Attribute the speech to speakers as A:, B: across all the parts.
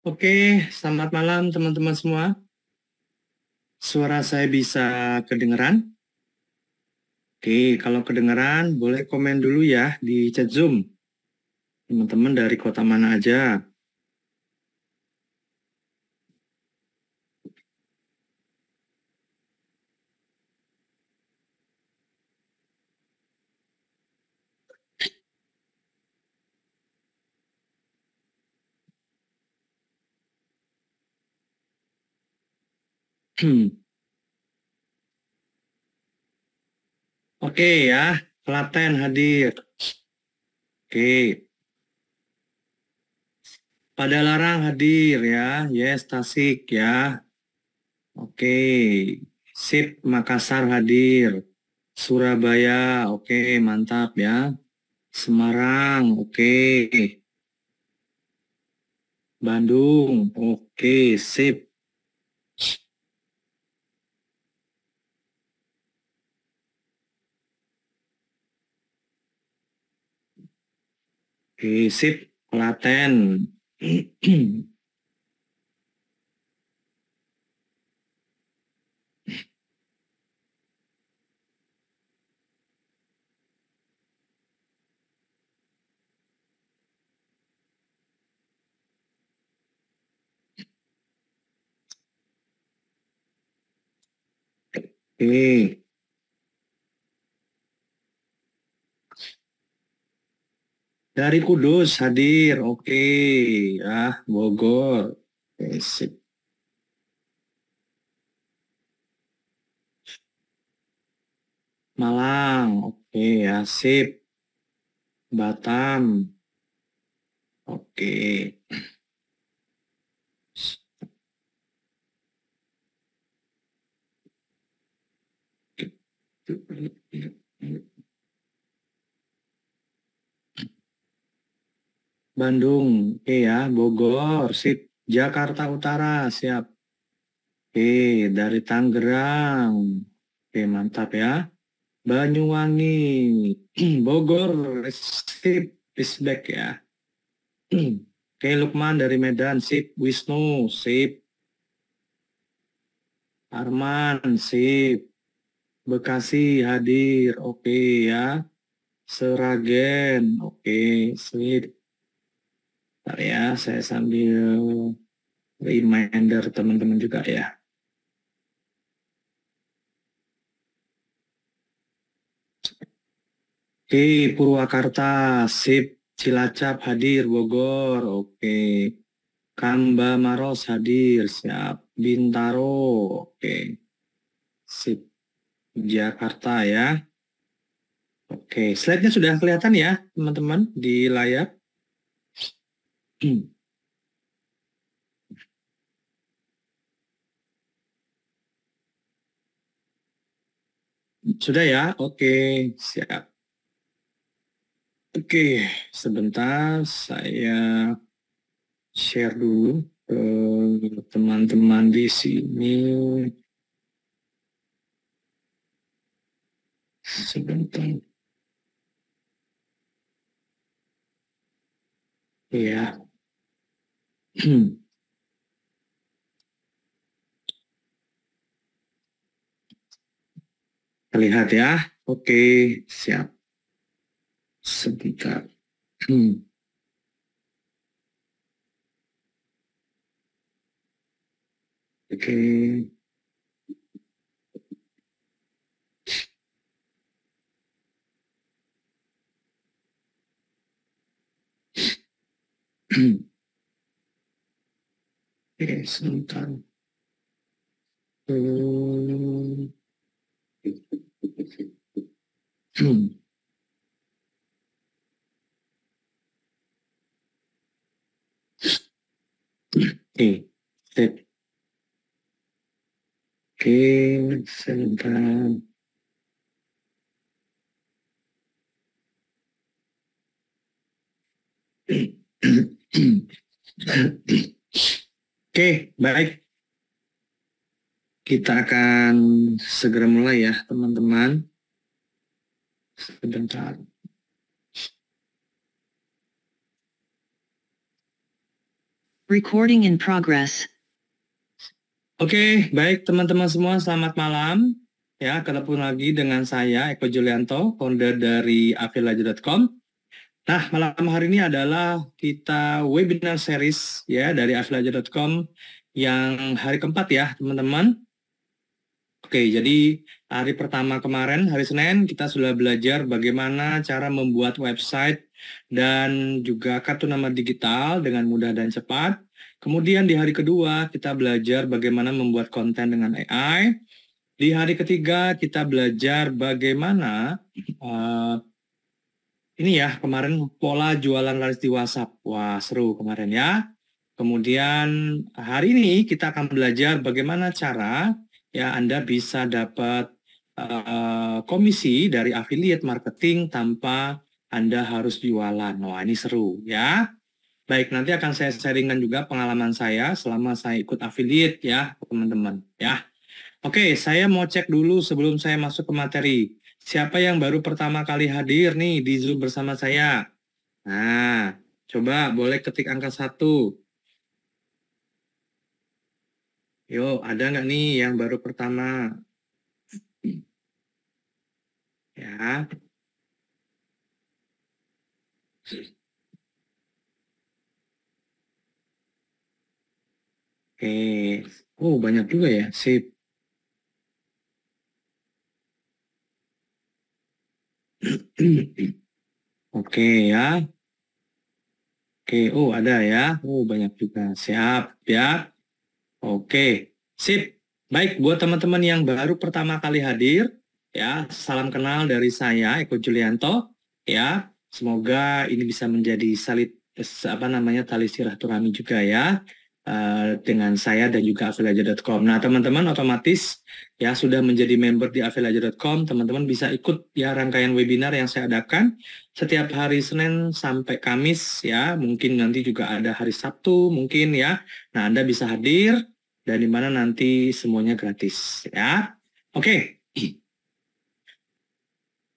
A: Oke, selamat malam teman-teman semua. Suara
B: saya bisa kedengeran? Oke, kalau kedengeran boleh komen dulu ya di chat Zoom. Teman-teman dari kota mana aja?
A: Hmm. Oke ya, Klaten
B: hadir. Oke. Pada larang hadir ya. Yes, Tasik ya. Oke. Sip, Makassar hadir. Surabaya, oke, mantap ya. Semarang, oke.
A: Bandung, oke, sip. Hisip Klaten. Oke.
B: Dari Kudus hadir, oke. Okay. Ah, Bogor. Okay, sip. Malang, oke okay, ya, sip.
A: Batam, oke. Okay.
B: Gitu. Bandung, oke ya. Bogor, sip. Jakarta Utara, siap. Oke, dari Tangerang. Oke, mantap ya. Banyuwangi, Bogor, sip. Pisbek ya. Oke, Lukman dari Medan, sip. Wisnu, sip. Arman, sip. Bekasi hadir, oke ya. Seragen, oke, sip. Bentar ya, saya sambil reminder teman-teman juga ya. Oke, Purwakarta, sip. Cilacap hadir, Bogor, oke. Kamba Maros hadir, siap. Bintaro, oke. Sip. Jakarta ya. Oke, slide-nya sudah kelihatan ya, teman-teman, di layar.
A: Sudah ya? Oke, siap.
B: Oke, sebentar saya share dulu ke teman-teman di sini.
A: Sebentar. Iya. Terlihat ya. Oke, siap. Sebentar. Oke. Okay. es un tan que se un
B: Oke, baik. Kita akan segera mulai ya, teman-teman. Sebentar.
A: Recording in progress.
B: Oke, baik teman-teman semua, selamat malam. Ya, kalaupun lagi dengan saya Eko Julianto, founder dari Akilaju.com. Nah, malam hari ini adalah kita webinar series ya dari afiliator.com yang hari keempat ya, teman-teman. Oke, jadi hari pertama kemarin, hari Senin, kita sudah belajar bagaimana cara membuat website dan juga kartu nama digital dengan mudah dan cepat. Kemudian di hari kedua, kita belajar bagaimana membuat konten dengan AI. Di hari ketiga, kita belajar bagaimana uh, ini ya kemarin pola jualan laris di WhatsApp. Wah, seru kemarin ya. Kemudian hari ini kita akan belajar bagaimana cara ya Anda bisa dapat uh, komisi dari affiliate marketing tanpa Anda harus jualan. Wah, ini seru ya. Baik, nanti akan saya sharingkan juga pengalaman saya selama saya ikut affiliate ya, teman-teman ya. Oke, saya mau cek dulu sebelum saya masuk ke materi. Siapa yang baru pertama kali hadir nih di Zoom bersama saya? Nah, coba boleh ketik angka satu. Yo, ada nggak nih yang baru pertama?
A: Ya. Oke. Oh, banyak juga ya. Sip.
B: Oke ya. Oke, oh ada ya. Oh banyak juga. Siap ya. Oke, sip. Baik, buat teman-teman yang baru pertama kali hadir, ya salam kenal dari saya Eko Julianto. Ya, semoga ini bisa menjadi salit apa namanya tali silaturahmi juga ya. Eh, dengan saya dan juga affiliator.com. Nah, teman-teman otomatis ya sudah menjadi member di affiliator.com, teman-teman bisa ikut ya rangkaian webinar yang saya adakan setiap hari Senin sampai Kamis ya, mungkin nanti juga ada hari Sabtu mungkin ya. Nah, Anda bisa hadir dan di mana nanti semuanya gratis ya. Oke. Okay.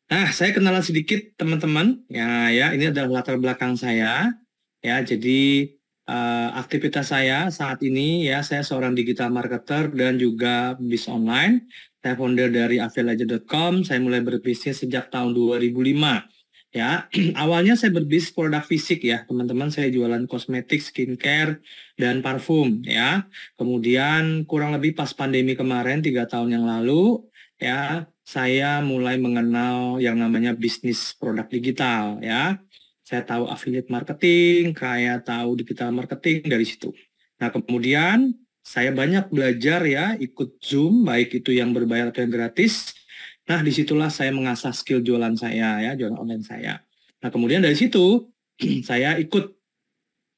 B: Nah, saya kenalan sedikit teman-teman. Ya, ya, ini adalah latar belakang saya. Ya, jadi uh, aktivitas saya saat ini ya saya seorang digital marketer dan juga bis online. Saya founder dari affiliate.com. Saya mulai berbisnis sejak tahun 2005. Ya, awalnya saya berbisnis produk fisik ya, teman-teman. Saya jualan kosmetik, skincare, dan parfum ya. Kemudian kurang lebih pas pandemi kemarin tiga tahun yang lalu ya, saya mulai mengenal yang namanya bisnis produk digital ya saya tahu affiliate marketing, saya tahu digital marketing dari situ. Nah, kemudian saya banyak belajar ya, ikut Zoom, baik itu yang berbayar atau yang gratis. Nah, disitulah saya mengasah skill jualan saya ya, jualan online saya. Nah, kemudian dari situ saya ikut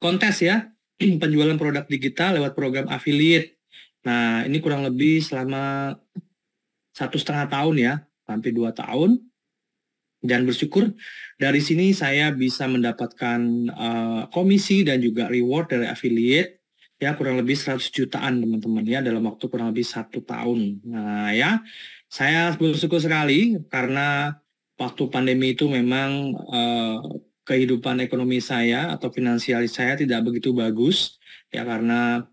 B: kontes ya, penjualan produk digital lewat program affiliate. Nah, ini kurang lebih selama satu setengah tahun ya, sampai dua tahun. Dan bersyukur dari sini saya bisa mendapatkan uh, komisi dan juga reward dari affiliate ya kurang lebih 100 jutaan teman-teman ya dalam waktu kurang lebih satu tahun. Nah ya saya bersyukur sekali karena waktu pandemi itu memang uh, kehidupan ekonomi saya atau finansial saya tidak begitu bagus ya karena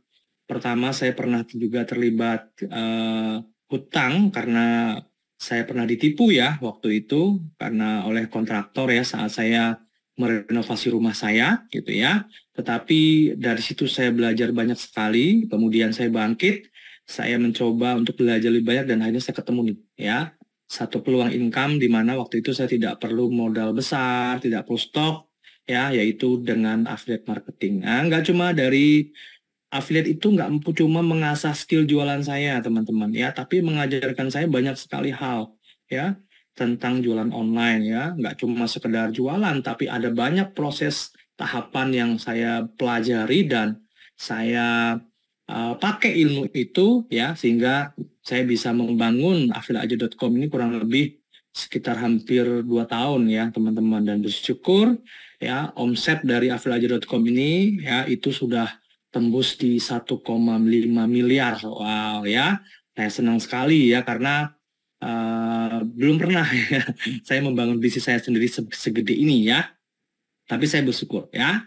B: pertama saya pernah juga terlibat uh, hutang karena saya pernah ditipu ya waktu itu karena oleh kontraktor ya saat saya merenovasi rumah saya gitu ya. Tetapi dari situ saya belajar banyak sekali, kemudian saya bangkit, saya mencoba untuk belajar lebih banyak dan akhirnya saya ketemu nih ya satu peluang income di mana waktu itu saya tidak perlu modal besar, tidak perlu stok ya yaitu dengan affiliate marketing. Nah, nggak cuma dari affiliate itu nggak cuma mengasah skill jualan saya, teman-teman ya, tapi mengajarkan saya banyak sekali hal ya tentang jualan online ya, nggak cuma sekedar jualan, tapi ada banyak proses tahapan yang saya pelajari dan saya uh, pakai ilmu itu ya sehingga saya bisa membangun affiliateaja.com ini kurang lebih sekitar hampir dua tahun ya teman-teman dan bersyukur ya omset dari affiliateaja.com ini ya itu sudah tembus di 1,5 miliar. Wow ya, saya senang sekali ya karena uh, belum pernah ya, saya membangun bisnis saya sendiri se segede ini ya. Tapi saya bersyukur ya.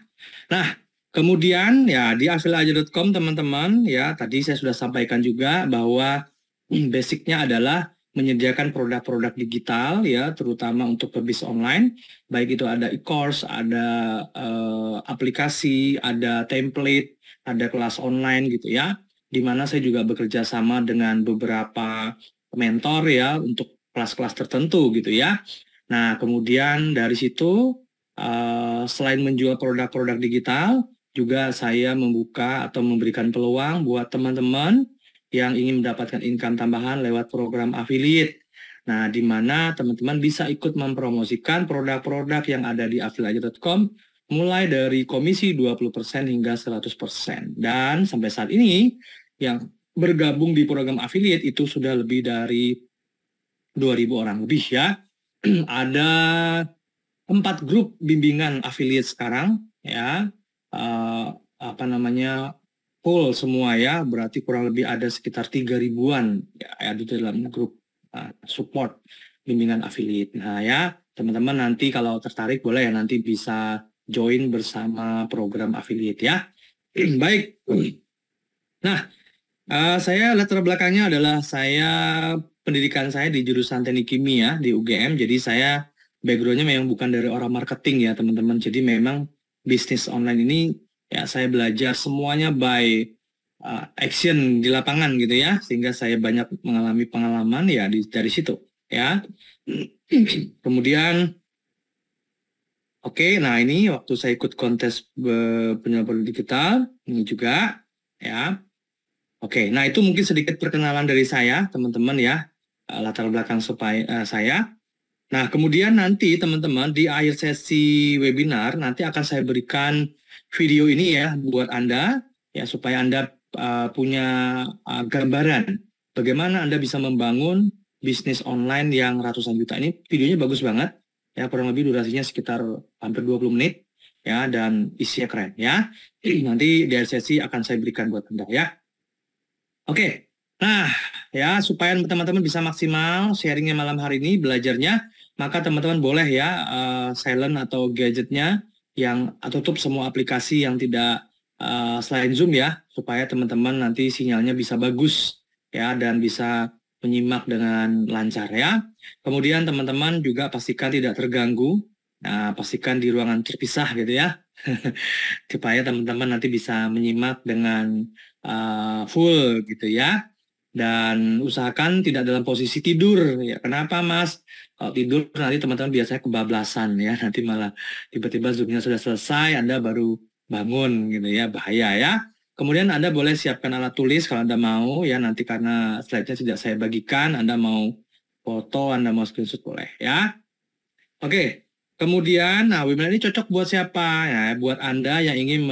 B: Nah, kemudian ya di afilaja.com teman-teman ya tadi saya sudah sampaikan juga bahwa basicnya adalah menyediakan produk-produk digital ya terutama untuk pebis online baik itu ada e-course ada uh, aplikasi ada template ada kelas online gitu ya, di mana saya juga bekerja sama dengan beberapa mentor ya untuk kelas-kelas tertentu gitu ya. Nah kemudian dari situ uh, selain menjual produk-produk digital, juga saya membuka atau memberikan peluang buat teman-teman yang ingin mendapatkan income tambahan lewat program affiliate. Nah, di mana teman-teman bisa ikut mempromosikan produk-produk yang ada di affiliate.com mulai dari komisi 20% hingga 100%. Dan sampai saat ini yang bergabung di program affiliate itu sudah lebih dari 2000 orang lebih ya. Ada empat grup bimbingan affiliate sekarang ya. Uh, apa namanya full semua ya, berarti kurang lebih ada sekitar tiga ribuan ya ada dalam grup uh, support bimbingan affiliate. Nah ya, teman-teman nanti kalau tertarik boleh ya nanti bisa join bersama program affiliate ya. Baik. Nah, uh, saya latar belakangnya adalah saya pendidikan saya di jurusan teknik kimia ya, di UGM. Jadi saya backgroundnya memang bukan dari orang marketing ya teman-teman. Jadi memang bisnis online ini ya saya belajar semuanya by uh, action di lapangan gitu ya. Sehingga saya banyak mengalami pengalaman ya di, dari situ ya. Kemudian Oke, nah ini waktu saya ikut kontes penyelamat digital ini juga ya. Oke, nah itu mungkin sedikit perkenalan dari saya, teman-teman ya, eh, latar belakang supaya uh, saya. Nah, kemudian nanti teman-teman di akhir sesi webinar nanti akan saya berikan video ini ya buat Anda ya supaya Anda uh, punya uh, gambaran bagaimana Anda bisa membangun bisnis online yang ratusan juta ini. Videonya bagus banget ya kurang lebih durasinya sekitar hampir 20 menit ya dan isinya keren ya nanti di sesi akan saya berikan buat anda ya oke nah ya supaya teman-teman bisa maksimal sharingnya malam hari ini belajarnya maka teman-teman boleh ya uh, silent atau gadgetnya yang tutup semua aplikasi yang tidak uh, selain zoom ya supaya teman-teman nanti sinyalnya bisa bagus ya dan bisa menyimak dengan lancar ya. Kemudian teman-teman juga pastikan tidak terganggu. Nah, pastikan di ruangan terpisah gitu ya. Supaya teman-teman nanti bisa menyimak dengan uh, full gitu ya. Dan usahakan tidak dalam posisi tidur ya. Kenapa, Mas? Kalau tidur nanti teman-teman biasanya kebablasan ya. Nanti malah tiba-tiba zoomnya sudah selesai, Anda baru bangun gitu ya, bahaya ya. Kemudian Anda boleh siapkan alat tulis kalau Anda mau ya nanti karena slide-nya tidak saya bagikan, Anda mau foto, Anda mau screenshot boleh ya. Oke, kemudian nah webinar ini cocok buat siapa? Ya, buat Anda yang ingin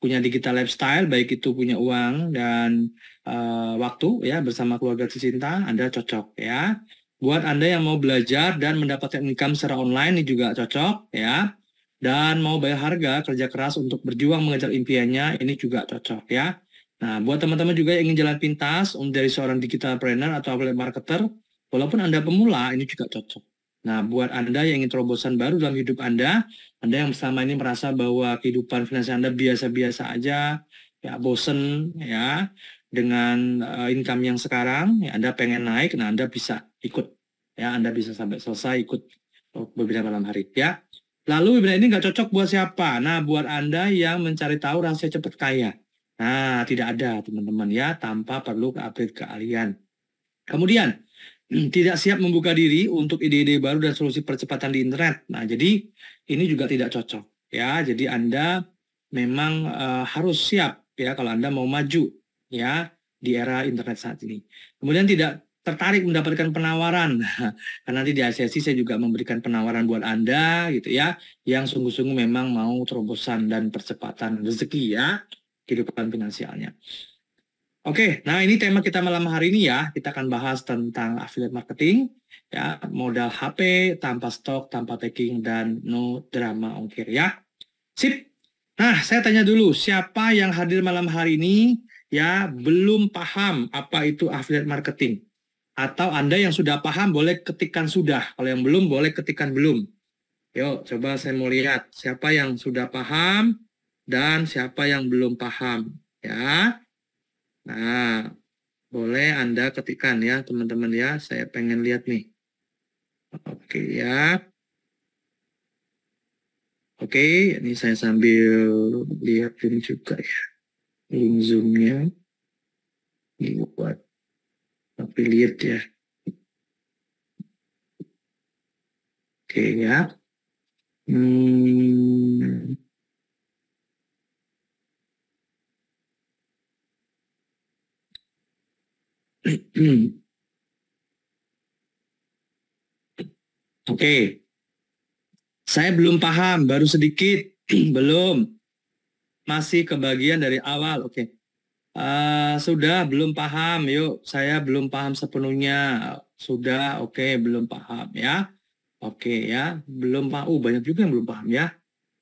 B: punya digital lifestyle baik itu punya uang dan uh, waktu ya bersama keluarga tercinta, Anda cocok ya. Buat Anda yang mau belajar dan mendapatkan income secara online ini juga cocok ya dan mau bayar harga kerja keras untuk berjuang mengejar impiannya ini juga cocok ya. Nah, buat teman-teman juga yang ingin jalan pintas um, dari seorang digital trainer atau affiliate marketer, walaupun Anda pemula, ini juga cocok. Nah, buat Anda yang ingin terobosan baru dalam hidup Anda, Anda yang selama ini merasa bahwa kehidupan finansial Anda biasa-biasa aja, ya bosen ya, dengan uh, income yang sekarang, ya Anda pengen naik, nah Anda bisa ikut. Ya, Anda bisa sampai selesai ikut oh, beberapa malam hari ya. Lalu webinar ini nggak cocok buat siapa? Nah, buat Anda yang mencari tahu rahasia cepat kaya. Nah, tidak ada teman-teman ya, tanpa perlu update keahlian. Kemudian, tidak siap membuka diri untuk ide-ide baru dan solusi percepatan di internet. Nah, jadi ini juga tidak cocok ya. Jadi Anda memang uh, harus siap ya kalau Anda mau maju ya di era internet saat ini. Kemudian tidak tertarik mendapatkan penawaran. Karena nanti di ACC saya juga memberikan penawaran buat Anda gitu ya, yang sungguh-sungguh memang mau terobosan dan percepatan rezeki ya kehidupan finansialnya. Oke, nah ini tema kita malam hari ini ya. Kita akan bahas tentang affiliate marketing, ya modal HP tanpa stok, tanpa taking dan no drama ongkir ya. Sip. Nah, saya tanya dulu siapa yang hadir malam hari ini ya belum paham apa itu affiliate marketing. Atau Anda yang sudah paham boleh ketikkan sudah. Kalau yang belum boleh ketikkan belum. Yuk, coba saya mau lihat siapa yang sudah paham dan siapa yang belum paham, ya. Nah, boleh Anda ketikkan ya, teman-teman ya. Saya pengen lihat nih. Oke ya. Oke, ini saya sambil lihat link juga ya.
A: Link Zoom-nya. Dibuat affiliate ya. Oke okay, ya. Hmm. Oke. Okay.
B: Saya belum paham, baru sedikit, belum. Masih kebagian dari awal. Oke. Okay. Uh, sudah belum paham, yuk saya belum paham sepenuhnya. Sudah, oke, okay, belum paham ya. Oke okay, ya, belum paham. Uh, banyak juga yang belum paham ya.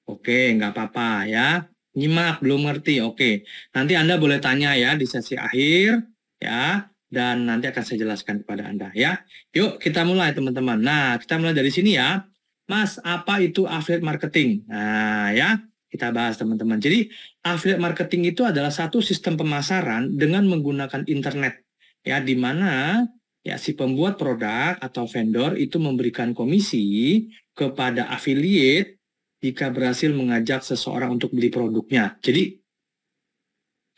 B: Oke, okay, nggak apa-apa ya. Nyimak, belum ngerti. Oke, okay. nanti Anda boleh tanya ya di sesi akhir ya. Dan nanti akan saya jelaskan kepada Anda ya. Yuk kita mulai teman-teman. Nah, kita mulai dari sini ya. Mas, apa itu affiliate marketing? Nah, ya kita bahas teman-teman. Jadi affiliate marketing itu adalah satu sistem pemasaran dengan menggunakan internet ya di mana ya si pembuat produk atau vendor itu memberikan komisi kepada affiliate jika berhasil mengajak seseorang untuk beli produknya. Jadi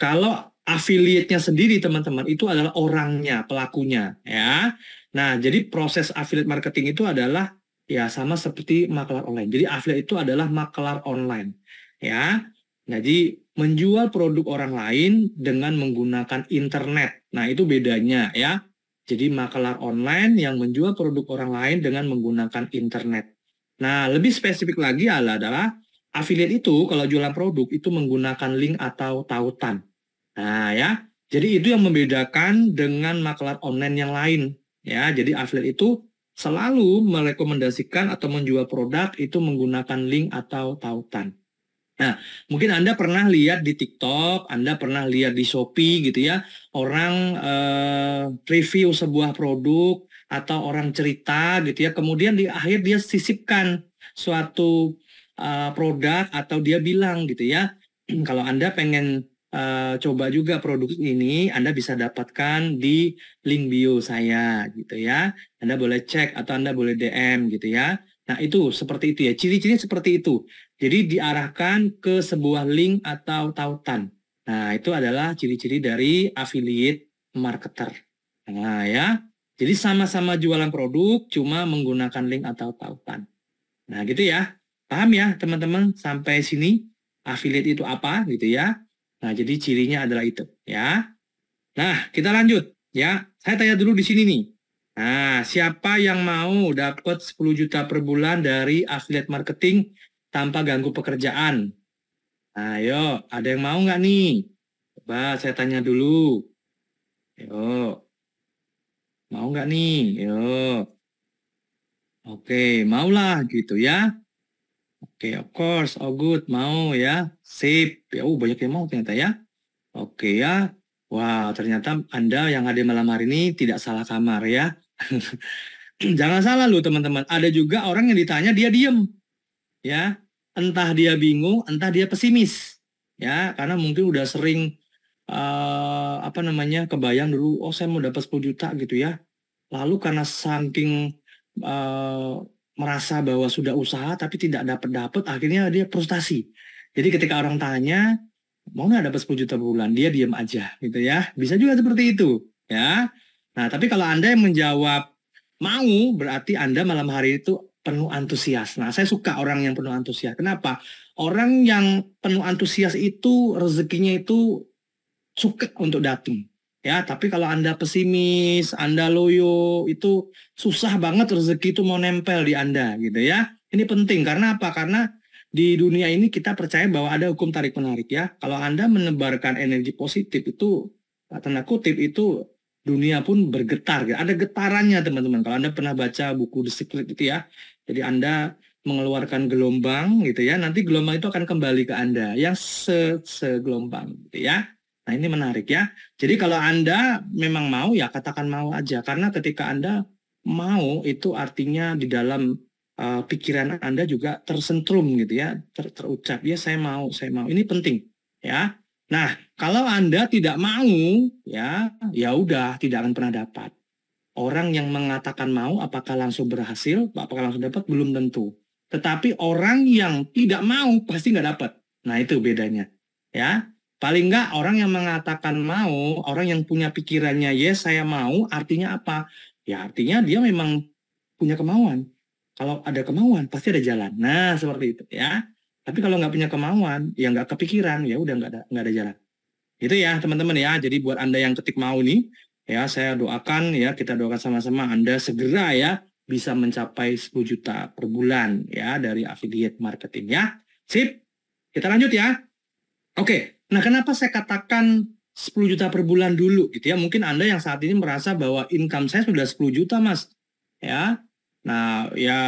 B: kalau affiliate-nya sendiri teman-teman itu adalah orangnya, pelakunya ya. Nah, jadi proses affiliate marketing itu adalah ya sama seperti makelar online. Jadi affiliate itu adalah makelar online ya. Jadi menjual produk orang lain dengan menggunakan internet. Nah, itu bedanya ya. Jadi makelar online yang menjual produk orang lain dengan menggunakan internet. Nah, lebih spesifik lagi adalah affiliate itu kalau jualan produk itu menggunakan link atau tautan. Nah, ya. Jadi itu yang membedakan dengan makelar online yang lain. Ya, jadi affiliate itu selalu merekomendasikan atau menjual produk itu menggunakan link atau tautan. Nah, mungkin Anda pernah lihat di TikTok, Anda pernah lihat di Shopee gitu ya, orang eh, review sebuah produk atau orang cerita gitu ya, kemudian di akhir dia sisipkan suatu eh, produk atau dia bilang gitu ya, kalau Anda pengen eh, coba juga produk ini, Anda bisa dapatkan di link bio saya gitu ya. Anda boleh cek atau Anda boleh DM gitu ya. Nah, itu seperti itu ya. Ciri-ciri seperti itu. Jadi diarahkan ke sebuah link atau tautan. Nah, itu adalah ciri-ciri dari affiliate marketer. Nah, ya. Jadi sama-sama jualan produk, cuma menggunakan link atau tautan. Nah, gitu ya. Paham ya, teman-teman? Sampai sini affiliate itu apa gitu ya. Nah, jadi cirinya adalah itu ya. Nah, kita lanjut ya. Saya tanya dulu di sini nih. Nah, siapa yang mau dapat 10 juta per bulan dari affiliate marketing tanpa ganggu pekerjaan. Ayo, nah, ada yang mau nggak nih? Coba saya tanya dulu. Yo, mau nggak nih? Yo, oke, maulah gitu ya. Oke, of course, oh good, mau ya. Sip, ya, oh, banyak yang mau ternyata ya. Oke ya, wow, ternyata Anda yang ada malam hari ini tidak salah kamar ya. Jangan salah lu teman-teman, ada juga orang yang ditanya dia diem ya entah dia bingung entah dia pesimis ya karena mungkin udah sering uh, apa namanya kebayang dulu oh saya mau dapat 10 juta gitu ya lalu karena saking uh, merasa bahwa sudah usaha tapi tidak dapat dapat akhirnya dia frustasi jadi ketika orang tanya mau nggak dapat 10 juta per bulan dia diam aja gitu ya bisa juga seperti itu ya nah tapi kalau anda yang menjawab mau berarti anda malam hari itu penuh antusias. Nah, saya suka orang yang penuh antusias. Kenapa? Orang yang penuh antusias itu rezekinya itu suka untuk datang. Ya, tapi kalau Anda pesimis, Anda loyo, itu susah banget rezeki itu mau nempel di Anda gitu ya. Ini penting karena apa? Karena di dunia ini kita percaya bahwa ada hukum tarik menarik ya. Kalau Anda menebarkan energi positif itu tanda kutip itu dunia pun bergetar. Gitu. Ada getarannya teman-teman. Kalau Anda pernah baca buku The Secret itu ya, jadi Anda mengeluarkan gelombang gitu ya, nanti gelombang itu akan kembali ke Anda yang se segelombang gitu ya. Nah ini menarik ya. Jadi kalau Anda memang mau ya katakan mau aja. Karena ketika Anda mau itu artinya di dalam uh, pikiran Anda juga tersentrum gitu ya, ter terucap ya saya mau, saya mau. Ini penting ya. Nah, kalau Anda tidak mau, ya, ya udah tidak akan pernah dapat. Orang yang mengatakan mau apakah langsung berhasil, apakah langsung dapat belum tentu. Tetapi orang yang tidak mau pasti nggak dapat. Nah, itu bedanya. Ya. Paling nggak orang yang mengatakan mau, orang yang punya pikirannya yes saya mau, artinya apa? Ya artinya dia memang punya kemauan. Kalau ada kemauan pasti ada jalan. Nah seperti itu ya. Tapi kalau nggak punya kemauan, ya nggak kepikiran, ya udah nggak ada nggak ada jalan. Itu ya teman-teman ya. Jadi buat Anda yang ketik mau nih, ya saya doakan ya kita doakan sama-sama Anda segera ya bisa mencapai 10 juta per bulan ya dari affiliate marketing ya. Sip. Kita lanjut ya. Oke. Nah, kenapa saya katakan 10 juta per bulan dulu gitu ya. Mungkin Anda yang saat ini merasa bahwa income saya sudah 10 juta, Mas. Ya. Nah, ya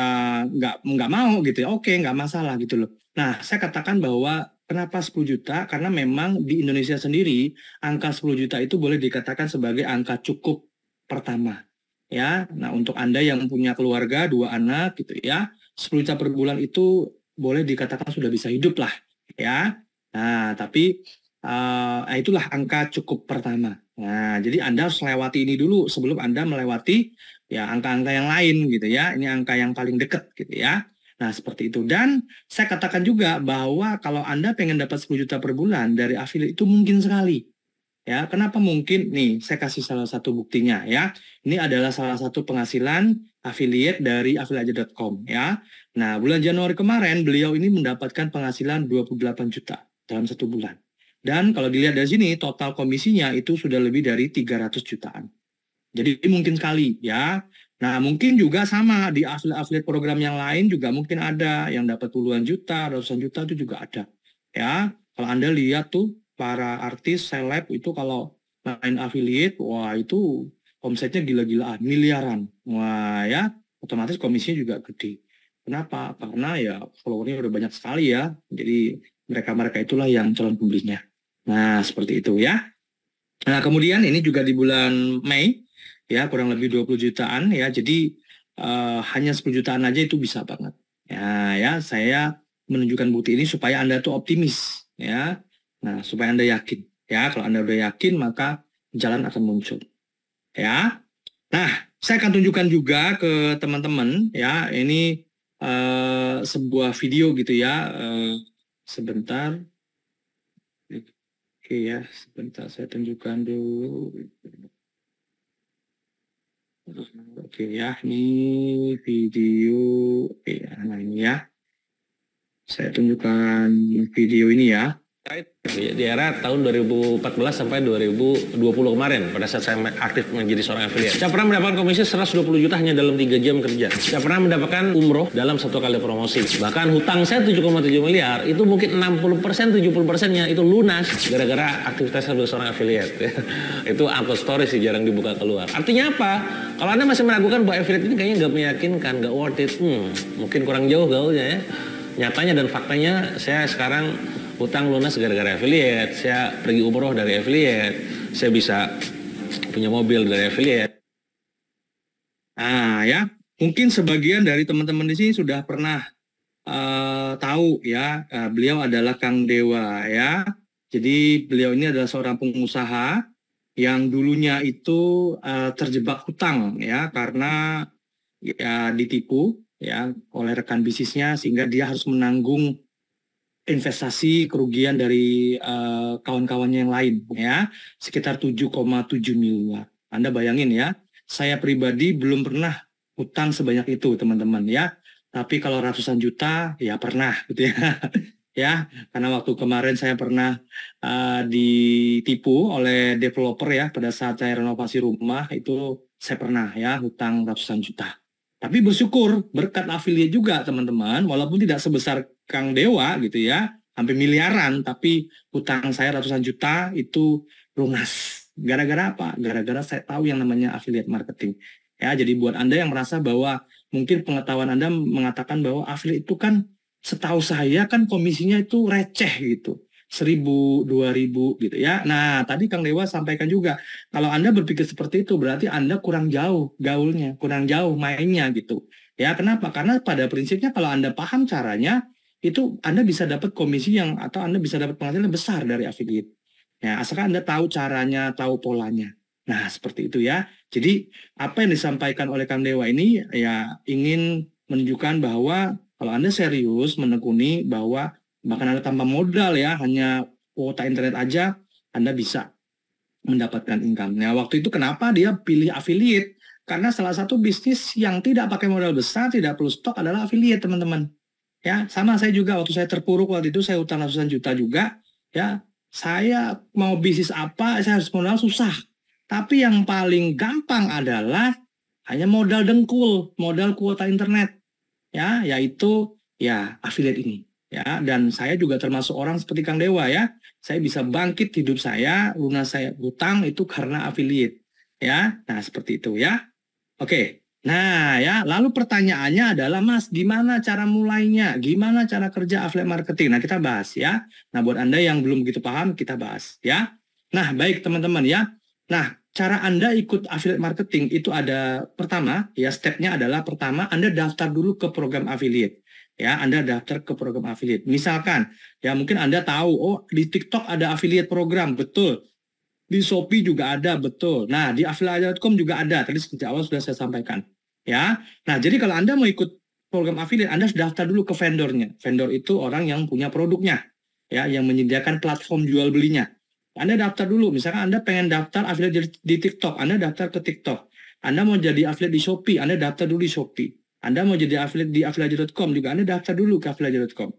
B: nggak nggak mau gitu ya. Oke, nggak masalah gitu loh. Nah, saya katakan bahwa Kenapa 10 juta? Karena memang di Indonesia sendiri angka 10 juta itu boleh dikatakan sebagai angka cukup pertama. Ya, nah untuk Anda yang punya keluarga, dua anak gitu ya, 10 juta per bulan itu boleh dikatakan sudah bisa hidup lah ya. Nah, tapi uh, itulah angka cukup pertama. Nah, jadi Anda harus lewati ini dulu sebelum Anda melewati ya angka-angka yang lain gitu ya. Ini angka yang paling dekat gitu ya. Nah, seperti itu. Dan saya katakan juga bahwa kalau Anda pengen dapat 10 juta per bulan dari affiliate itu mungkin sekali. Ya, kenapa mungkin? Nih, saya kasih salah satu buktinya ya. Ini adalah salah satu penghasilan affiliate dari affiliate.com ya. Nah, bulan Januari kemarin beliau ini mendapatkan penghasilan 28 juta dalam satu bulan. Dan kalau dilihat dari sini total komisinya itu sudah lebih dari 300 jutaan. Jadi mungkin sekali ya. Nah, mungkin juga sama di afiliat-afiliat program yang lain juga mungkin ada yang dapat puluhan juta, ratusan juta itu juga ada. Ya, kalau Anda lihat tuh para artis seleb itu kalau main affiliate, wah itu omsetnya gila-gilaan, miliaran. Wah, ya, otomatis komisinya juga gede. Kenapa? Karena ya followernya udah banyak sekali ya. Jadi mereka-mereka itulah yang calon pembelinya. Nah, seperti itu ya. Nah, kemudian ini juga di bulan Mei ya kurang lebih 20 jutaan ya. Jadi uh, hanya 10 jutaan aja itu bisa banget. Ya, ya saya menunjukkan bukti ini supaya Anda tuh optimis ya. Nah, supaya Anda yakin. Ya, kalau Anda udah yakin maka jalan akan muncul. Ya. Nah, saya akan tunjukkan juga ke teman-teman ya, ini uh, sebuah video gitu ya. Uh, sebentar. Oke ya, sebentar saya tunjukkan dulu ya, ini video ya, nah ini ya. Saya tunjukkan video ini ya. Di era tahun 2014 sampai 2020 kemarin pada saat saya aktif menjadi seorang affiliate. Saya pernah mendapatkan komisi 120 juta hanya dalam 3 jam kerja. Saya pernah mendapatkan umroh dalam satu kali promosi. Bahkan hutang saya 7,7 miliar itu mungkin 60% 70%-nya itu lunas gara-gara aktivitas saya sebagai seorang affiliate. itu angkot story sih jarang dibuka keluar. Artinya apa? Kalau Anda masih meragukan bahwa affiliate ini kayaknya nggak meyakinkan, nggak worth it, hmm, mungkin kurang jauh gaulnya ya. Nyatanya dan faktanya saya sekarang utang lunas gara-gara affiliate, saya pergi umroh dari affiliate, saya bisa punya mobil dari affiliate. Nah ya, mungkin sebagian dari teman-teman di sini sudah pernah uh, tahu ya, uh, beliau adalah Kang Dewa ya. Jadi beliau ini adalah seorang pengusaha yang dulunya itu uh, terjebak hutang ya karena ya ditipu ya oleh rekan bisnisnya sehingga dia harus menanggung investasi kerugian dari uh, kawan-kawannya yang lain ya sekitar 7,7 miliar. Anda bayangin ya, saya pribadi belum pernah hutang sebanyak itu teman-teman ya. Tapi kalau ratusan juta ya pernah gitu ya. ya karena waktu kemarin saya pernah uh, ditipu oleh developer ya pada saat saya renovasi rumah itu saya pernah ya hutang ratusan juta tapi bersyukur berkat afiliat juga teman-teman walaupun tidak sebesar Kang Dewa gitu ya hampir miliaran tapi hutang saya ratusan juta itu lunas gara-gara apa gara-gara saya tahu yang namanya affiliate marketing ya jadi buat anda yang merasa bahwa mungkin pengetahuan anda mengatakan bahwa affiliate itu kan setahu saya kan komisinya itu receh gitu. seribu dua ribu gitu ya. Nah, tadi Kang Dewa sampaikan juga, kalau Anda berpikir seperti itu berarti Anda kurang jauh gaulnya, kurang jauh mainnya gitu. Ya, kenapa? Karena pada prinsipnya kalau Anda paham caranya, itu Anda bisa dapat komisi yang atau Anda bisa dapat penghasilan besar dari affiliate. Ya, asalkan Anda tahu caranya, tahu polanya. Nah, seperti itu ya. Jadi, apa yang disampaikan oleh Kang Dewa ini ya ingin menunjukkan bahwa kalau Anda serius menekuni bahwa bahkan Anda tanpa modal ya, hanya kuota internet aja, Anda bisa mendapatkan income. Nah, waktu itu kenapa dia pilih affiliate? Karena salah satu bisnis yang tidak pakai modal besar, tidak perlu stok adalah affiliate, teman-teman. Ya, sama saya juga waktu saya terpuruk waktu itu saya utang ratusan juta juga, ya. Saya mau bisnis apa, saya harus modal susah. Tapi yang paling gampang adalah hanya modal dengkul, modal kuota internet ya yaitu ya affiliate ini ya dan saya juga termasuk orang seperti Kang Dewa ya saya bisa bangkit hidup saya guna saya hutang itu karena affiliate ya nah seperti itu ya oke nah ya lalu pertanyaannya adalah Mas gimana cara mulainya gimana cara kerja affiliate marketing nah kita bahas ya nah buat anda yang belum begitu paham kita bahas ya nah baik teman-teman ya Nah, cara Anda ikut affiliate marketing itu ada pertama, ya stepnya adalah pertama Anda daftar dulu ke program affiliate. Ya, Anda daftar ke program affiliate. Misalkan, ya mungkin Anda tahu, oh di TikTok ada affiliate program, betul. Di Shopee juga ada, betul. Nah, di affiliate.com juga ada. Tadi sejak awal sudah saya sampaikan. Ya, nah jadi kalau Anda mau ikut program affiliate, Anda harus daftar dulu ke vendornya. Vendor itu orang yang punya produknya, ya, yang menyediakan platform jual belinya. Anda daftar dulu, misalkan Anda pengen daftar affiliate di, TikTok, Anda daftar ke TikTok. Anda mau jadi affiliate di Shopee, Anda daftar dulu di Shopee. Anda mau jadi affiliate di affiliate.com juga, Anda daftar dulu ke affiliate.com.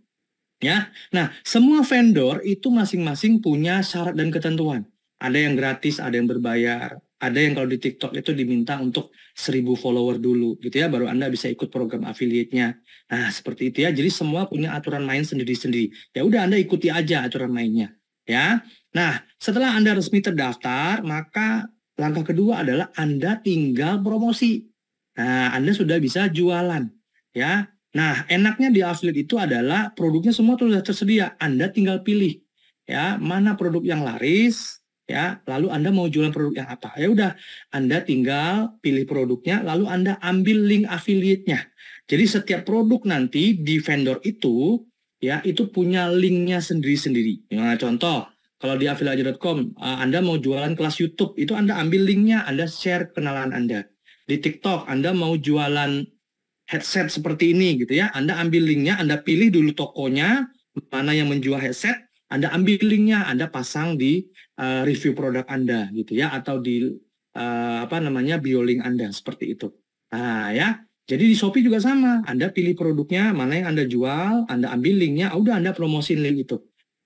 B: Ya. Nah, semua vendor itu masing-masing punya syarat dan ketentuan. Ada yang gratis, ada yang berbayar, ada yang kalau di TikTok itu diminta untuk 1000 follower dulu gitu ya baru Anda bisa ikut program affiliate-nya. Nah, seperti itu ya. Jadi semua punya aturan main sendiri-sendiri. Ya udah Anda ikuti aja aturan mainnya, ya. Nah, setelah Anda resmi terdaftar, maka langkah kedua adalah Anda tinggal promosi. Nah, Anda sudah bisa jualan, ya. Nah, enaknya di affiliate itu adalah produknya semua sudah tersedia. Anda tinggal pilih, ya, mana produk yang laris, ya. Lalu Anda mau jualan produk yang apa? Ya udah, Anda tinggal pilih produknya, lalu Anda ambil link affiliate-nya. Jadi setiap produk nanti di vendor itu, ya, itu punya linknya sendiri-sendiri. Nah, contoh, kalau di afilaja.com, uh, eh, Anda mau jualan kelas YouTube, itu Anda ambil linknya, Anda share kenalan Anda. Di TikTok, Anda mau jualan headset seperti ini gitu ya, Anda ambil linknya, Anda pilih dulu tokonya, mana yang menjual headset, Anda ambil linknya, Anda pasang di uh, review produk Anda gitu ya, atau di uh, apa namanya bio link Anda seperti itu. Nah ya, jadi di Shopee juga sama. Anda pilih produknya, mana yang Anda jual, Anda ambil linknya, oh, udah Anda promosiin link itu.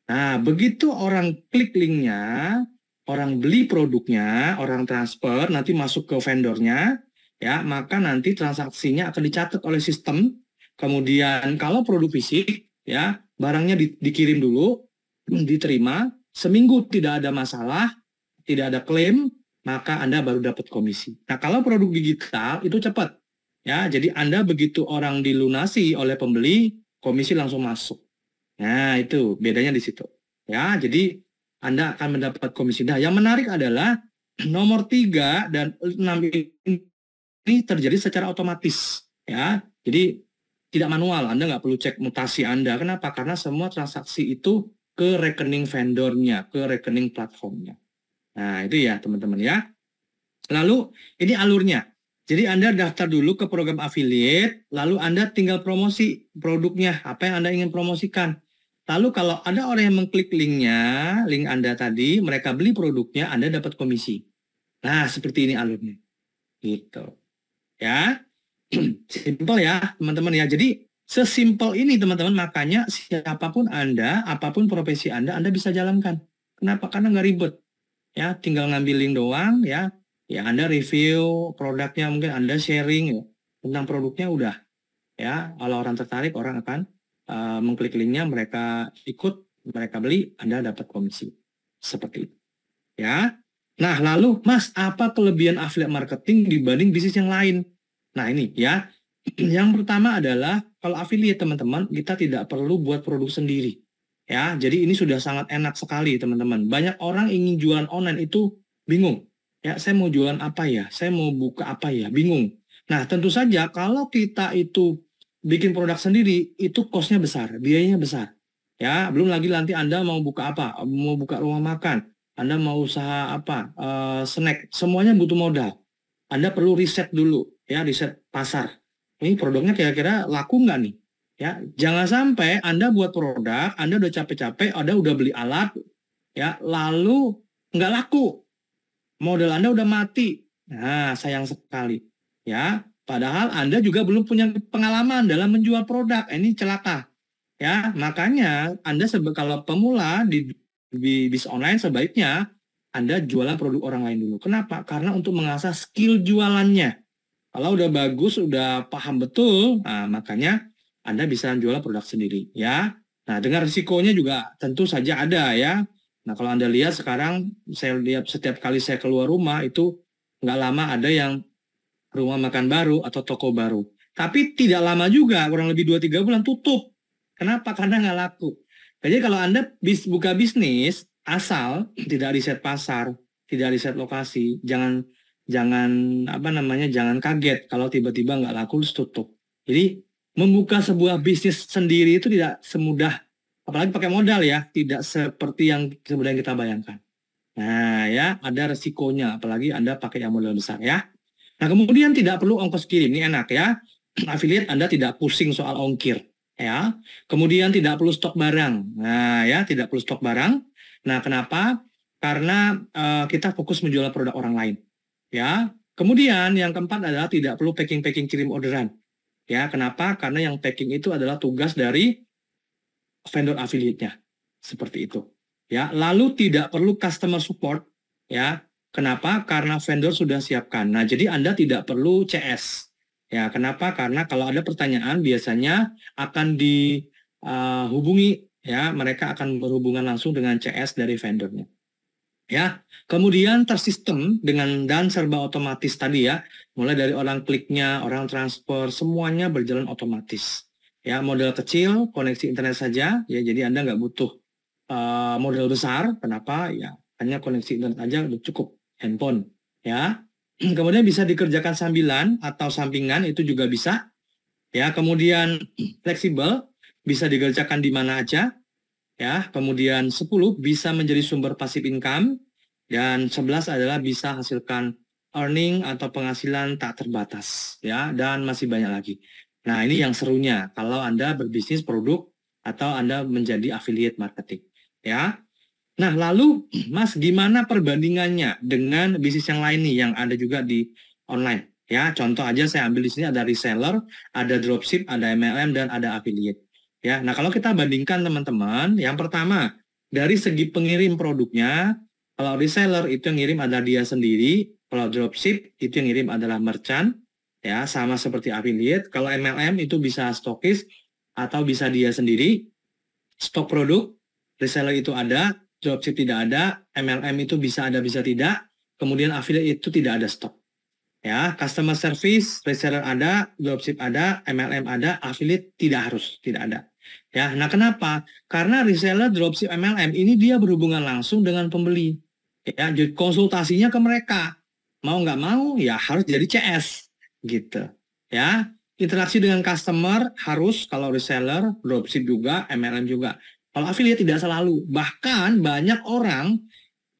B: Nah, begitu orang klik linknya, orang beli produknya, orang transfer, nanti masuk ke vendornya, ya, maka nanti transaksinya akan dicatat oleh sistem. Kemudian kalau produk fisik, ya, barangnya di, dikirim dulu, diterima, seminggu tidak ada masalah, tidak ada klaim, maka Anda baru dapat komisi. Nah, kalau produk digital itu cepat. Ya, jadi Anda begitu orang dilunasi oleh pembeli, komisi langsung masuk. Nah, itu bedanya di situ. Ya, jadi Anda akan mendapat komisi. Nah, yang menarik adalah nomor 3 dan 6 ini terjadi secara otomatis. Ya, jadi tidak manual, Anda nggak perlu cek mutasi Anda. Kenapa? Karena semua transaksi itu ke rekening vendornya, ke rekening platformnya. Nah, itu ya teman-teman ya. Lalu ini alurnya. Jadi Anda daftar dulu ke program affiliate, lalu Anda tinggal promosi produknya, apa yang Anda ingin promosikan. Lalu kalau ada orang yang mengklik linknya, link Anda tadi, mereka beli produknya, Anda dapat komisi. Nah, seperti ini alurnya. Gitu. Ya. Simple ya, teman-teman ya. Jadi, sesimpel ini teman-teman, makanya siapapun Anda, apapun profesi Anda, Anda bisa jalankan. Kenapa? Karena nggak ribet. Ya, tinggal ngambil link doang ya. Ya, Anda review produknya, mungkin Anda sharing ya. tentang produknya udah. Ya, kalau orang tertarik, orang akan Eh, mengklik linknya, mereka ikut, mereka beli, Anda dapat komisi. Seperti itu. Ya. Nah, lalu Mas, apa kelebihan affiliate marketing dibanding bisnis yang lain? Nah, ini ya. Yang pertama adalah kalau affiliate teman-teman, kita tidak perlu buat produk sendiri. Ya, jadi ini sudah sangat enak sekali teman-teman. Banyak orang ingin jualan online itu bingung. Ya, saya mau jualan apa ya? Saya mau buka apa ya? Bingung. Nah, tentu saja kalau kita itu bikin produk sendiri itu kosnya besar, biayanya besar. Ya, belum lagi nanti Anda mau buka apa, mau buka rumah makan, Anda mau usaha apa, e, snack, semuanya butuh modal. Anda perlu riset dulu, ya riset pasar. Ini produknya kira-kira laku nggak nih? Ya, jangan sampai Anda buat produk, Anda udah capek-capek, Anda udah beli alat, ya lalu nggak laku, modal Anda udah mati. Nah, sayang sekali, ya Padahal Anda juga belum punya pengalaman dalam menjual produk. Ini celaka. Ya, makanya Anda kalau pemula di, di bis online sebaiknya Anda jualan produk orang lain dulu. Kenapa? Karena untuk mengasah skill jualannya. Kalau udah bagus, udah paham betul, nah, makanya Anda bisa jualan produk sendiri, ya. Nah, dengan risikonya juga tentu saja ada ya. Nah, kalau Anda lihat sekarang, saya lihat setiap kali saya keluar rumah itu nggak lama ada yang rumah makan baru atau toko baru. Tapi tidak lama juga, kurang lebih 2-3 bulan tutup. Kenapa? Karena nggak laku. Jadi kalau Anda bis, buka bisnis, asal tidak riset pasar, tidak riset lokasi, jangan jangan apa namanya jangan kaget kalau tiba-tiba nggak laku terus tutup. Jadi membuka sebuah bisnis sendiri itu tidak semudah apalagi pakai modal ya, tidak seperti yang sebenarnya kita bayangkan. Nah, ya ada resikonya apalagi Anda pakai yang modal besar ya. Nah, kemudian tidak perlu ongkos kirim. Ini enak ya. Affiliate Anda tidak pusing soal ongkir, ya. Kemudian tidak perlu stok barang. Nah, ya, tidak perlu stok barang. Nah, kenapa? Karena uh, kita fokus menjual produk orang lain. Ya. Kemudian yang keempat adalah tidak perlu packing-packing kirim orderan. Ya, kenapa? Karena yang packing itu adalah tugas dari vendor affiliate-nya. Seperti itu. Ya, lalu tidak perlu customer support, ya. Kenapa? Karena vendor sudah siapkan. Nah, jadi Anda tidak perlu CS. Ya, kenapa? Karena kalau ada pertanyaan biasanya akan dihubungi eh, uh, ya, mereka akan berhubungan langsung dengan CS dari vendornya. Ya, kemudian tersistem dengan dan serba otomatis tadi ya, mulai dari orang kliknya, orang transfer, semuanya berjalan otomatis. Ya, modal kecil, koneksi internet saja, ya, jadi Anda nggak butuh uh, modal besar. Kenapa? Ya, hanya koneksi internet aja udah cukup handphone ya. Kemudian bisa dikerjakan sambilan atau sampingan itu juga bisa. Ya, kemudian fleksibel bisa dikerjakan di mana aja. Ya, kemudian 10 bisa menjadi sumber pasif income dan 11 adalah bisa hasilkan earning atau penghasilan tak terbatas ya dan masih banyak lagi. Nah, ini yang serunya kalau Anda berbisnis produk atau Anda menjadi affiliate marketing ya. Nah, lalu Mas gimana perbandingannya dengan bisnis yang lain nih yang ada juga di online? Ya, contoh aja saya ambil di sini ada reseller, ada dropship, ada MLM dan ada affiliate. Ya, nah kalau kita bandingkan teman-teman, yang pertama dari segi pengirim produknya, kalau reseller itu yang ngirim adalah dia sendiri, kalau dropship itu yang ngirim adalah merchant, ya sama seperti affiliate. Kalau MLM itu bisa stokis atau bisa dia sendiri, stok produk, reseller itu ada, dropship tidak ada, MLM itu bisa ada bisa tidak, kemudian affiliate itu tidak ada stok. Ya, customer service, reseller ada, dropship ada, MLM ada, affiliate tidak harus, tidak ada. Ya, nah kenapa? Karena reseller dropship MLM ini dia berhubungan langsung dengan pembeli. Ya, jadi konsultasinya ke mereka. Mau nggak mau ya harus jadi CS gitu. Ya, interaksi dengan customer harus kalau reseller, dropship juga, MLM juga kalau affiliate tidak selalu. Bahkan banyak orang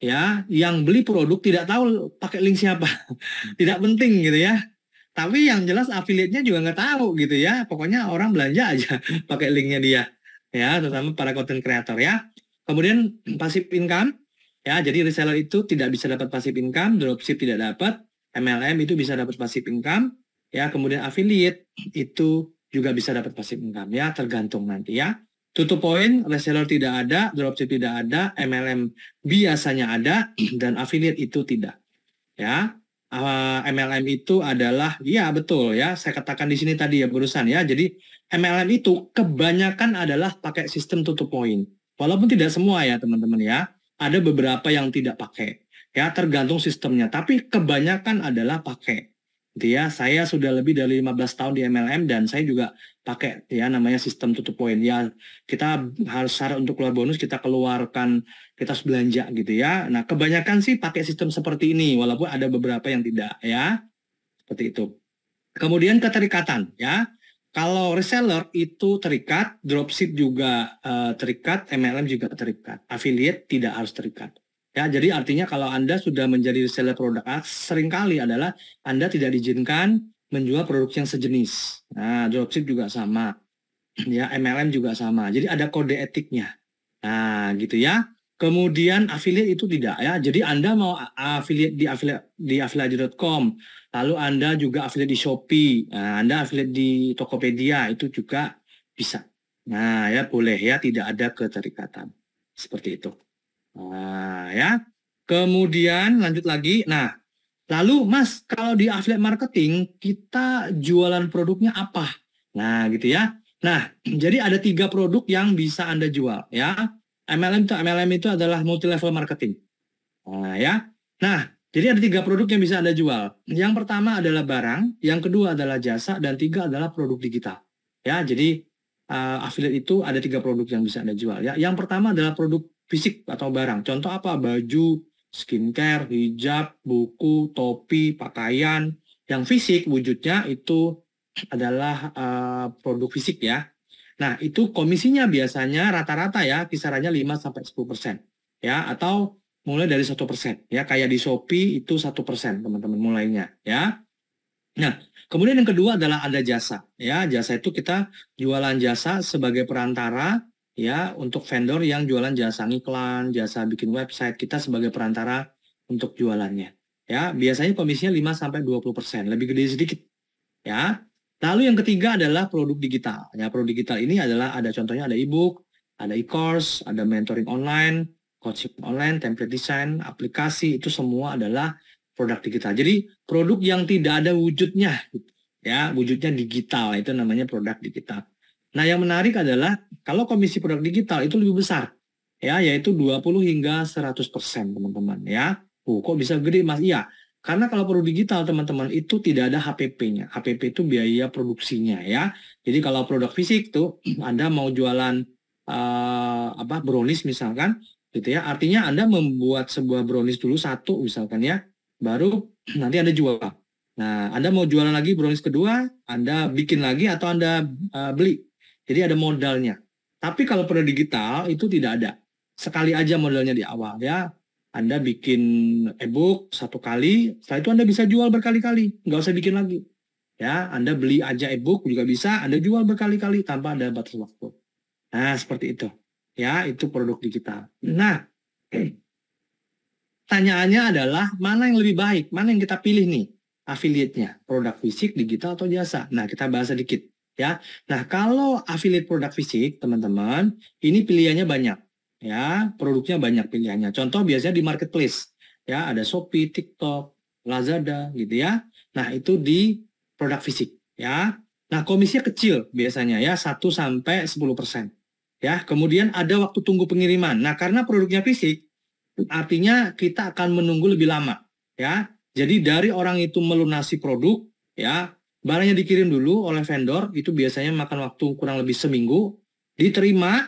B: ya yang beli produk tidak tahu pakai link siapa. tidak penting gitu ya. Tapi yang jelas affiliate-nya juga nggak tahu gitu ya. Pokoknya orang belanja aja pakai linknya dia. Ya, terutama para content creator ya. Kemudian pasif income. Ya, jadi reseller itu tidak bisa dapat pasif income, dropship tidak dapat, MLM itu bisa dapat pasif income. Ya, kemudian affiliate itu juga bisa dapat pasif income ya, tergantung nanti ya. Tutup poin, reseller tidak ada, dropship tidak ada, MLM biasanya ada, dan affiliate itu tidak. Ya, MLM eh, itu adalah, ya betul ya, saya katakan di sini tadi ya berusan ya, jadi MLM itu kebanyakan adalah pakai sistem tutup poin. Walaupun tidak semua ya teman-teman ya, ada beberapa yang tidak pakai. Ya, tergantung sistemnya, tapi kebanyakan adalah pakai gitu ya. Saya sudah lebih dari 15 tahun di MLM dan saya juga pakai ya namanya sistem tutup poin. Ya kita harus syarat untuk keluar bonus kita keluarkan kita harus belanja gitu ya. Nah, kebanyakan sih pakai sistem seperti ini walaupun ada beberapa yang tidak ya. Seperti itu. Kemudian keterikatan ya. Kalau reseller itu terikat, dropship juga uh, terikat, MLM juga terikat, affiliate tidak harus terikat. Ya, jadi artinya kalau Anda sudah menjadi reseller produk A, seringkali adalah Anda tidak diizinkan menjual produk yang sejenis. Nah, dropship juga sama. Ya, MLM juga sama. Jadi ada kode etiknya. Nah, gitu ya. Kemudian affiliate itu tidak ya. Jadi Anda mau affiliate di affiliate di affiliate.com, lalu Anda juga affiliate di Shopee, nah, Anda affiliate di Tokopedia itu juga bisa. Nah, ya boleh ya, tidak ada keterikatan. Seperti itu. Nah, ya. Kemudian lanjut lagi. Nah, lalu Mas, kalau di affiliate marketing kita jualan produknya apa? Nah, gitu ya. Nah, jadi ada tiga produk yang bisa Anda jual, ya. MLM itu MLM itu adalah multi level marketing. Nah, ya. Nah, jadi ada tiga produk yang bisa Anda jual. Yang pertama adalah barang, yang kedua adalah jasa, dan tiga adalah produk digital. Ya, jadi uh, affiliate itu ada tiga produk yang bisa Anda jual. Ya, yang pertama adalah produk fisik atau barang. Contoh apa? Baju, skincare, hijab, buku, topi, pakaian. Yang fisik wujudnya itu adalah uh, produk fisik ya. Nah, itu komisinya biasanya rata-rata ya kisarannya 5 sampai 10% ya atau mulai dari 1%. ya kayak di Shopee itu 1% teman-teman mulainya ya nah kemudian yang kedua adalah ada jasa ya jasa itu kita jualan jasa sebagai perantara ya untuk vendor yang jualan jasa iklan, jasa bikin website, kita sebagai perantara untuk jualannya. Ya, biasanya komisinya 5 sampai 20%, lebih gede sedikit. Ya. Lalu yang ketiga adalah produk digital. Ya, produk digital ini adalah ada contohnya ada ebook ada e-course, ada mentoring online, coaching online, template design, aplikasi itu semua adalah produk digital. Jadi produk yang tidak ada wujudnya, gitu. ya wujudnya digital itu namanya produk digital. Nah, yang menarik adalah kalau komisi produk digital itu lebih besar, ya, yaitu 20 hingga 100 persen, teman-teman, ya. Uh, kok bisa gede, Mas? Iya, karena kalau produk digital, teman-teman, itu tidak ada HPP-nya. HPP itu biaya produksinya, ya. Jadi kalau produk fisik itu, Anda mau jualan uh, apa brownies misalkan, gitu ya. Artinya Anda membuat sebuah brownies dulu satu misalkan ya, baru nanti Anda jual. Nah, Anda mau jualan lagi brownies kedua, Anda bikin lagi atau Anda uh, beli jadi ada modalnya. Tapi kalau produk digital itu tidak ada. Sekali aja modalnya di awal ya. Anda bikin e-book satu kali, setelah itu Anda bisa jual berkali-kali, nggak usah bikin lagi. Ya, Anda beli aja e-book juga bisa, Anda jual berkali-kali tanpa ada batas waktu. Nah, seperti itu. Ya, itu produk digital. Nah, tanyaannya adalah mana yang lebih baik, mana yang kita pilih nih? Affiliate-nya, produk fisik, digital, atau jasa? Nah, kita bahas sedikit ya. Nah, kalau affiliate produk fisik, teman-teman, ini pilihannya banyak ya, produknya banyak pilihannya. Contoh biasanya di marketplace ya, ada Shopee, TikTok, Lazada gitu ya. Nah, itu di produk fisik ya. Nah, komisinya kecil biasanya ya, 1 sampai sepuluh persen Ya, kemudian ada waktu tunggu pengiriman. Nah, karena produknya fisik, artinya kita akan menunggu lebih lama, ya. Jadi dari orang itu melunasi produk, ya, Barangnya dikirim dulu oleh vendor itu biasanya makan waktu kurang lebih seminggu, diterima,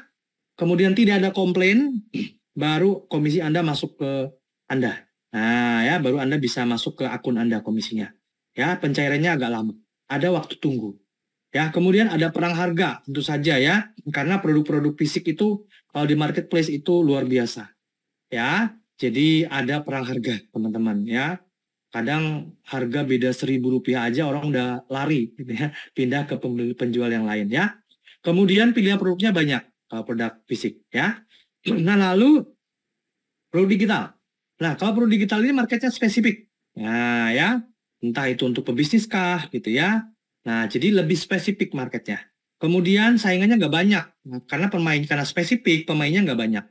B: kemudian tidak ada komplain, baru komisi Anda masuk ke Anda. Nah, ya baru Anda bisa masuk ke akun Anda komisinya. Ya, pencairannya agak lama. Ada waktu tunggu. Ya, kemudian ada perang harga tentu saja ya, karena produk-produk fisik itu kalau di marketplace itu luar biasa. Ya, jadi ada perang harga, teman-teman ya kadang harga beda seribu rupiah aja orang udah lari gitu ya pindah ke penjual yang lain ya kemudian pilihan produknya banyak kalau produk fisik ya nah lalu produk digital nah kalau produk digital ini marketnya spesifik nah ya entah itu untuk pebisnis kah gitu ya nah jadi lebih spesifik marketnya kemudian saingannya nggak banyak nah, karena pemain karena spesifik pemainnya nggak banyak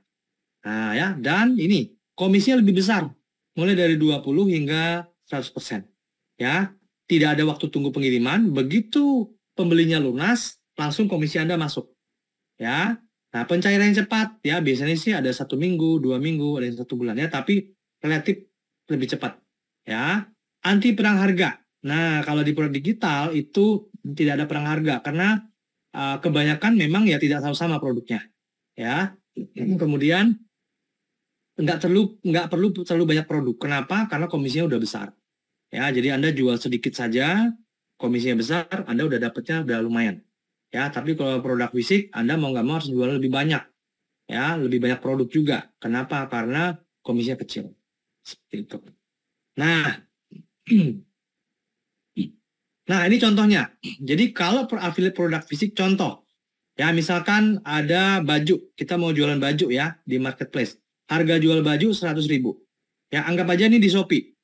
B: nah ya dan ini komisinya lebih besar mulai dari 20 hingga 100%. Ya, tidak ada waktu tunggu pengiriman, begitu pembelinya lunas, langsung komisi Anda masuk. Ya, nah pencairan yang cepat ya biasanya sih ada satu minggu, dua minggu, ada yang satu bulan ya, tapi relatif lebih cepat. Ya, anti perang harga. Nah, kalau di produk digital itu tidak ada perang harga karena uh, kebanyakan memang ya tidak sama-sama produknya. Ya, kemudian nggak perlu nggak perlu terlalu banyak produk. Kenapa? Karena komisinya udah besar. Ya, jadi Anda jual sedikit saja, komisinya besar, Anda udah dapetnya udah lumayan. Ya, tapi kalau produk fisik, Anda mau nggak mau harus jual lebih banyak. Ya, lebih banyak produk juga. Kenapa? Karena komisinya kecil. Seperti itu. Nah, nah ini contohnya. Jadi kalau per affiliate produk fisik, contoh. Ya, misalkan ada baju, kita mau jualan baju ya di marketplace. Harga jual baju 100 ribu. Ya, anggap aja ini di Shopee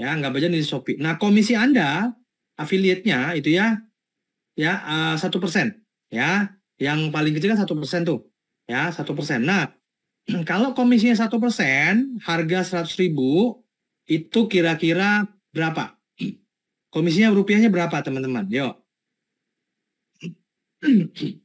B: ya nggak baca di Shopee. Nah komisi Anda afiliatnya itu ya ya eh, satu persen ya yang paling kecil kan satu persen tuh ya satu persen. Nah kalau komisinya satu persen harga seratus ribu itu kira-kira berapa? Komisinya rupiahnya berapa teman-teman?
A: Yuk.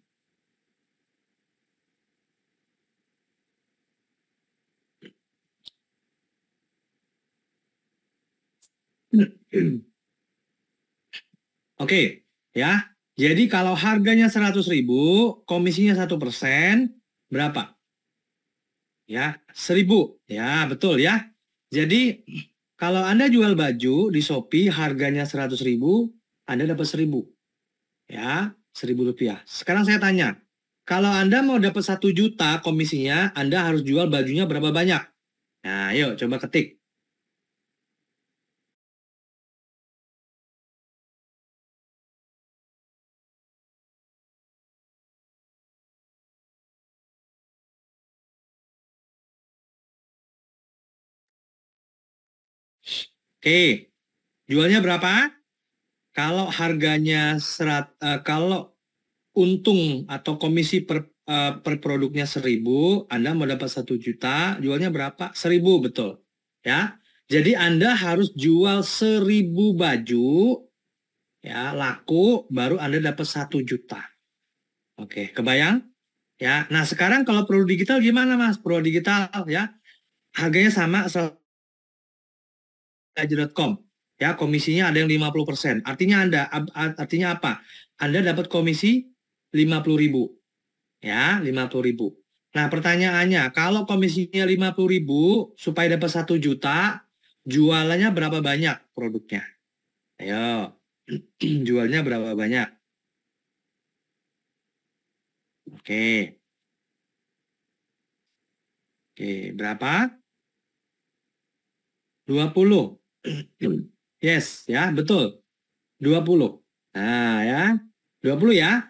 A: Oke,
B: okay, ya. Jadi kalau harganya 100.000, komisinya 1%, berapa? Ya, 1.000. Ya, betul ya. Jadi kalau Anda jual baju di Shopee harganya 100.000, Anda dapat 1.000. Ya, 1.000 rupiah. Sekarang saya tanya, kalau Anda mau dapat
A: 1 juta komisinya, Anda harus jual bajunya berapa banyak? Nah, yuk coba ketik. Oke. Jualnya berapa? Kalau
B: harganya serat uh, kalau untung atau komisi per uh, per produknya seribu, Anda mau dapat satu juta, jualnya berapa? Seribu betul. Ya. Jadi Anda harus jual seribu baju ya, laku baru Anda dapat satu juta. Oke, kebayang? Ya. Nah, sekarang kalau produk digital gimana, Mas? Produk digital ya. Harganya sama aja.com. Ya, komisinya ada yang 50%. Artinya Anda artinya apa? Anda dapat komisi 50.000. Ya, 50.000. Nah, pertanyaannya, kalau komisinya 50.000 supaya dapat 1 juta, jualannya berapa banyak produknya? Ayo, jualnya berapa banyak? Oke. Oke, berapa? 20. Yes, ya, betul. 20. Nah, ya. 20 ya.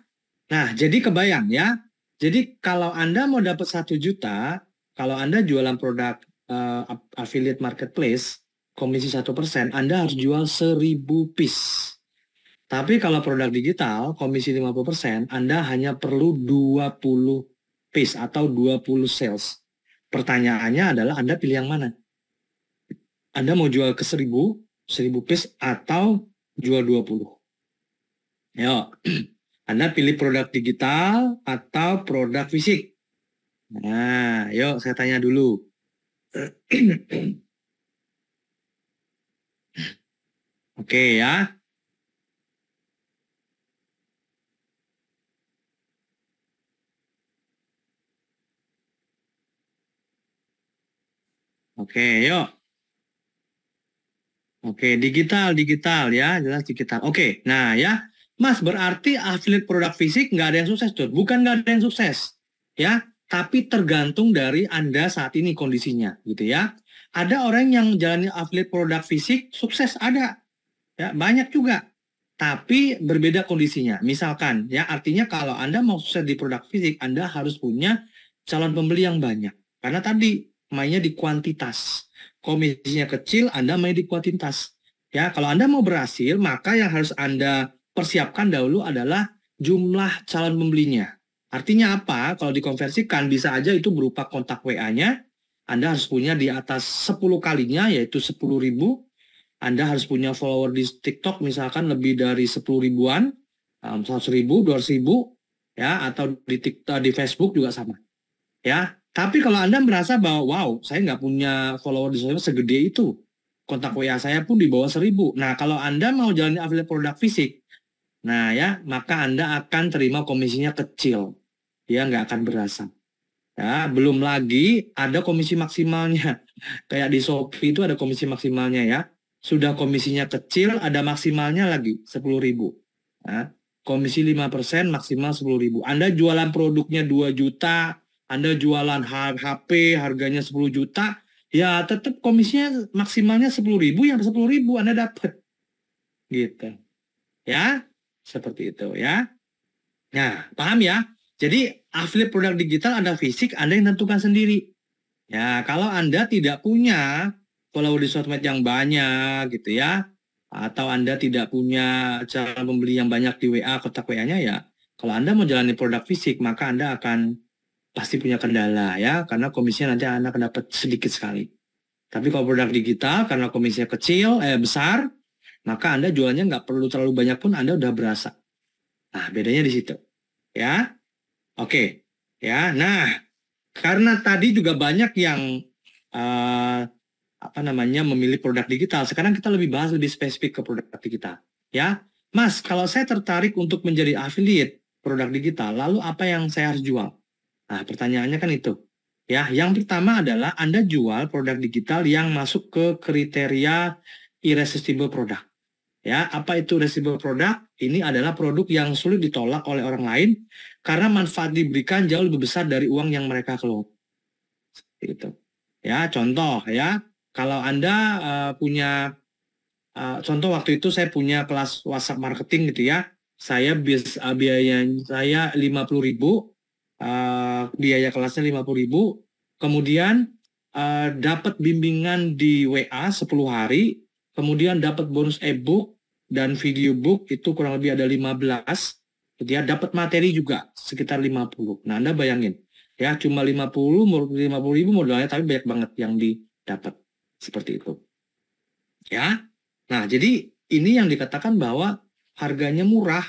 B: Nah, jadi kebayang ya. Jadi kalau Anda mau dapat 1 juta, kalau Anda jualan produk uh, affiliate marketplace, komisi 1%, Anda harus jual 1000 piece. Tapi kalau produk digital, komisi 50%, Anda hanya perlu 20 piece atau 20 sales. Pertanyaannya adalah Anda pilih yang mana? Anda mau jual ke seribu, seribu piece atau jual dua puluh? Ya, Anda pilih produk digital atau produk fisik. Nah, yuk saya tanya dulu.
A: Oke ya. Oke, yuk.
B: Oke, digital, digital ya, jelas digital. Oke, nah ya, Mas berarti affiliate produk fisik nggak ada yang sukses tuh, bukan nggak ada yang sukses, ya, tapi tergantung dari anda saat ini kondisinya, gitu ya. Ada orang yang jalani affiliate produk fisik sukses ada, ya banyak juga, tapi berbeda kondisinya. Misalkan, ya artinya kalau anda mau sukses di produk fisik, anda harus punya calon pembeli yang banyak, karena tadi mainnya di kuantitas komisinya kecil, Anda main di kuantitas. Ya, kalau Anda mau berhasil, maka yang harus Anda persiapkan dahulu adalah jumlah calon pembelinya. Artinya apa? Kalau dikonversikan bisa aja itu berupa kontak WA-nya. Anda harus punya di atas 10 kalinya yaitu 10 ribu. Anda harus punya follower di TikTok misalkan lebih dari 10 ribuan, 100 ribu, 200 ribu, ya atau di TikTok, eh, di Facebook juga sama. Ya, tapi kalau Anda merasa bahwa wow, saya nggak punya follower di sosmed segede itu, kontak WA saya pun di bawah seribu. Nah, kalau Anda mau jalan affiliate produk fisik, nah ya, maka Anda akan terima komisinya kecil. Ya, nggak akan berasa. Ya, belum lagi ada komisi maksimalnya. Kayak di Shopee itu ada komisi maksimalnya ya. Sudah komisinya kecil, ada maksimalnya lagi, sepuluh ribu. Ya, komisi 5% maksimal sepuluh ribu. Anda jualan produknya 2 juta, anda jualan HP harganya 10 juta, ya tetap komisinya maksimalnya 10 ribu, yang 10 ribu Anda dapat. Gitu. Ya, seperti itu ya. Nah, paham ya? Jadi affiliate produk digital Anda fisik, Anda yang tentukan sendiri. Ya, kalau Anda tidak punya follower di sosmed yang banyak gitu ya, atau Anda tidak punya cara membeli yang banyak di WA, kotak WA-nya ya, kalau Anda mau jalani produk fisik, maka Anda akan pasti punya kendala ya karena komisinya nanti anak dapat sedikit sekali. Tapi kalau produk digital karena komisinya kecil eh besar maka Anda jualnya nggak perlu terlalu banyak pun Anda udah berasa. Nah, bedanya di situ. Ya. Oke. Ya. Nah, karena tadi juga banyak yang uh, apa namanya memilih produk digital. Sekarang kita lebih bahas lebih spesifik ke produk digital. Ya. Mas, kalau saya tertarik untuk menjadi affiliate produk digital, lalu apa yang saya harus jual? Nah, pertanyaannya kan itu. Ya, yang pertama adalah Anda jual produk digital yang masuk ke kriteria irresistible product. Ya, apa itu irresistible product? Ini adalah produk yang sulit ditolak oleh orang lain karena manfaat diberikan jauh lebih besar dari uang yang mereka keluar. Gitu. Ya, contoh ya, kalau Anda uh, punya uh, contoh waktu itu saya punya kelas WhatsApp marketing gitu ya. Saya bis uh, eh, biaya saya 50.000, uh, biaya kelasnya 50.000 kemudian uh, dapat bimbingan di WA 10 hari kemudian dapat bonus e-book dan video book itu kurang lebih ada 15 belas ya dapat materi juga sekitar 50 nah Anda bayangin ya cuma 50 50 ribu modalnya tapi banyak banget yang didapat seperti itu ya nah jadi ini yang dikatakan bahwa harganya murah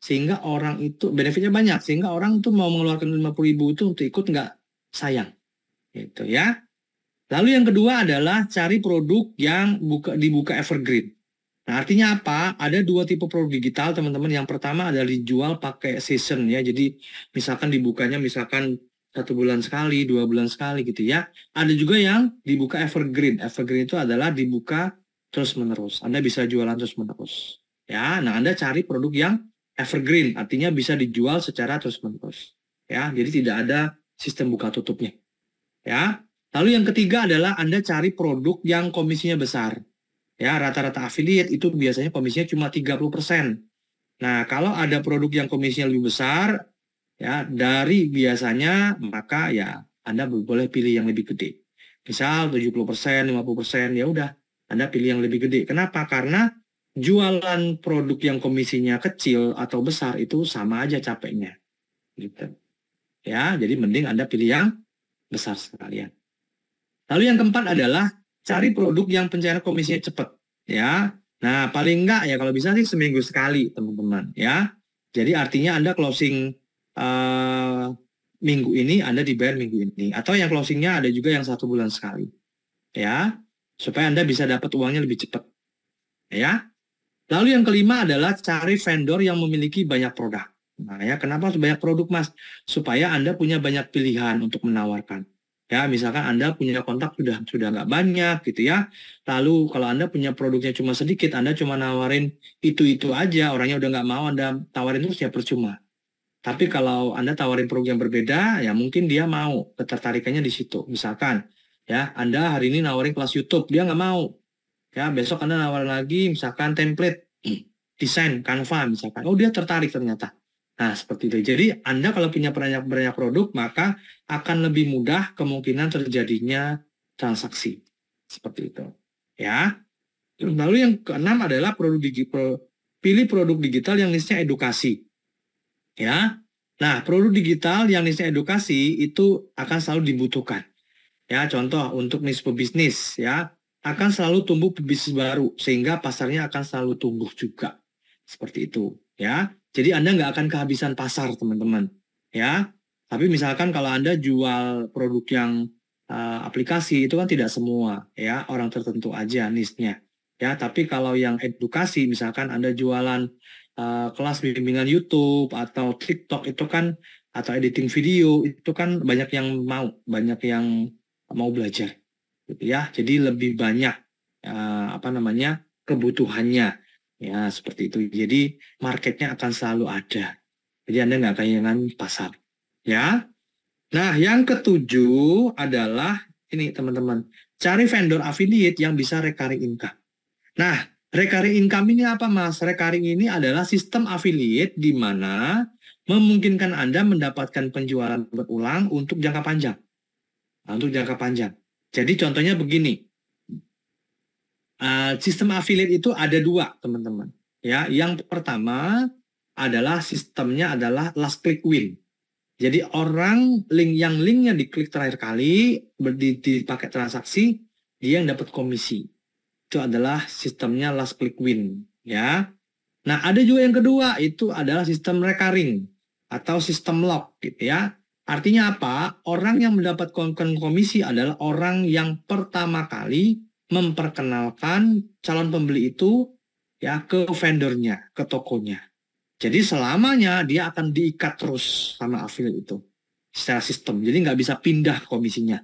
B: sehingga orang itu benefitnya banyak sehingga orang itu mau mengeluarkan lima puluh ribu itu untuk ikut nggak sayang gitu ya lalu yang kedua adalah cari produk yang buka dibuka evergreen nah artinya apa ada dua tipe produk digital teman-teman yang pertama adalah dijual pakai season ya jadi misalkan dibukanya misalkan satu bulan sekali, dua bulan sekali gitu ya. Ada juga yang dibuka evergreen. Evergreen itu adalah dibuka terus menerus. Anda bisa jualan terus menerus. Ya, nah Anda cari produk yang evergreen, artinya bisa dijual secara terus-menerus. Ya, jadi tidak ada sistem buka tutupnya. Ya. Lalu yang ketiga adalah Anda cari produk yang komisinya besar. Ya, rata-rata affiliate itu biasanya komisinya cuma 30%. Nah, kalau ada produk yang komisinya lebih besar ya dari biasanya maka ya Anda boleh pilih yang lebih gede. Misal 70%, 50%, ya udah Anda pilih yang lebih gede. Kenapa? Karena jualan produk yang komisinya kecil atau besar itu sama aja capeknya. Gitu. Ya, jadi mending Anda pilih yang besar sekalian. Lalu yang keempat adalah cari produk yang pencairan komisinya cepat, ya. Nah, paling enggak ya kalau bisa sih seminggu sekali, teman-teman, ya. Jadi artinya Anda closing uh, minggu ini Anda dibayar minggu ini atau yang closingnya ada juga yang satu bulan sekali. Ya, supaya Anda bisa dapat uangnya lebih cepat. Ya. Lalu yang kelima adalah cari vendor yang memiliki banyak produk. Nah, ya kenapa harus banyak produk, Mas? Supaya Anda punya banyak pilihan untuk menawarkan. Ya, misalkan Anda punya kontak sudah sudah nggak banyak gitu ya. Lalu kalau Anda punya produknya cuma sedikit, Anda cuma nawarin itu-itu aja, orangnya udah nggak mau Anda tawarin terus ya percuma. Tapi kalau Anda tawarin produk yang berbeda, ya mungkin dia mau ketertarikannya di situ. Misalkan, ya Anda hari ini nawarin kelas YouTube, dia nggak mau ya besok anda nawar lagi misalkan template desain kanva misalkan oh dia tertarik ternyata nah seperti itu jadi anda kalau punya banyak banyak produk maka akan lebih mudah kemungkinan terjadinya transaksi seperti itu ya lalu yang keenam adalah produk digital pilih produk digital yang listnya edukasi ya nah produk digital yang listnya edukasi itu akan selalu dibutuhkan ya contoh untuk niche bisnis ya akan selalu tumbuh bisnis baru sehingga pasarnya akan selalu tumbuh juga seperti itu ya jadi anda nggak akan kehabisan pasar teman-teman ya tapi misalkan kalau anda jual produk yang uh, aplikasi itu kan tidak semua ya orang tertentu aja nisnya ya tapi kalau yang edukasi misalkan anda jualan uh, kelas bimbingan YouTube atau TikTok itu kan atau editing video itu kan banyak yang mau banyak yang mau belajar gitu ya. Jadi lebih banyak uh, apa namanya kebutuhannya ya seperti itu. Jadi marketnya akan selalu ada. Jadi anda nggak kehilangan pasar ya. Nah yang ketujuh adalah ini teman-teman cari vendor affiliate yang bisa recurring income. Nah recurring income ini apa mas? Recurring ini adalah sistem affiliate di mana memungkinkan Anda mendapatkan penjualan berulang untuk jangka panjang. Nah, untuk jangka panjang. Jadi contohnya begini, uh, sistem affiliate itu ada dua teman-teman. Ya, yang pertama adalah sistemnya adalah last click win. Jadi orang link yang linknya diklik terakhir kali dipakai transaksi, dia yang dapat komisi. Itu adalah sistemnya last click win, ya. Nah, ada juga yang kedua itu adalah sistem recurring atau sistem lock gitu ya. Artinya apa? Orang yang mendapat komisi adalah orang yang pertama kali memperkenalkan calon pembeli itu ya ke vendornya, ke tokonya. Jadi selamanya dia akan diikat terus sama affiliate itu secara sistem. Jadi nggak bisa pindah komisinya,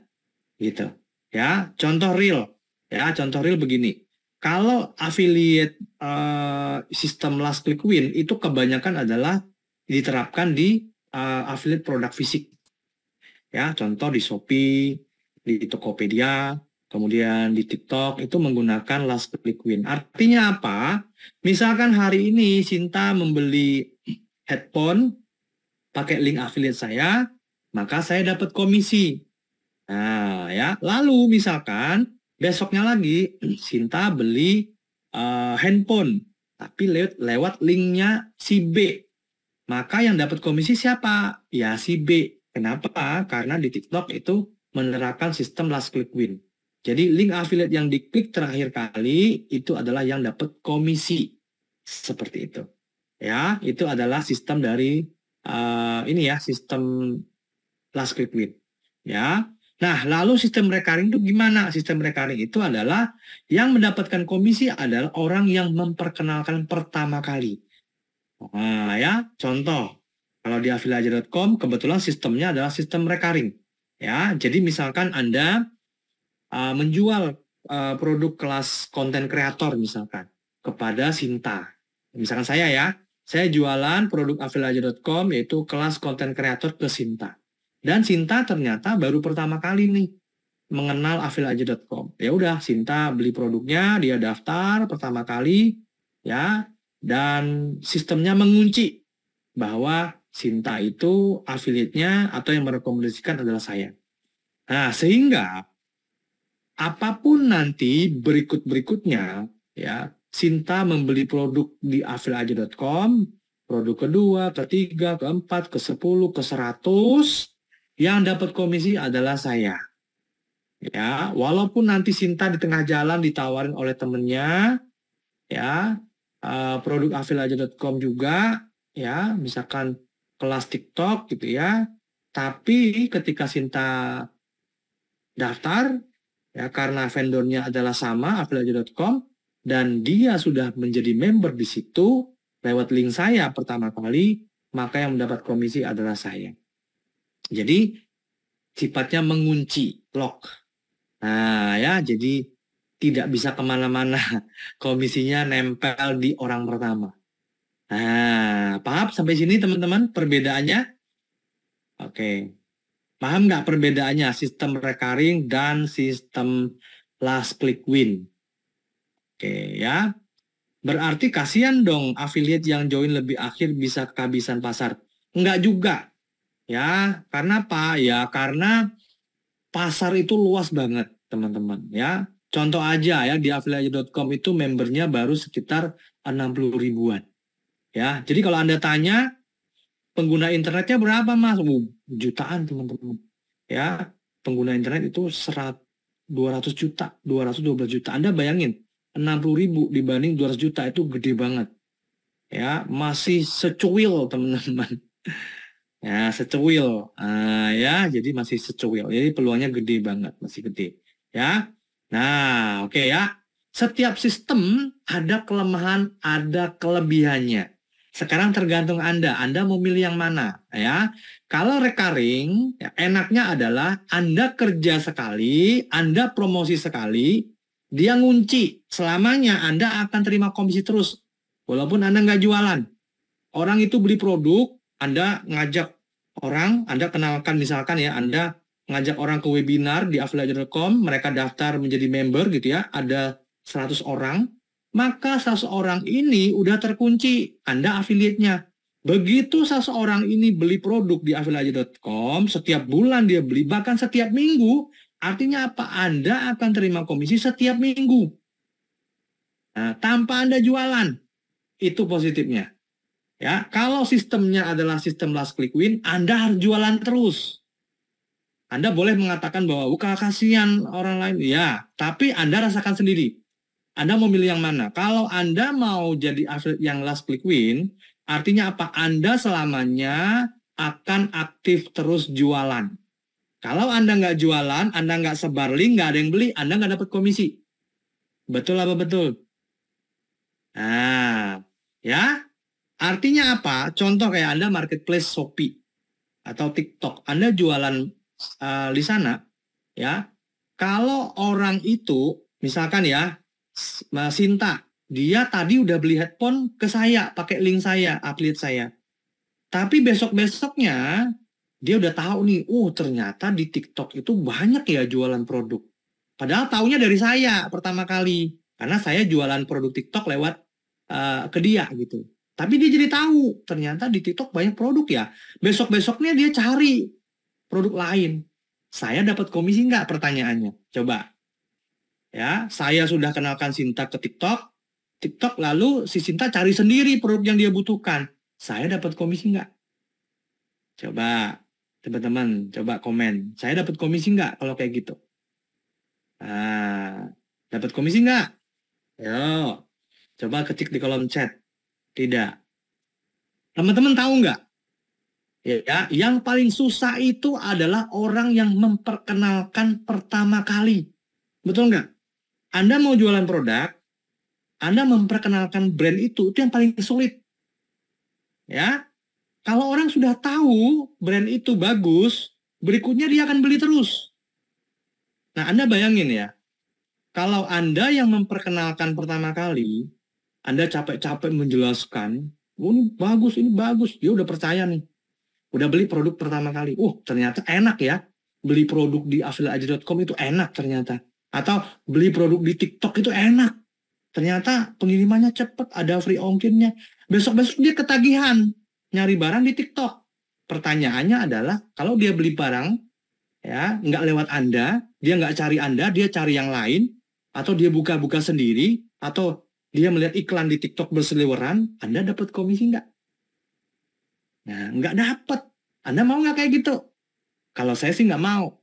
B: gitu. Ya, contoh real, ya contoh real begini. Kalau affiliate uh, sistem last click win itu kebanyakan adalah diterapkan di uh, affiliate produk fisik ya contoh di Shopee, di Tokopedia, kemudian di TikTok itu menggunakan last click win. Artinya apa? Misalkan hari ini Sinta membeli headphone pakai link affiliate saya, maka saya dapat komisi. Nah, ya. Lalu misalkan besoknya lagi Sinta beli uh, handphone tapi lewat lewat linknya si B. Maka yang dapat komisi siapa? Ya si B. Kenapa? Karena di TikTok itu menerapkan sistem last click win. Jadi link affiliate yang diklik terakhir kali itu adalah yang dapat komisi seperti itu. Ya, itu adalah sistem dari uh, ini ya, sistem last click win. Ya. Nah, lalu sistem recurring itu gimana? Sistem recurring itu adalah yang mendapatkan komisi adalah orang yang memperkenalkan pertama kali. Nah, ya, contoh kalau di afiliaja.com kebetulan sistemnya adalah sistem recurring. Ya, jadi misalkan Anda uh, menjual uh, produk kelas konten kreator misalkan kepada Sinta. Misalkan saya ya, saya jualan produk afiliaja.com yaitu kelas konten kreator ke Sinta. Dan Sinta ternyata baru pertama kali nih mengenal afiliaja.com. Ya udah, Sinta beli produknya, dia daftar pertama kali ya dan sistemnya mengunci bahwa Sinta itu afiliatnya atau yang merekomendasikan adalah saya. Nah, sehingga apapun nanti berikut-berikutnya ya, Sinta membeli produk di afilaja.com, produk kedua, ketiga, keempat, ke sepuluh, ke seratus, yang dapat komisi adalah saya. Ya, walaupun nanti Sinta di tengah jalan ditawarin oleh temennya, ya, eh, produk afilaja.com juga, ya, misalkan kelas TikTok gitu ya. Tapi ketika Sinta daftar ya karena vendornya adalah sama affiliate.com dan dia sudah menjadi member di situ lewat link saya pertama kali, maka yang mendapat komisi adalah saya. Jadi sifatnya mengunci, lock. Nah ya, jadi tidak bisa kemana-mana. Komisinya nempel di orang pertama. Nah, paham sampai sini teman-teman perbedaannya? Oke. Paham nggak perbedaannya sistem recurring dan sistem last click win? Oke ya. Berarti kasihan dong affiliate yang join lebih akhir bisa kehabisan pasar. Enggak juga. Ya, karena apa? Ya, karena pasar itu luas banget, teman-teman, ya. Contoh aja ya di affiliate.com itu membernya baru sekitar 60 ribuan. Ya, jadi kalau Anda tanya pengguna internetnya berapa, Mas? Uh, jutaan, teman-teman. Ya, pengguna internet itu serat 200 juta, 212 juta. Anda bayangin, 60 ribu dibanding 200 juta itu gede banget. Ya, masih secuil, teman-teman. Ya, secuil. Uh, ya, jadi masih secuil. Jadi peluangnya gede banget, masih gede. Ya. Nah, oke okay ya. Setiap sistem ada kelemahan, ada kelebihannya. Sekarang tergantung Anda, Anda mau milih yang mana ya. Kalau recurring, ya, enaknya adalah Anda kerja sekali, Anda promosi sekali, dia ngunci. Selamanya Anda akan terima komisi terus. Walaupun Anda nggak jualan. Orang itu beli produk, Anda ngajak orang, Anda kenalkan misalkan ya, Anda ngajak orang ke webinar di affiliate.com, mereka daftar menjadi member gitu ya, ada 100 orang, maka seseorang ini udah terkunci. Anda afiliatnya. Begitu seseorang ini beli produk di afiliasi.com, setiap bulan dia beli, bahkan setiap minggu, artinya apa? Anda akan terima komisi setiap minggu. Nah, tanpa Anda jualan, itu positifnya. Ya, kalau sistemnya adalah sistem last click win, Anda harus jualan terus. Anda boleh mengatakan bahwa buka kasihan orang lain, ya, tapi Anda rasakan sendiri anda mau milih yang mana? Kalau Anda mau jadi yang last click win, artinya apa? Anda selamanya akan aktif terus jualan. Kalau Anda nggak jualan, Anda nggak sebar link, nggak ada yang beli, Anda nggak dapat komisi. Betul apa betul? Nah, ya. Artinya apa? Contoh kayak Anda marketplace Shopee atau TikTok. Anda jualan uh, di sana, ya. Kalau orang itu, misalkan ya, Mbak nah, Sinta, dia tadi udah beli headphone ke saya, pakai link saya, affiliate saya. Tapi besok-besoknya dia udah tahu nih, oh ternyata di TikTok itu banyak ya jualan produk. Padahal taunya dari saya pertama kali. Karena saya jualan produk TikTok lewat uh, ke dia gitu. Tapi dia jadi tahu, ternyata di TikTok banyak produk ya. Besok-besoknya dia cari produk lain. Saya dapat komisi nggak pertanyaannya? Coba Ya, saya sudah kenalkan Sinta ke TikTok. TikTok lalu si Sinta cari sendiri produk yang dia butuhkan. Saya dapat komisi nggak? Coba teman-teman coba komen. Saya dapat komisi nggak kalau kayak gitu? Nah, dapat komisi nggak? Yo, coba ketik di kolom chat. Tidak. Teman-teman tahu nggak? Ya, yang paling susah itu adalah orang yang memperkenalkan pertama kali. Betul nggak? Anda mau jualan produk, Anda memperkenalkan brand itu, itu yang paling sulit. Ya, kalau orang sudah tahu brand itu bagus, berikutnya dia akan beli terus. Nah, Anda bayangin ya, kalau Anda yang memperkenalkan pertama kali, Anda capek-capek menjelaskan, oh, ini bagus, ini bagus, dia udah percaya nih. Udah beli produk pertama kali, oh ternyata enak ya, beli produk di affiliatejari.com itu enak ternyata. Atau beli produk di TikTok itu enak. Ternyata pengirimannya cepat, ada free ongkirnya. Besok-besok dia ketagihan nyari barang di TikTok. Pertanyaannya adalah kalau dia beli barang ya nggak lewat Anda, dia nggak cari Anda, dia cari yang lain, atau dia buka-buka sendiri, atau dia melihat iklan di TikTok berseliweran, Anda dapat komisi nggak? Nah, nggak dapat. Anda mau nggak kayak gitu? Kalau saya sih nggak mau.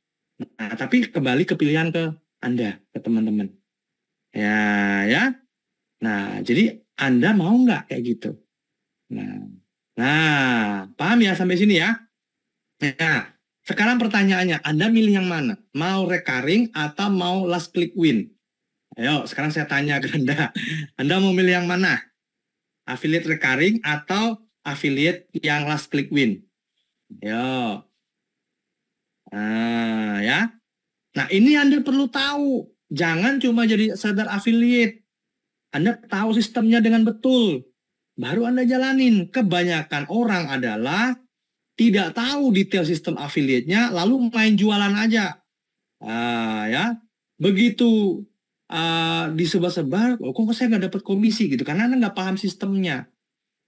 B: Nah, tapi kembali ke pilihan ke anda ke teman-teman. Ya, ya. Nah, jadi Anda mau nggak kayak gitu? Nah, nah, paham ya sampai sini ya? Nah, sekarang pertanyaannya, Anda milih yang mana? Mau recurring atau mau last click win? Ayo, sekarang saya tanya ke Anda. Anda mau milih yang mana? Affiliate recurring atau affiliate yang last click win? Ayo. Nah, ya. Nah, ini Anda perlu tahu. Jangan cuma jadi sadar affiliate. Anda tahu sistemnya dengan betul. Baru Anda jalanin. Kebanyakan orang adalah tidak tahu detail sistem affiliate-nya, lalu main jualan aja. Uh, ya, begitu uh, disebar-sebar, oh, kok saya nggak dapat komisi gitu, karena Anda nggak paham sistemnya.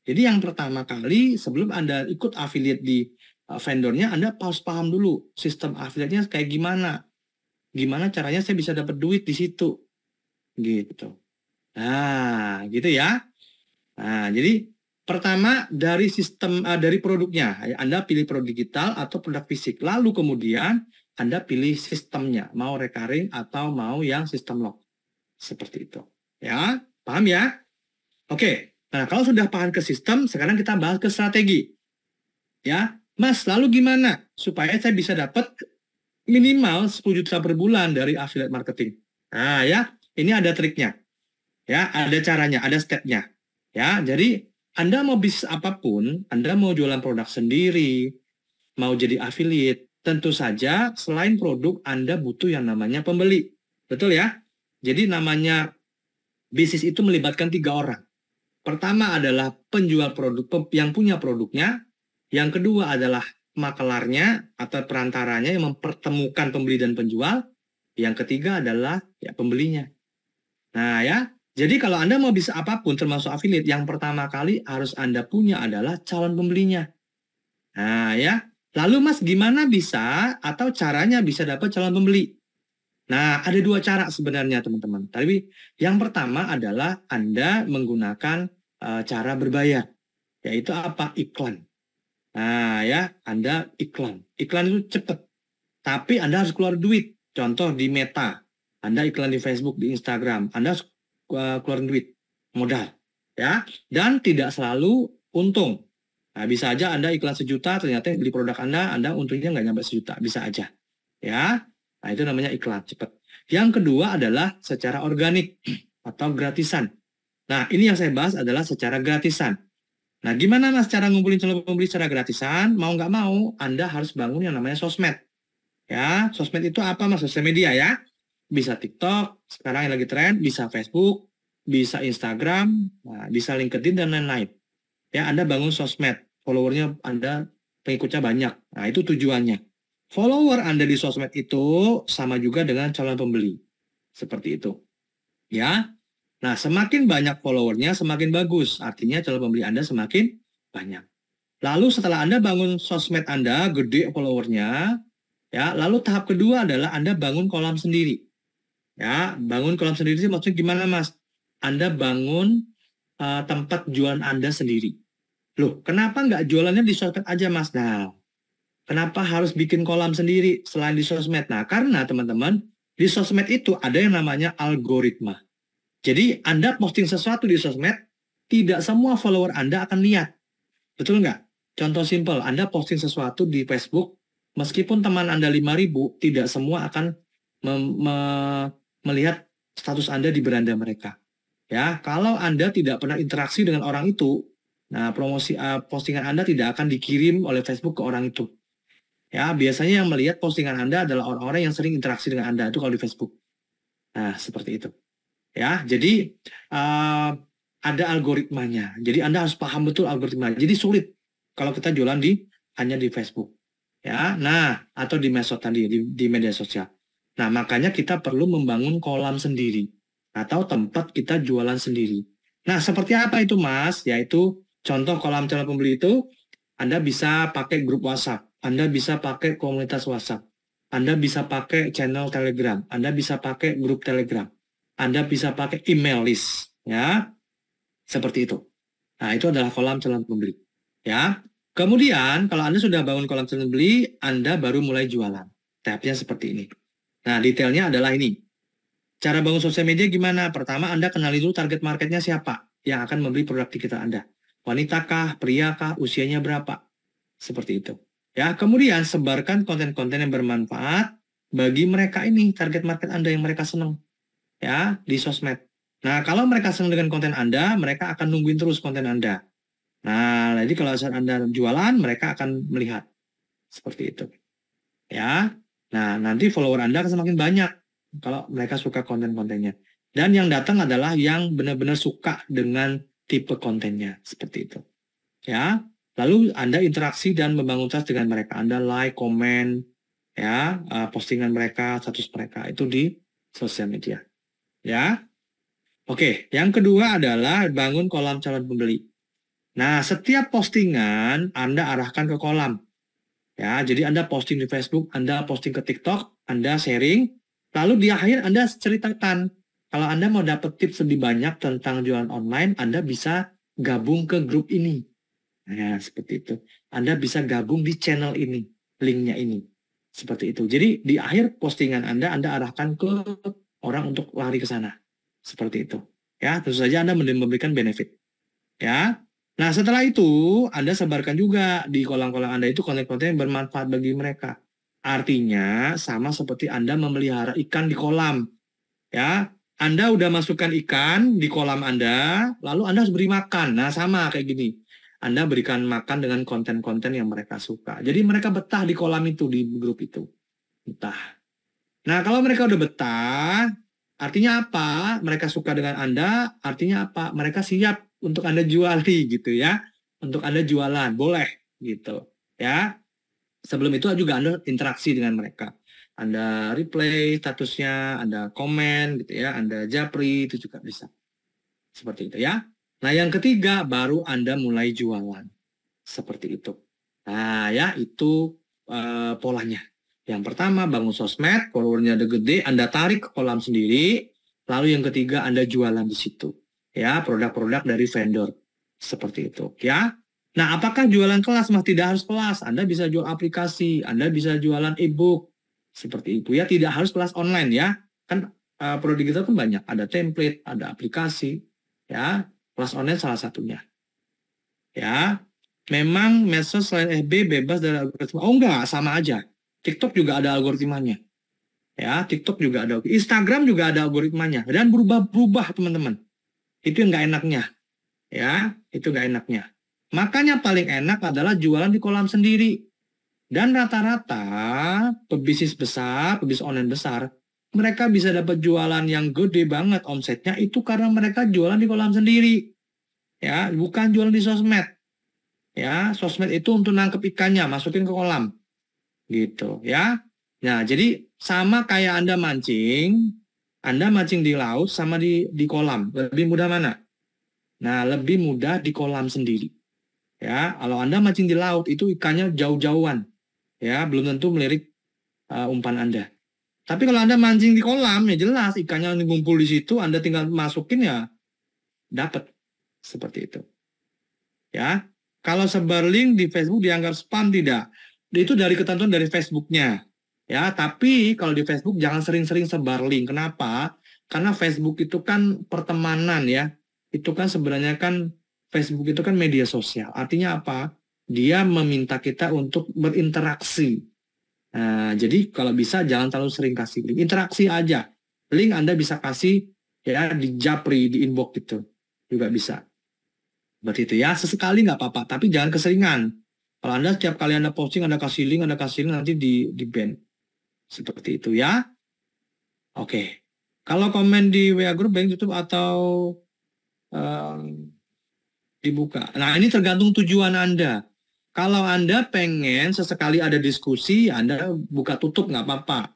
B: Jadi yang pertama kali sebelum Anda ikut affiliate di ah, vendornya, Anda harus paham dulu sistem affiliate-nya kayak gimana gimana caranya saya bisa dapat duit di situ gitu nah gitu ya nah jadi pertama dari sistem uh, dari produknya Anda pilih produk digital atau produk fisik lalu kemudian Anda pilih sistemnya mau recurring atau mau yang sistem lock seperti itu ya paham ya oke nah kalau sudah paham ke sistem sekarang kita bahas ke strategi ya Mas, lalu gimana supaya saya bisa dapat minimal 10 juta per bulan dari affiliate marketing. Nah, ya, ini ada triknya. Ya, ada caranya, ada stepnya. Ya, jadi Anda mau bisnis apapun, Anda mau jualan produk sendiri, mau jadi affiliate, tentu saja selain produk Anda butuh yang namanya pembeli. Betul ya? Jadi namanya bisnis itu melibatkan tiga orang. Pertama adalah penjual produk yang punya produknya, yang kedua adalah makelarnya atau perantaranya yang mempertemukan pembeli dan penjual. Yang ketiga adalah ya pembelinya. Nah ya, jadi kalau Anda mau bisa apapun termasuk affiliate, yang pertama kali harus Anda punya adalah calon pembelinya. Nah ya, lalu Mas gimana bisa atau caranya bisa dapat calon pembeli? Nah, ada dua cara sebenarnya teman-teman. Tapi yang pertama adalah Anda menggunakan e, cara berbayar, yaitu apa? Iklan. Nah, ya, Anda iklan. Iklan itu cepat. Tapi Anda harus keluar duit. Contoh di Meta, Anda iklan di Facebook, di Instagram, Anda harus eh, keluar duit, modal, ya. Dan tidak selalu untung. Nah, bisa aja Anda iklan sejuta, ternyata beli produk Anda, Anda untungnya nggak nyampe sejuta, bisa aja. Ya, nah itu namanya iklan cepat. Yang kedua adalah secara organik atau gratisan. Nah, ini yang saya bahas adalah secara gratisan. Nah, gimana Mas cara ngumpulin calon pembeli secara gratisan? Mau nggak mau, Anda harus bangun yang namanya sosmed. Ya, sosmed itu apa Mas? Sosial media ya. Bisa TikTok, sekarang yang lagi tren, bisa Facebook, bisa Instagram, nah, bisa LinkedIn dan lain-lain. Ya, Anda bangun sosmed, followernya Anda pengikutnya banyak. Nah, itu tujuannya. Follower Anda di sosmed itu sama juga dengan calon pembeli. Seperti itu. Ya, Nah, semakin banyak followernya, semakin bagus. Artinya calon pembeli Anda semakin banyak. Lalu setelah Anda bangun sosmed Anda, gede followernya, ya. Lalu tahap kedua adalah Anda bangun kolam sendiri. Ya, bangun kolam sendiri sih maksudnya gimana, Mas? Anda bangun uh, tempat jualan Anda sendiri. Loh, kenapa nggak jualannya di sosmed aja, Mas? Nah, kenapa harus bikin kolam sendiri selain di sosmed? Nah, karena teman-teman, di sosmed itu ada yang namanya algoritma. Jadi Anda posting sesuatu di sosmed, tidak semua follower Anda akan lihat. Betul nggak? Contoh simpel, Anda posting sesuatu di Facebook, meskipun teman Anda 5000, tidak semua akan me melihat status Anda di beranda mereka. Ya, kalau Anda tidak pernah interaksi dengan orang itu, nah promosi uh, postingan Anda tidak akan dikirim oleh Facebook ke orang itu. Ya, biasanya yang melihat postingan Anda adalah orang-orang yang sering interaksi dengan Anda itu kalau di Facebook. Nah, seperti itu ya jadi uh, ada algoritmanya jadi anda harus paham betul algoritma jadi sulit kalau kita jualan di hanya di Facebook ya nah atau di medsos tadi di, di media sosial nah makanya kita perlu membangun kolam sendiri atau tempat kita jualan sendiri nah seperti apa itu mas yaitu contoh kolam calon pembeli itu anda bisa pakai grup WhatsApp anda bisa pakai komunitas WhatsApp anda bisa pakai channel Telegram, Anda bisa pakai grup Telegram. Anda bisa pakai email list, ya. Seperti itu. Nah, itu adalah kolam calon pembeli, ya. Kemudian, kalau Anda sudah bangun kolam calon pembeli, Anda baru mulai jualan. Tapnya seperti ini. Nah, detailnya adalah ini. Cara bangun sosial media gimana? Pertama, Anda kenali dulu target marketnya siapa yang akan membeli produk digital Anda. Wanitakah, priakah, usianya berapa? Seperti itu. Ya, kemudian sebarkan konten-konten yang bermanfaat bagi mereka ini, target market Anda yang mereka senang ya di sosmed. Nah, kalau mereka senang dengan konten Anda, mereka akan nungguin terus konten Anda. Nah, jadi kalau saat Anda jualan, mereka akan melihat. Seperti itu. Ya. Nah, nanti follower Anda akan semakin banyak kalau mereka suka konten-kontennya. Dan yang datang adalah yang benar-benar suka dengan tipe kontennya. Seperti itu. Ya. Lalu Anda interaksi dan membangun trust dengan mereka. Anda like, komen, ya, eh, postingan mereka, status mereka itu di sosial media ya. Oke, yang kedua adalah bangun kolam calon pembeli. Nah, setiap postingan Anda arahkan ke kolam. Ya, jadi Anda posting di Facebook, Anda posting ke TikTok, Anda sharing, lalu di akhir Anda ceritakan. Kalau Anda mau dapat tips lebih banyak tentang jualan online, Anda bisa gabung ke grup ini. Nah, seperti itu. Anda bisa gabung di channel ini, linknya ini. Seperti itu. Jadi di akhir postingan Anda, Anda arahkan ke orang untuk lari ke sana. Seperti itu. Ya, tentu saja Anda memberikan benefit. Ya. Nah, setelah itu Anda sebarkan juga di kolam-kolam Anda itu konten-konten yang bermanfaat bagi mereka. Artinya sama seperti Anda memelihara ikan di kolam. Ya, Anda udah masukkan ikan di kolam Anda, lalu Anda harus beri makan. Nah, sama kayak gini. Anda berikan makan dengan konten-konten yang mereka suka. Jadi mereka betah di kolam itu, di grup itu. Betah. Nah, kalau mereka udah betah, artinya apa? Mereka suka dengan Anda, artinya apa? Mereka siap untuk Anda juali gitu ya. Untuk Anda jualan, boleh gitu ya. Sebelum itu juga Anda interaksi dengan mereka. Anda replay statusnya, Anda komen gitu ya, Anda japri itu juga bisa. Seperti itu ya. Nah, yang ketiga baru Anda mulai jualan. Seperti itu. Nah, ya itu uh, polanya yang pertama, bangun sosmed, followernya ada gede, Anda tarik ke kolam sendiri. Lalu yang ketiga, Anda jualan di situ. Ya, produk-produk dari vendor. Seperti itu, ya. Nah, apakah jualan kelas? Mas, tidak harus kelas. Anda bisa jual aplikasi, Anda bisa jualan e-book. Seperti itu, ya. Tidak harus kelas online, ya. Kan uh, produk digital kan banyak. Ada template, ada aplikasi, ya. Kelas online salah satunya. Ya, memang medsos selain FB bebas dari algoritma. Oh enggak, sama aja TikTok juga ada algoritmanya. Ya, TikTok juga ada. Instagram juga ada algoritmanya dan berubah-berubah, teman-teman. Itu yang nggak enaknya. Ya, itu nggak enaknya. Makanya paling enak adalah jualan di kolam sendiri. Dan rata-rata pebisnis besar, pebisnis online besar, mereka bisa dapat jualan yang gede banget omsetnya itu karena mereka jualan di kolam sendiri. Ya, bukan jualan di sosmed. Ya, sosmed itu untuk nangkep ikannya, masukin ke kolam gitu ya. Nah, jadi sama kayak Anda mancing, Anda mancing di laut sama di di kolam, lebih mudah mana? Nah, lebih mudah di kolam sendiri. Ya, kalau Anda mancing di laut itu ikannya jauh-jauhan. Ya, belum tentu melirik uh, umpan Anda. Tapi kalau Anda mancing di kolam ya jelas ikannya ngumpul di situ, Anda tinggal masukin ya dapat. Seperti itu. Ya. Kalau seberling di Facebook dianggap spam tidak? itu dari ketentuan dari Facebooknya. Ya, tapi kalau di Facebook jangan sering-sering sebar link. Kenapa? Karena Facebook itu kan pertemanan ya. Itu kan sebenarnya kan Facebook itu kan media sosial. Artinya apa? Dia meminta kita untuk berinteraksi. Nah, jadi kalau bisa jangan terlalu sering kasih link. Interaksi aja. Link Anda bisa kasih ya di japri, di inbox gitu. Juga bisa. Berarti itu ya. Sesekali nggak apa-apa, tapi jangan keseringan kalau Anda setiap kali Anda posting, Anda kasih link, Anda kasih link, nanti di, di ban. Seperti itu ya. Oke. Okay. Kalau komen di WA Group, bank tutup atau um, dibuka. Nah, ini tergantung tujuan Anda. Kalau Anda pengen sesekali ada diskusi, Anda buka tutup nggak apa-apa.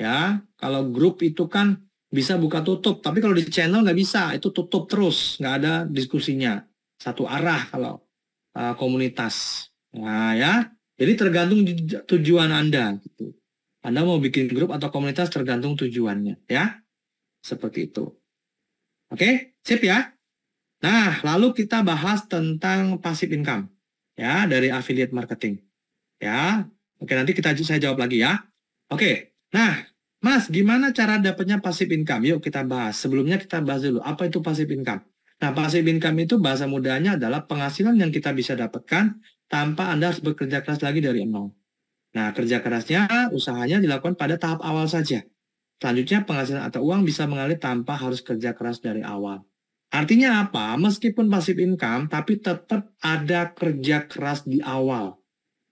B: Ya, kalau grup itu kan bisa buka tutup. Tapi kalau di channel nggak bisa, itu tutup terus. Nggak ada diskusinya. Satu arah kalau uh, komunitas. Nah ya, jadi tergantung tujuan Anda gitu. Anda mau bikin grup atau komunitas tergantung tujuannya ya. Seperti itu. Oke, sip ya. Nah, lalu kita bahas tentang passive income ya dari affiliate marketing. Ya. Oke, nanti kita saya jawab lagi ya. Oke. Nah, Mas, gimana cara dapatnya passive income? Yuk kita bahas. Sebelumnya kita bahas dulu apa itu passive income. Nah, passive income itu bahasa mudahnya adalah penghasilan yang kita bisa dapatkan tanpa Anda harus bekerja keras lagi dari nol. Nah, kerja kerasnya, usahanya dilakukan pada tahap awal saja. Selanjutnya, penghasilan atau uang bisa mengalir tanpa harus kerja keras dari awal. Artinya apa? Meskipun pasif income, tapi tetap ada kerja keras di awal.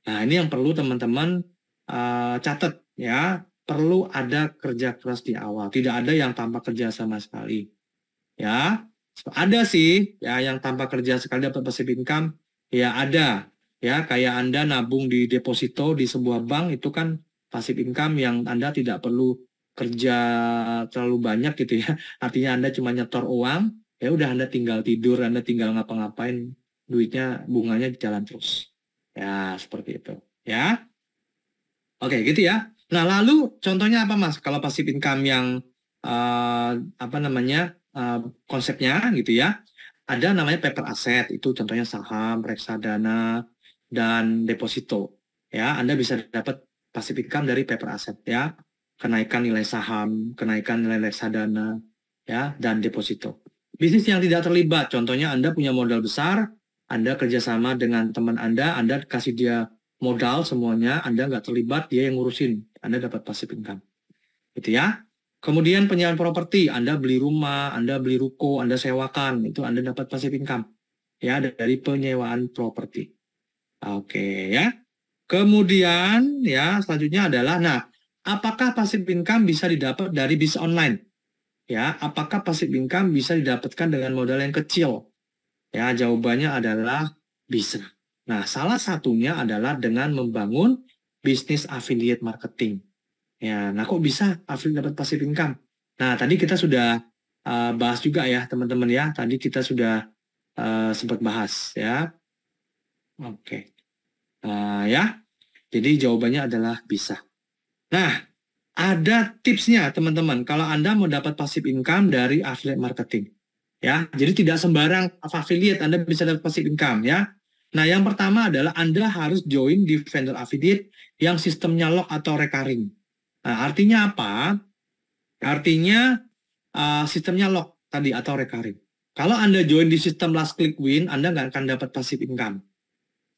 B: Nah, ini yang perlu teman-teman uh, catat ya. Perlu ada kerja keras di awal. Tidak ada yang tanpa kerja sama sekali. Ya, ada sih ya yang tanpa kerja sekali dapat pasif income. Ya ada, ya kayak Anda nabung di deposito di sebuah bank itu kan pasif income yang Anda tidak perlu kerja terlalu banyak gitu ya. Artinya Anda cuma nyetor uang, ya udah Anda tinggal tidur, Anda tinggal ngapa-ngapain, duitnya bunganya jalan terus. Ya, seperti itu, ya. Oke, gitu ya. Nah, lalu contohnya apa Mas? Kalau pasif income yang uh, apa namanya? Uh, konsepnya gitu ya. Ada namanya paper asset, itu contohnya saham, reksadana, dan deposito. Ya, Anda bisa dapat passive income dari paper asset ya, kenaikan nilai saham, kenaikan nilai reksadana ya dan deposito. Bisnis yang tidak terlibat, contohnya Anda punya modal besar, Anda kerjasama dengan teman Anda, Anda kasih dia modal semuanya, Anda nggak terlibat, dia yang ngurusin, Anda dapat passive income. Gitu ya. Kemudian penyewaan properti, Anda beli rumah, Anda beli ruko, Anda sewakan, itu Anda dapat passive income ya dari penyewaan properti. Oke ya. Kemudian ya selanjutnya adalah nah, apakah pasif income bisa didapat dari bisnis online? Ya, apakah pasif income bisa didapatkan dengan modal yang kecil? Ya, jawabannya adalah bisa. Nah, salah satunya adalah dengan membangun bisnis affiliate marketing. Ya, nah kok bisa affiliate dapat pasif income? Nah, tadi kita sudah uh, bahas juga ya, teman-teman ya. Tadi kita sudah uh, sempat bahas ya. Oke. Okay. Uh, ya, jadi jawabannya adalah bisa. Nah, ada tipsnya teman-teman. Kalau Anda mau dapat passive income dari affiliate marketing, ya, jadi tidak sembarang affiliate Anda bisa dapat passive income, ya. Nah, yang pertama adalah Anda harus join di vendor affiliate yang sistemnya lock atau recurring. Nah, artinya apa? Artinya uh, sistemnya lock tadi atau recurring. Kalau Anda join di sistem last click win, Anda nggak akan dapat passive income.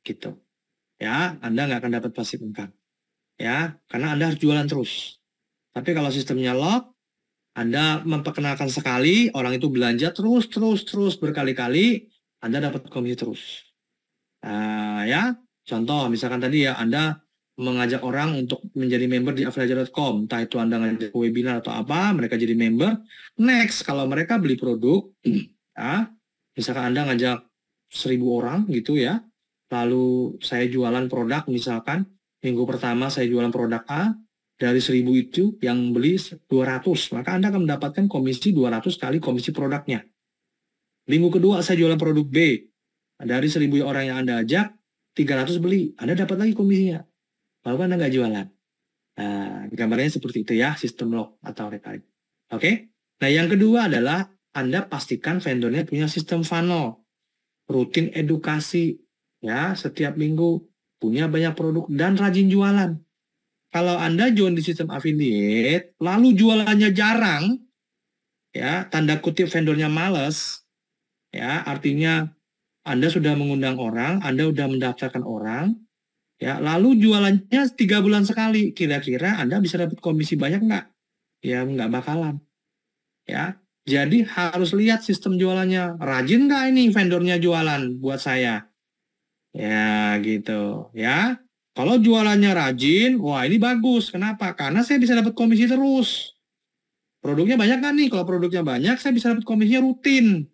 B: Gitu ya Anda nggak akan dapat pasif income. Ya, karena Anda harus jualan terus. Tapi kalau sistemnya lock, Anda memperkenalkan sekali, orang itu belanja terus, terus, terus berkali-kali, Anda dapat komisi terus. Uh, ya, contoh misalkan tadi ya Anda mengajak orang untuk menjadi member di affiliate.com. Entah itu Anda ngajak webinar atau apa, mereka jadi member. Next, kalau mereka beli produk, ya, misalkan Anda ngajak seribu orang gitu ya, lalu saya jualan produk misalkan minggu pertama saya jualan produk A dari 1000 itu yang beli 200 maka Anda akan mendapatkan komisi 200 kali komisi produknya minggu kedua saya jualan produk B dari 1000 orang yang Anda ajak 300 beli Anda dapat lagi komisinya lalu Anda nggak jualan nah gambarnya seperti itu ya sistem lock atau recurring oke okay? nah yang kedua adalah Anda pastikan vendornya punya sistem funnel rutin edukasi ya setiap minggu punya banyak produk dan rajin jualan. Kalau Anda join di sistem affiliate, lalu jualannya jarang, ya tanda kutip vendornya males, ya artinya Anda sudah mengundang orang, Anda sudah mendaftarkan orang, ya lalu jualannya tiga bulan sekali, kira-kira Anda bisa dapat komisi banyak nggak? Ya nggak bakalan, ya. Jadi harus lihat sistem jualannya. Rajin nggak ini vendornya jualan buat saya? Ya gitu ya. Kalau jualannya rajin, wah ini bagus. Kenapa? Karena saya bisa dapat komisi terus. Produknya banyak kan nih? Kalau produknya banyak, saya bisa dapat komisinya rutin.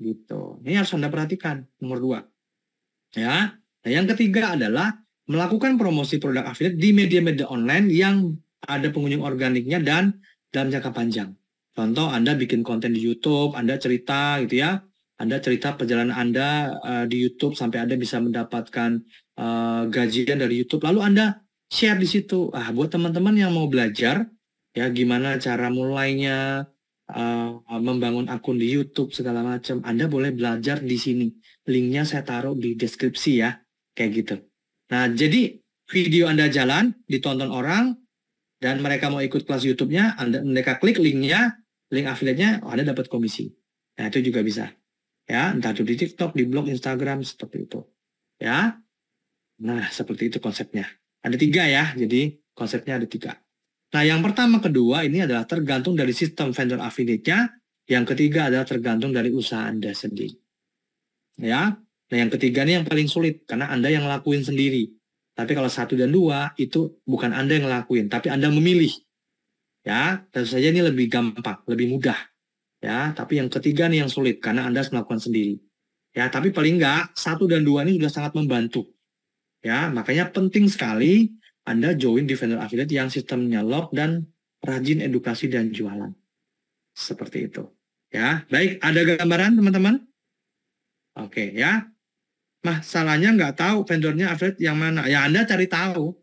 B: Gitu. Ini harus Anda perhatikan. Nomor dua. Ya. Nah, yang ketiga adalah melakukan promosi produk affiliate di media-media online yang ada pengunjung organiknya dan dalam jangka panjang. Contoh Anda bikin konten di YouTube, Anda cerita gitu ya, anda cerita perjalanan Anda uh, di YouTube sampai Anda bisa mendapatkan uh, gajian dari YouTube. Lalu Anda share di situ. Ah, buat teman-teman yang mau belajar ya gimana cara mulainya uh, membangun akun di YouTube segala macam. Anda boleh belajar di sini. Linknya saya taruh di deskripsi ya, kayak gitu. Nah, jadi video Anda jalan ditonton orang dan mereka mau ikut kelas YouTube-nya, Anda mereka klik linknya, link affiliate-nya, oh, Anda dapat komisi. Nah, itu juga bisa ya entah itu di TikTok, di blog, Instagram seperti itu, ya. Nah seperti itu konsepnya. Ada tiga ya, jadi konsepnya ada tiga. Nah yang pertama kedua ini adalah tergantung dari sistem vendor affiliate-nya. Yang ketiga adalah tergantung dari usaha Anda sendiri. Ya, nah yang ketiga ini yang paling sulit karena Anda yang lakuin sendiri. Tapi kalau satu dan dua itu bukan Anda yang lakuin, tapi Anda memilih. Ya, tentu saja ini lebih gampang, lebih mudah ya tapi yang ketiga nih yang sulit karena anda harus melakukan sendiri ya tapi paling nggak satu dan dua ini sudah sangat membantu ya makanya penting sekali anda join di vendor affiliate yang sistemnya lock dan rajin edukasi dan jualan seperti itu ya baik ada gambaran teman-teman oke ya masalahnya nggak tahu vendornya affiliate yang mana ya anda cari tahu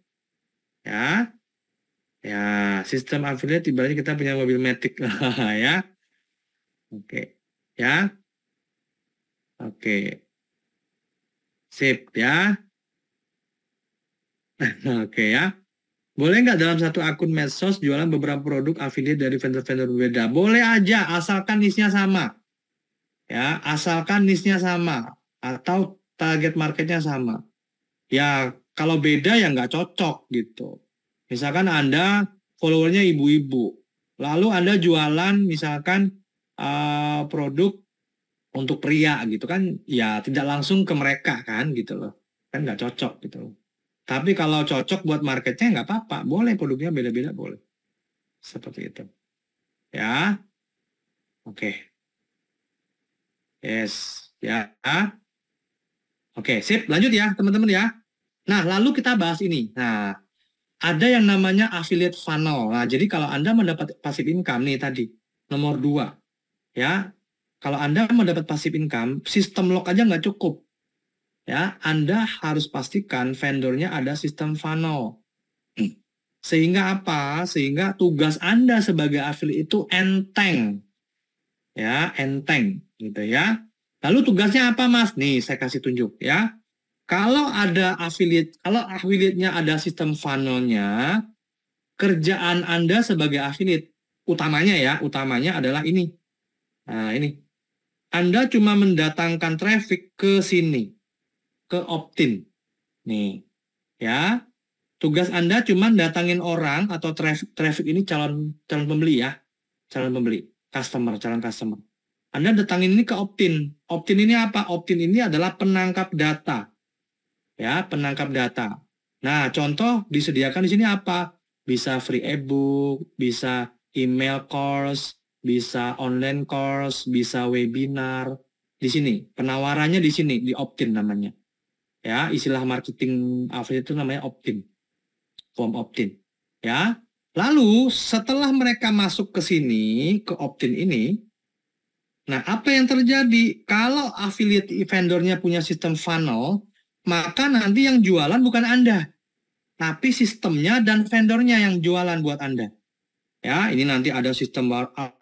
B: ya ya sistem affiliate ibaratnya kita punya mobil matic ya Oke, ya. Oke. Sip, ya. Oke, ya. Boleh nggak dalam satu akun medsos jualan beberapa produk affiliate dari vendor-vendor berbeda? Boleh aja, asalkan nisnya sama. Ya, asalkan nisnya sama atau target marketnya sama. Ya, kalau beda ya nggak cocok gitu. Misalkan Anda followernya ibu-ibu, lalu Anda jualan misalkan uh, produk untuk pria gitu kan ya tidak langsung ke mereka kan gitu loh kan nggak cocok gitu loh tapi kalau cocok buat marketnya nggak apa-apa boleh produknya beda-beda boleh seperti itu ya oke okay. yes ya oke okay, sip lanjut ya teman-teman ya nah lalu kita bahas ini nah ada yang namanya affiliate funnel nah jadi kalau anda mendapat passive income nih tadi nomor dua ya kalau Anda mendapat pasif income, sistem lock aja nggak cukup. Ya, Anda harus pastikan vendornya ada sistem funnel. Sehingga apa? Sehingga tugas Anda sebagai affiliate itu enteng. Ya, enteng gitu ya. Lalu tugasnya apa, Mas? Nih, saya kasih tunjuk ya. Kalau ada affiliate, kalau affiliate-nya ada sistem funnelnya, kerjaan Anda sebagai affiliate utamanya ya, utamanya adalah ini Nah, ini. Anda cuma mendatangkan traffic ke sini, ke opt-in. Nih, ya. Tugas Anda cuma datangin orang atau traffic, traffic ini calon calon pembeli ya. Calon pembeli, customer, calon customer. Anda datangin ini ke opt-in. Opt-in ini apa? Opt-in ini adalah penangkap data. Ya, penangkap data. Nah, contoh disediakan di sini apa? Bisa free ebook, bisa email course, bisa online course, bisa webinar. Di sini, penawarannya di sini, di opt-in namanya. Ya, istilah marketing affiliate itu namanya opt-in. Form opt-in. Ya. Lalu setelah mereka masuk ke sini, ke opt-in ini, nah apa yang terjadi? Kalau affiliate vendornya punya sistem funnel, maka nanti yang jualan bukan Anda, tapi sistemnya dan vendornya yang jualan buat Anda. Ya, ini nanti ada sistem markup,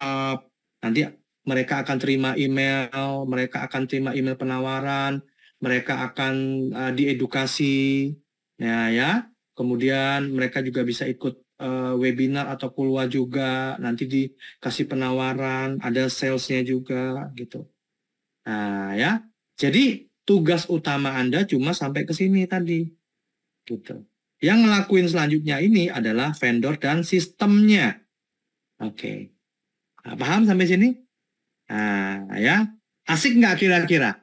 B: nanti mereka akan terima email, mereka akan terima email penawaran, mereka akan uh, diedukasi, ya, ya. Kemudian mereka juga bisa ikut eh, webinar atau kulwa juga, nanti dikasih penawaran, ada salesnya juga, gitu. Nah, ya. Jadi tugas utama Anda cuma sampai ke sini tadi, gitu. Yang ngelakuin selanjutnya ini adalah vendor dan sistemnya. Oke. Okay. Ah, paham sampai sini? Nah, ya. Asik nggak kira-kira?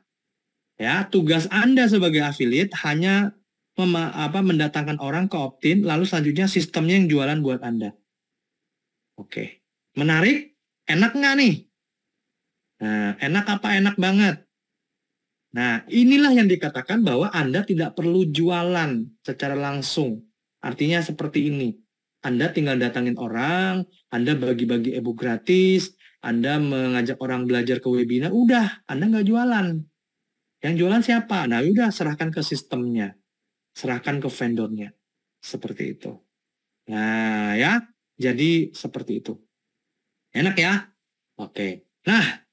B: Ya, tugas Anda sebagai affiliate hanya apa, mendatangkan orang ke opt-in, lalu selanjutnya sistemnya yang jualan buat Anda. Oke. Okay. Menarik? Enak nggak nih? Nah, enak apa enak banget? Nah, inilah yang dikatakan bahwa Anda tidak perlu jualan secara langsung. Artinya seperti ini. Anda tinggal datangin orang, anda bagi-bagi ebook gratis, Anda mengajak orang belajar ke webinar, udah, Anda nggak jualan. Yang jualan siapa? Nah, udah serahkan ke sistemnya, serahkan ke vendornya, seperti itu. Nah, ya, jadi seperti itu. Enak ya? Oke. Nah,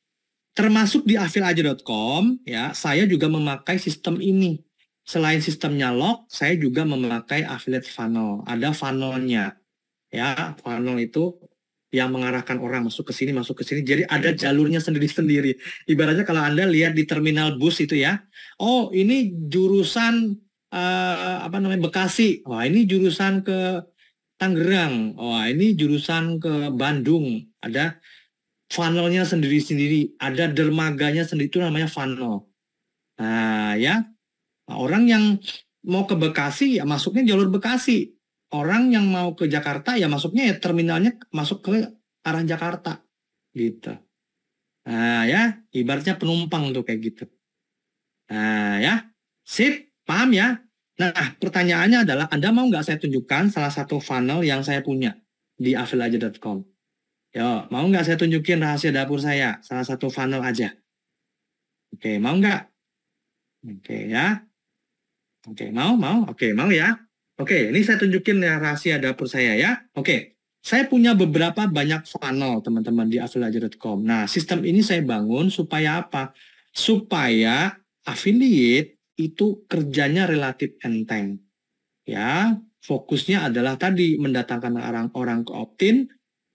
B: termasuk di afilaja.com, ya, saya juga memakai sistem ini. Selain sistemnya log, saya juga memakai affiliate funnel. Ada funnelnya, ya funnel itu yang mengarahkan orang masuk ke sini, masuk ke sini. Jadi ada jalurnya sendiri-sendiri. Ibaratnya kalau Anda lihat di terminal bus itu ya, oh ini jurusan uh, apa namanya Bekasi. Wah, ini jurusan ke Tangerang. Wah, ini jurusan ke Bandung. Ada funnelnya sendiri-sendiri, ada dermaganya sendiri itu namanya funnel. Nah, ya. Nah, orang yang mau ke Bekasi ya masuknya jalur Bekasi orang yang mau ke Jakarta ya masuknya ya terminalnya masuk ke arah Jakarta gitu. Nah ya, ibaratnya penumpang tuh kayak gitu. Nah ya, sip, paham ya? Nah pertanyaannya adalah Anda mau nggak saya tunjukkan salah satu funnel yang saya punya di avilaja.com? Yo, mau nggak saya tunjukin rahasia dapur saya? Salah satu funnel aja. Oke, mau nggak? Oke ya. Oke, mau, mau. Oke, mau ya. Oke, ini saya tunjukin ya rahasia dapur saya ya. Oke, saya punya beberapa banyak funnel teman-teman di affiliate.com. Nah, sistem ini saya bangun supaya apa? Supaya affiliate itu kerjanya relatif enteng. Ya, fokusnya adalah tadi mendatangkan orang-orang ke opt-in,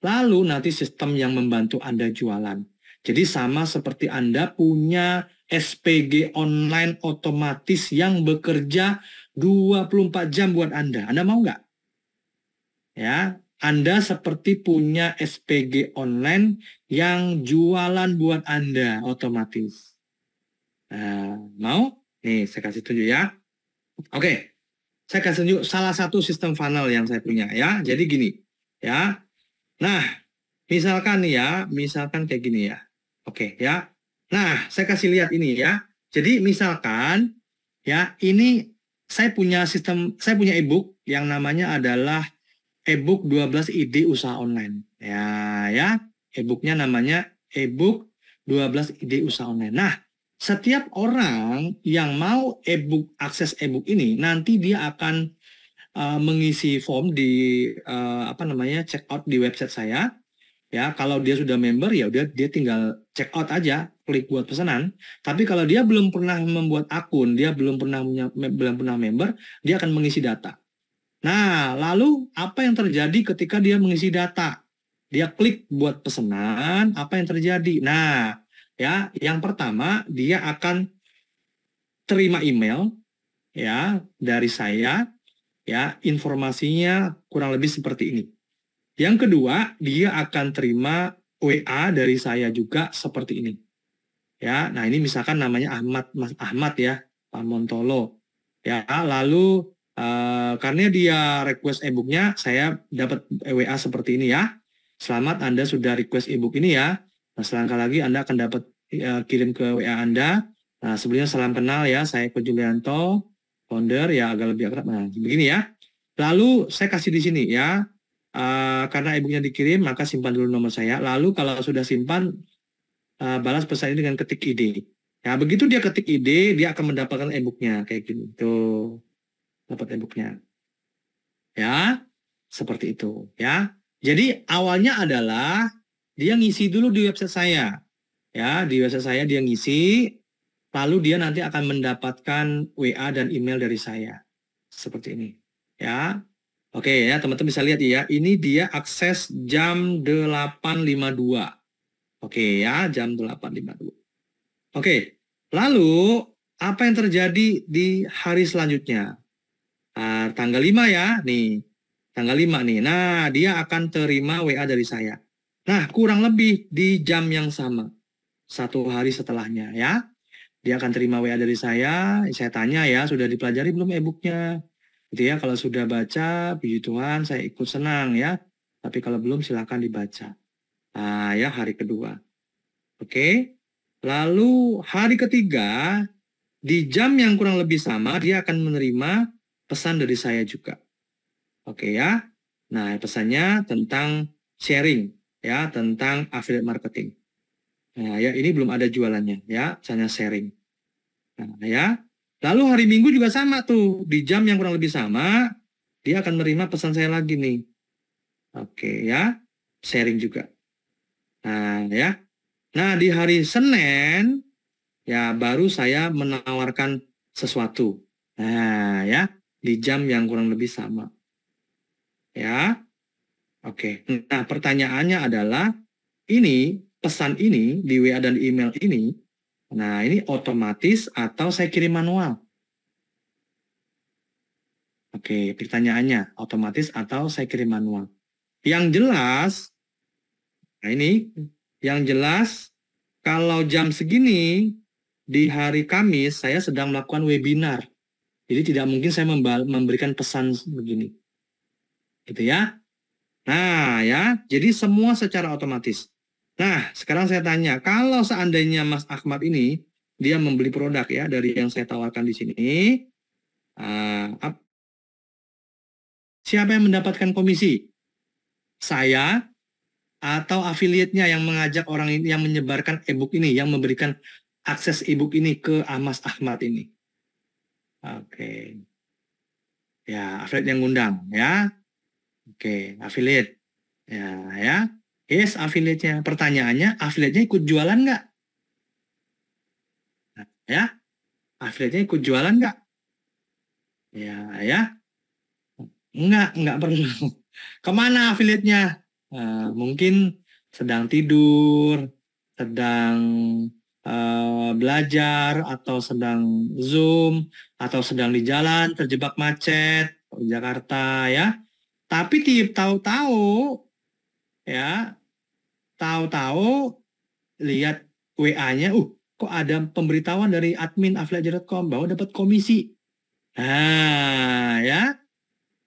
B: lalu nanti sistem yang membantu Anda jualan. Jadi sama seperti Anda punya SPG online otomatis yang bekerja 24 jam buat Anda. Anda mau nggak? Ya, Anda seperti punya SPG online yang jualan buat Anda otomatis. Uh, mau? Nih, saya kasih tunjuk ya. Oke, saya kasih tunjuk salah satu sistem funnel yang saya punya ya. Jadi gini, ya. Nah, misalkan ya, misalkan kayak gini ya. Oke, ya. Nah, saya kasih lihat ini ya. Jadi misalkan ya ini saya punya sistem, saya punya e-book yang namanya adalah e ebook 12 ide usaha online. Ya, ya, booknya namanya e ebook 12 ide usaha online. Nah, setiap orang yang mau e-book akses e-book ini nanti dia akan uh, mengisi form di uh, apa namanya check out di website saya ya kalau dia sudah member ya udah dia tinggal check out aja klik buat pesanan tapi kalau dia belum pernah membuat akun dia belum pernah punya belum pernah member dia akan mengisi data nah lalu apa yang terjadi ketika dia mengisi data dia klik buat pesanan apa yang terjadi nah ya yang pertama dia akan terima email ya dari saya ya informasinya kurang lebih seperti ini yang kedua, dia akan terima WA dari saya juga seperti ini. Ya, nah ini misalkan namanya Ahmad, Mas Ahmad ya, Pak Montolo Ya, lalu uh, karena dia request e ebooknya, saya dapat WA seperti ini ya. Selamat Anda sudah request e-book ini ya. Nah, selangkah lagi Anda akan dapat uh, kirim ke WA Anda. Nah, sebelumnya salam kenal ya, saya Eko Julianto, founder ya agak lebih akrab. Nah, begini ya. Lalu saya kasih di sini ya Uh, karena e dikirim, maka simpan dulu nomor saya. Lalu kalau sudah simpan, uh, balas pesan ini dengan ketik ide. Ya, begitu dia ketik ide, dia akan mendapatkan e kayak gini. Gitu. dapat e Ya, seperti itu. Ya, jadi awalnya adalah dia ngisi dulu di website saya. Ya, di website saya dia ngisi, lalu dia nanti akan mendapatkan WA dan email dari saya. Seperti ini. Ya, Oke ya, teman-teman bisa lihat ya, ini dia akses jam 8.52. Oke ya, jam 8.52. Oke, lalu apa yang terjadi di hari selanjutnya? Nah, tanggal 5 ya, nih. Tanggal 5 nih. Nah, dia akan terima WA dari saya. Nah, kurang lebih di jam yang sama. Satu hari setelahnya ya. Dia akan terima WA dari saya. Saya tanya ya, sudah dipelajari belum e-booknya? Gitu ya, kalau sudah baca, puji Tuhan, saya ikut senang ya. Tapi kalau belum silahkan dibaca. Nah, ya hari kedua. Oke. Lalu hari ketiga, di jam yang kurang lebih sama, dia akan menerima pesan dari saya juga. Oke ya. Nah, pesannya tentang sharing ya, tentang affiliate marketing. Nah, ya ini belum ada jualannya ya, hanya sharing. Nah, ya. Lalu hari Minggu juga sama tuh, di jam yang kurang lebih sama, dia akan menerima pesan saya lagi nih. Oke ya, sharing juga. Nah ya, nah di hari Senin ya baru saya menawarkan sesuatu. Nah ya, di jam yang kurang lebih sama. Ya, oke. Nah pertanyaannya adalah, ini pesan ini di WA dan email ini Nah, ini otomatis atau saya kirim manual? Oke, pertanyaannya otomatis atau saya kirim manual? Yang jelas, nah ini yang jelas kalau jam segini di hari Kamis saya sedang melakukan webinar. Jadi tidak mungkin saya memberikan pesan begini. Gitu ya. Nah, ya. Jadi semua secara otomatis. Nah, sekarang saya tanya, kalau seandainya Mas Ahmad ini dia membeli produk ya dari yang saya tawarkan di sini, uh, ap, siapa yang mendapatkan komisi? Saya atau afiliatnya yang mengajak orang ini yang menyebarkan e-book ini, yang memberikan akses e-book ini ke ah, Mas Ahmad ini. Oke. Okay. Ya, afiliat yang ngundang ya. Oke, okay, afiliat Ya, ya. Yes, affiliate-nya. Pertanyaannya, affiliate-nya ikut jualan nggak? Nah, ya, affiliate-nya ikut jualan nggak? Ya, ya. Nggak, nggak perlu. Kemana affiliate-nya? Uh, mungkin sedang tidur, sedang uh, belajar, atau sedang Zoom, atau sedang di jalan, terjebak macet, Jakarta, ya. Tapi tahu-tahu ya tahu-tahu lihat WA-nya, uh kok ada pemberitahuan dari admin affiliate.com bahwa dapat komisi. Nah, ya.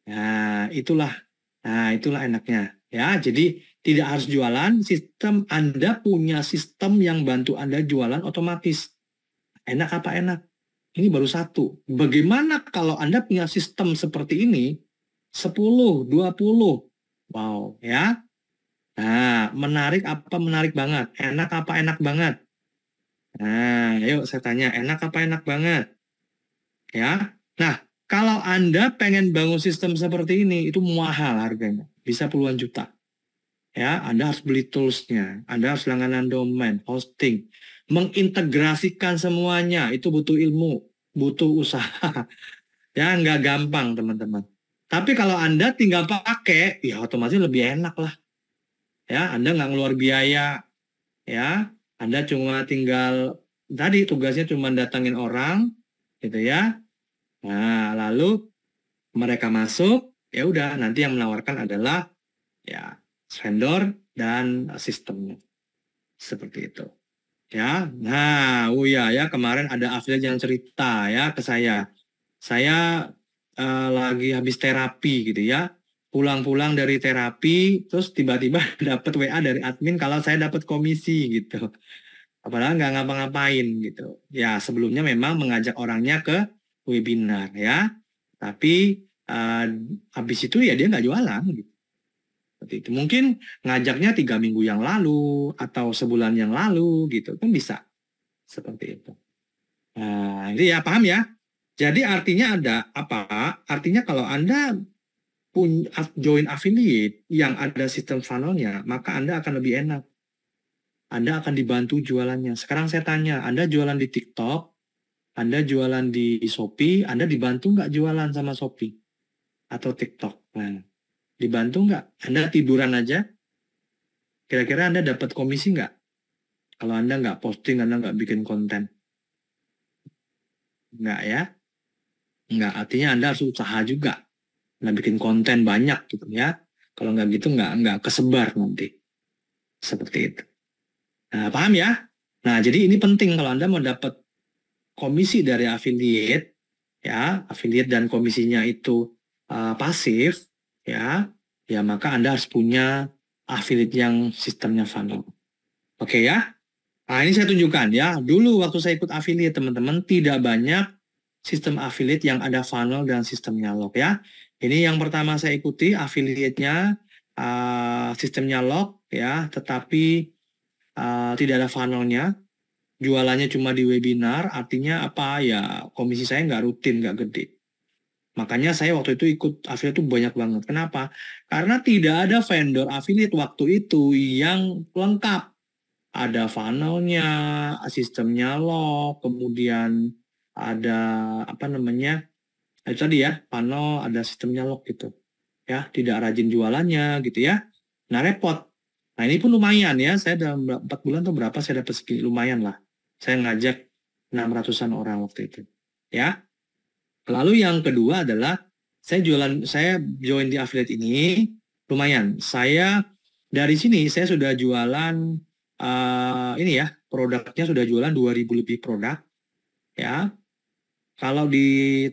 B: Nah, itulah. Nah, itulah enaknya. Ya, jadi tidak harus jualan, sistem Anda punya sistem yang bantu Anda jualan otomatis. Enak apa enak? Ini baru satu. Bagaimana kalau Anda punya sistem seperti ini? 10, 20. Wow, ya. Nah, menarik apa menarik banget? Enak apa enak banget? Nah, yuk saya tanya, enak apa enak banget? Ya. Nah, kalau Anda pengen bangun sistem seperti ini, itu mahal harganya. Bisa puluhan juta. Ya, Anda harus beli toolsnya, Anda harus langganan domain, hosting, mengintegrasikan semuanya, itu butuh ilmu, butuh usaha. ya, nggak gampang, teman-teman. Tapi kalau Anda tinggal pakai, ya otomatis lebih enak lah ya Anda nggak ngeluar biaya ya Anda cuma tinggal tadi tugasnya cuma datangin orang gitu ya nah lalu mereka masuk ya udah nanti yang menawarkan adalah ya vendor dan sistem seperti itu ya nah oh ya ya kemarin ada Afil yang cerita ya ke saya saya uh, lagi habis terapi gitu ya pulang-pulang dari terapi terus tiba-tiba dapat WA dari admin kalau saya dapat komisi gitu Apalagi nggak ngapa-ngapain gitu ya sebelumnya memang mengajak orangnya ke webinar ya tapi uh, habis itu ya dia nggak jualan gitu seperti itu mungkin ngajaknya tiga minggu yang lalu atau sebulan yang lalu gitu kan bisa seperti itu nah jadi ya paham ya jadi artinya ada apa artinya kalau anda pun, join affiliate yang ada sistem funnelnya, maka Anda akan lebih enak. Anda akan dibantu jualannya. Sekarang saya tanya, Anda jualan di TikTok, Anda jualan di Shopee, Anda dibantu nggak jualan sama Shopee atau TikTok? Nah, dibantu nggak? Anda tiduran aja? Kira-kira Anda dapat komisi nggak? Kalau Anda nggak posting, Anda nggak bikin konten. Nggak ya? Nggak, artinya Anda harus usaha juga Nah, bikin konten banyak gitu ya. Kalau nggak gitu nggak nggak kesebar nanti. Seperti itu. Nah, paham ya? Nah, jadi ini penting kalau Anda mau dapat komisi dari affiliate, ya, affiliate dan komisinya itu uh, pasif, ya, ya maka Anda harus punya affiliate yang sistemnya funnel. Oke okay, ya? Nah, ini saya tunjukkan ya. Dulu waktu saya ikut affiliate, teman-teman, tidak banyak sistem affiliate yang ada funnel dan sistemnya log ya. Ini yang pertama saya ikuti affiliate-nya uh, sistemnya lock ya, tetapi uh, tidak ada funnelnya. Jualannya cuma di webinar, artinya apa ya komisi saya nggak rutin, nggak gede. Makanya saya waktu itu ikut affiliate itu banyak banget. Kenapa? Karena tidak ada vendor affiliate waktu itu yang lengkap. Ada funnelnya, sistemnya lock, kemudian ada apa namanya Nah, itu tadi ya, panel ada sistemnya lock gitu. Ya, tidak rajin jualannya gitu ya. Nah, repot. Nah, ini pun lumayan ya. Saya dalam 4 bulan atau berapa saya dapat segini. Lumayan lah. Saya ngajak 600-an orang waktu itu. Ya. Lalu yang kedua adalah saya jualan, saya join di affiliate ini lumayan. Saya dari sini saya sudah jualan uh, ini ya, produknya sudah jualan 2000 lebih produk. Ya, kalau di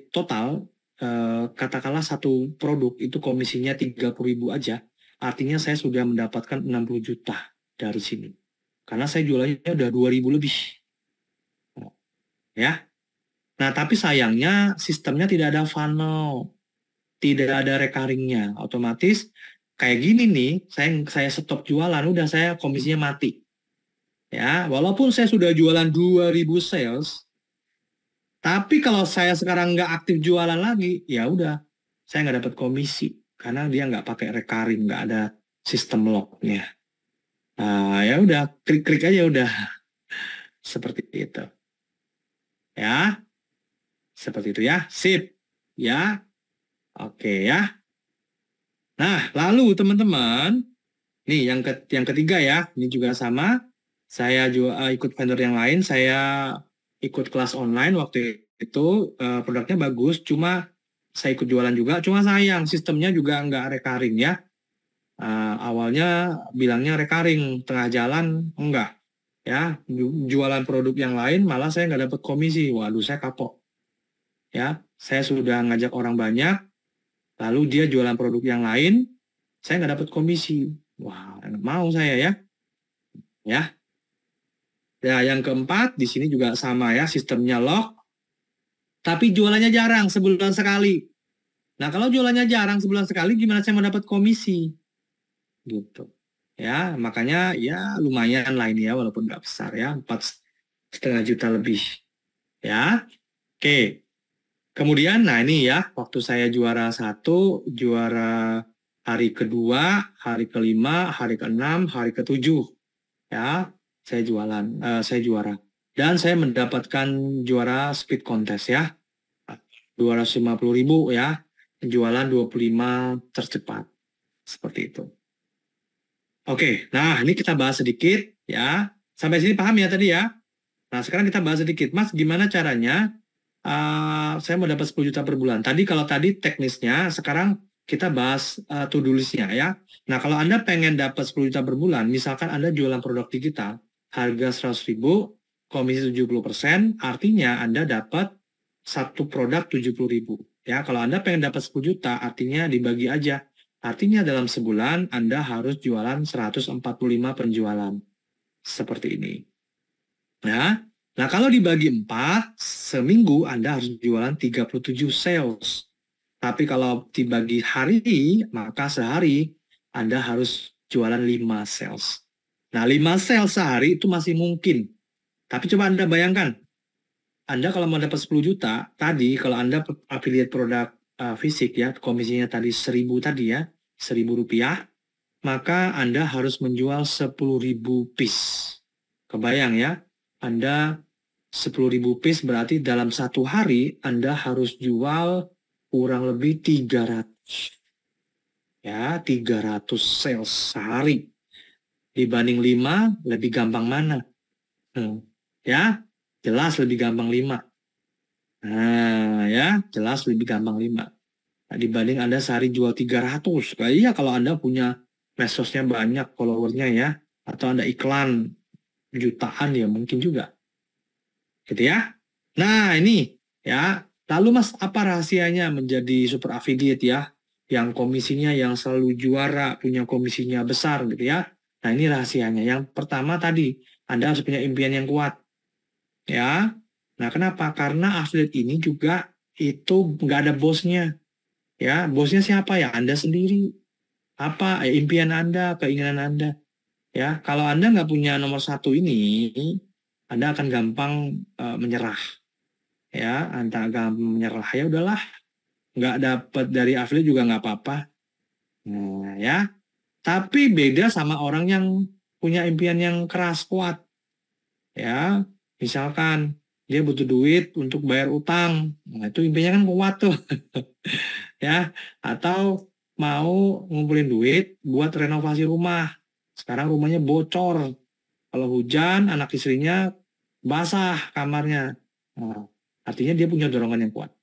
B: total, eh, katakanlah satu produk itu komisinya 30 ribu aja, artinya saya sudah mendapatkan enam puluh juta dari sini. Karena saya jualnya udah dua ribu lebih. Ya. Nah, tapi sayangnya sistemnya tidak ada funnel. Tidak ada recurringnya, Otomatis kayak gini nih, saya saya stop jualan, udah saya komisinya mati. Ya, walaupun saya sudah jualan 2000 sales, tapi kalau saya sekarang nggak aktif jualan lagi, ya udah, saya nggak dapat komisi karena dia nggak pakai recurring, nggak ada sistem locknya. Nah, ya udah, klik-klik aja udah seperti itu. Ya, seperti itu ya, sip, ya, oke ya. Nah, lalu teman-teman, nih yang ke yang ketiga ya, ini juga sama. Saya juga eh, ikut vendor yang lain, saya ikut kelas online waktu itu uh, produknya bagus cuma saya ikut jualan juga cuma sayang sistemnya juga nggak recurring ya uh, awalnya bilangnya recurring tengah jalan enggak ya jualan produk yang lain malah saya nggak dapat komisi waduh saya kapok ya saya sudah ngajak orang banyak lalu dia jualan produk yang lain saya nggak dapat komisi wah mau saya ya ya Ya, yang keempat di sini juga sama ya, sistemnya lock. Tapi jualannya jarang sebulan sekali. Nah, kalau jualannya jarang sebulan sekali gimana saya mendapat komisi? Gitu. Ya, makanya ya lumayan lah ini ya walaupun nggak besar ya, 4 setengah juta lebih. Ya. Oke. Kemudian nah ini ya, waktu saya juara satu, juara hari kedua, hari kelima, hari keenam, hari ketujuh. Ya, saya jualan, uh, saya juara. Dan saya mendapatkan juara speed contest ya. 250 ribu ya, jualan 25 tercepat. Seperti itu. Oke, nah ini kita bahas sedikit ya. Sampai sini paham ya tadi ya? Nah sekarang kita bahas sedikit. Mas, gimana caranya uh, saya mau dapat 10 juta per bulan? Tadi kalau tadi teknisnya, sekarang kita bahas uh, to do ya. Nah kalau Anda pengen dapat 10 juta per bulan, misalkan Anda jualan produk digital, harga 100 ribu, komisi 70 persen, artinya Anda dapat satu produk 70 ribu. Ya, kalau Anda pengen dapat 10 juta, artinya dibagi aja. Artinya dalam sebulan Anda harus jualan 145 penjualan. Seperti ini. Ya, nah kalau dibagi 4, seminggu Anda harus jualan 37 sales. Tapi kalau dibagi hari, maka sehari Anda harus jualan 5 sales. Nah, 5 sel sehari itu masih mungkin. Tapi coba Anda bayangkan, Anda kalau mau dapat 10 juta, tadi kalau Anda affiliate produk uh, fisik ya, komisinya tadi 1000 tadi ya, 1000 rupiah, maka Anda harus menjual 10.000 piece. Kebayang ya, Anda 10.000 piece berarti dalam satu hari Anda harus jual kurang lebih 300. Ya, 300 sales sehari dibanding 5 lebih gampang mana? Hmm. Ya, jelas lebih gampang 5. Nah, ya, jelas lebih gampang 5. Nah, dibanding Anda sehari jual 300. Nah, iya kalau Anda punya mesosnya banyak, followernya ya, atau Anda iklan jutaan ya mungkin juga. Gitu ya. Nah, ini ya. Lalu Mas, apa rahasianya menjadi super affiliate ya? Yang komisinya yang selalu juara, punya komisinya besar gitu ya Nah, ini rahasianya. Yang pertama tadi, Anda harus punya impian yang kuat. Ya. Nah, kenapa? Karena atlet ini juga itu nggak ada bosnya. Ya, bosnya siapa ya? Anda sendiri. Apa ya, impian Anda, keinginan Anda. Ya, kalau Anda nggak punya nomor satu ini, Anda akan gampang uh, menyerah. Ya, Anda gampang menyerah. Ya udahlah, nggak dapat dari affiliate juga nggak apa-apa. Nah, ya. Tapi beda sama orang yang punya impian yang keras kuat. Ya, misalkan dia butuh duit untuk bayar utang. Nah, itu impiannya kan kuat tuh. ya, atau mau ngumpulin duit buat renovasi rumah. Sekarang rumahnya bocor. Kalau hujan, anak istrinya basah kamarnya. Nah, artinya dia punya dorongan yang kuat.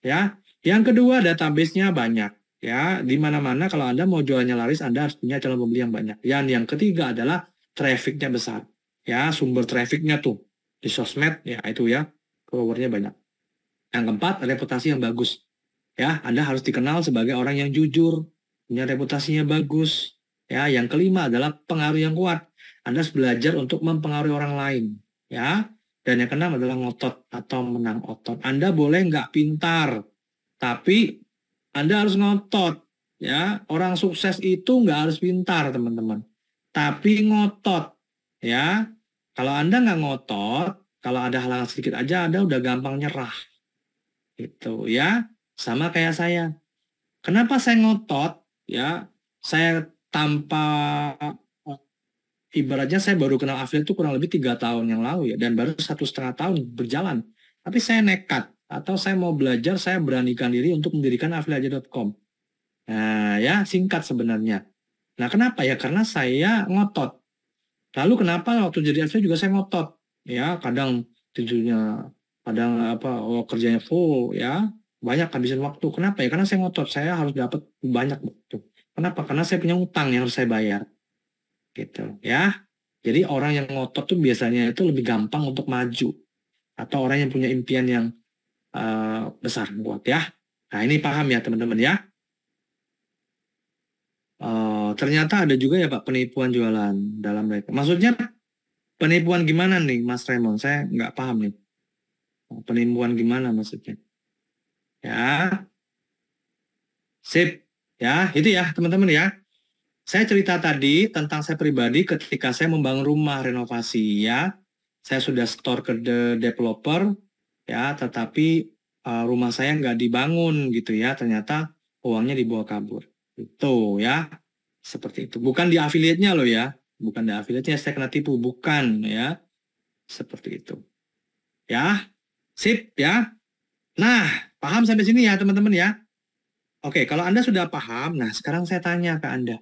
B: Ya, yang kedua database-nya banyak. Ya, di mana-mana kalau Anda mau jualnya laris, Anda harus punya calon pembeli yang banyak. Yang yang ketiga adalah trafficnya besar. Ya, sumber trafficnya tuh di sosmed, ya itu ya, followernya banyak. Yang keempat, reputasi yang bagus. Ya, Anda harus dikenal sebagai orang yang jujur, punya reputasinya bagus. Ya, yang kelima adalah pengaruh yang kuat. Anda harus belajar untuk mempengaruhi orang lain. Ya, dan yang keenam adalah ngotot atau menang otot. Anda boleh nggak pintar, tapi anda harus ngotot ya. Orang sukses itu nggak harus pintar teman-teman, tapi ngotot ya. Kalau Anda nggak ngotot, kalau ada hal, hal sedikit aja Anda udah gampang nyerah. Itu, ya. Sama kayak saya. Kenapa saya ngotot ya? Saya tanpa ibaratnya saya baru kenal Afil itu kurang lebih tiga tahun yang lalu ya dan baru satu setengah tahun berjalan tapi saya nekat atau saya mau belajar, saya beranikan diri untuk mendirikan afiliaja.com. Nah, ya singkat sebenarnya. Nah, kenapa ya? Karena saya ngotot. Lalu kenapa waktu jadi afiliaja juga saya ngotot? Ya, kadang tidurnya, kadang apa oh, kerjanya full, ya banyak habisin waktu. Kenapa ya? Karena saya ngotot, saya harus dapat banyak waktu. Kenapa? Karena saya punya utang yang harus saya bayar. Gitu, ya. Jadi orang yang ngotot tuh biasanya itu lebih gampang untuk maju. Atau orang yang punya impian yang Eh, besar buat ya. Nah ini paham ya teman-teman ya. E, ternyata ada juga ya Pak penipuan jualan dalam mereka. Maksudnya penipuan gimana nih Mas Raymond? Saya nggak paham nih. Oh, penipuan gimana maksudnya? Ya, sip. Ya, itu ya teman-teman ya. Saya cerita tadi tentang saya pribadi ketika saya membangun rumah renovasi ya. Saya sudah store ke the developer, ya tetapi uh, rumah saya nggak dibangun gitu ya ternyata uangnya dibawa kabur itu ya seperti itu bukan di afiliatnya loh ya bukan di afiliatnya saya kena tipu bukan ya seperti itu ya sip ya nah paham sampai sini ya teman-teman ya oke kalau anda sudah paham nah sekarang saya tanya ke anda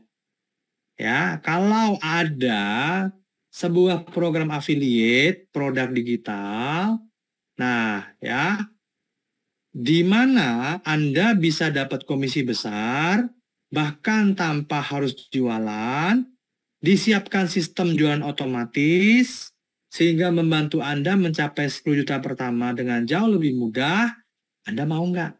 B: ya kalau ada sebuah program affiliate produk digital Nah, ya, di mana Anda bisa dapat komisi besar, bahkan tanpa harus jualan, disiapkan sistem jualan otomatis, sehingga membantu Anda mencapai 10 juta pertama dengan jauh lebih mudah, Anda mau nggak?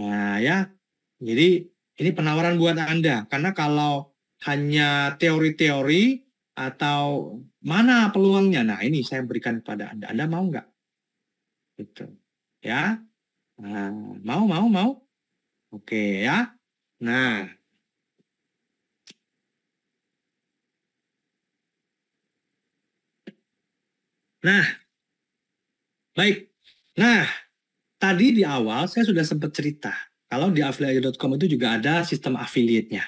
B: Nah, ya, jadi ini penawaran buat Anda, karena kalau hanya teori-teori atau mana peluangnya? Nah, ini saya berikan kepada Anda. Anda mau nggak? gitu ya nah, mau mau mau oke ya nah nah baik nah tadi di awal saya sudah sempat cerita kalau di affiliate.com itu juga ada sistem affiliate-nya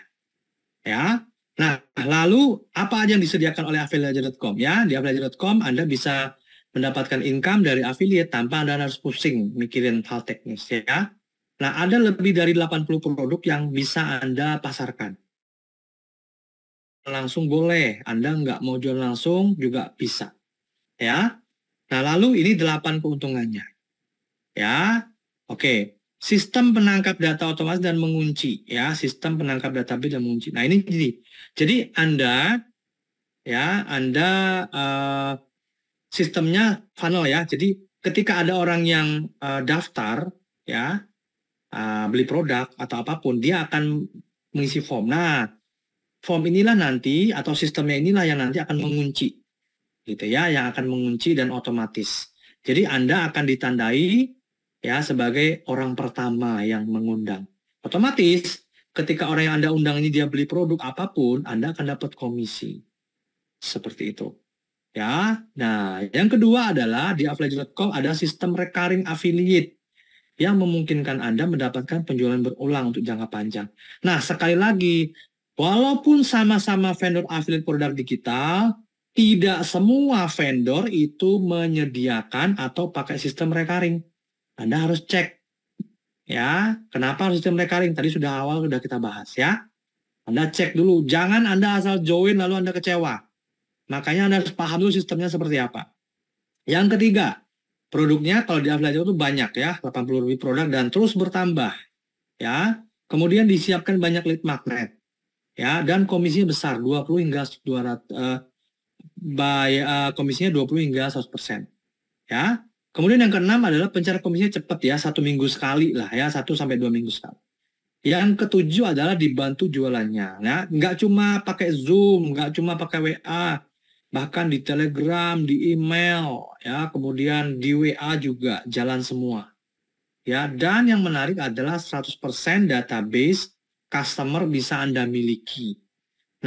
B: ya Nah, lalu apa aja yang disediakan oleh affiliate.com? Ya, di affiliate.com Anda bisa mendapatkan income dari affiliate tanpa Anda harus pusing mikirin hal teknis ya. Nah, ada lebih dari 80 produk yang bisa Anda pasarkan. Langsung boleh, Anda nggak mau jual langsung juga bisa. Ya. Nah, lalu ini 8 keuntungannya. Ya. Oke. Sistem penangkap data otomatis dan mengunci ya, sistem penangkap data dan mengunci. Nah, ini jadi jadi Anda ya, Anda uh, sistemnya funnel ya. Jadi ketika ada orang yang uh, daftar ya uh, beli produk atau apapun, dia akan mengisi form. Nah, form inilah nanti atau sistemnya inilah yang nanti akan mengunci, gitu ya, yang akan mengunci dan otomatis. Jadi Anda akan ditandai ya sebagai orang pertama yang mengundang. Otomatis ketika orang yang Anda undang ini dia beli produk apapun, Anda akan dapat komisi. Seperti itu. Ya, nah yang kedua adalah di affiliate.com ada sistem recurring affiliate yang memungkinkan Anda mendapatkan penjualan berulang untuk jangka panjang. Nah, sekali lagi, walaupun sama-sama vendor affiliate produk digital, tidak semua vendor itu menyediakan atau pakai sistem recurring. Anda harus cek ya, kenapa harus sistem recurring? Tadi sudah awal sudah kita bahas ya. Anda cek dulu, jangan Anda asal join lalu Anda kecewa Makanya Anda harus paham dulu sistemnya seperti apa. Yang ketiga, produknya kalau di Affiliate itu banyak ya, 80 lebih produk dan terus bertambah. Ya. Kemudian disiapkan banyak lead magnet. Ya, dan komisinya besar, 20 hingga 200 uh, eh, by, uh, komisinya 20 hingga 100%. Ya. Kemudian yang keenam adalah pencari komisinya cepat ya, satu minggu sekali lah ya, satu sampai dua minggu sekali. Yang ketujuh adalah dibantu jualannya. Ya. Nggak cuma pakai Zoom, nggak cuma pakai WA, bahkan di Telegram, di email, ya, kemudian di WA juga jalan semua. Ya, dan yang menarik adalah 100% database customer bisa Anda miliki.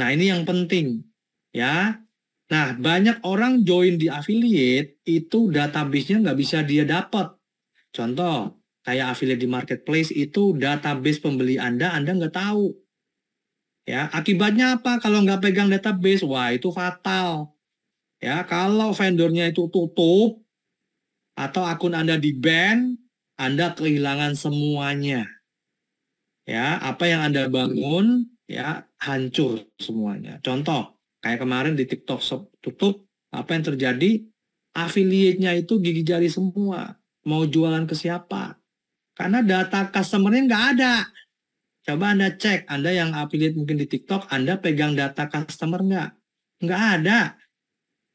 B: Nah, ini yang penting, ya. Nah, banyak orang join di affiliate itu database-nya nggak bisa dia dapat. Contoh, kayak affiliate di marketplace itu database pembeli Anda, Anda nggak tahu. Ya, akibatnya apa kalau nggak pegang database? Wah, itu fatal. Ya, kalau vendornya itu tutup atau akun Anda di ban, Anda kehilangan semuanya. Ya, apa yang Anda bangun ya hancur semuanya. Contoh, kayak kemarin di TikTok shop tutup, apa yang terjadi? Affiliate-nya itu gigi jari semua. Mau jualan ke siapa? Karena data customer-nya nggak ada. Coba Anda cek, Anda yang affiliate mungkin di TikTok, Anda pegang data customer nggak? Nggak ada.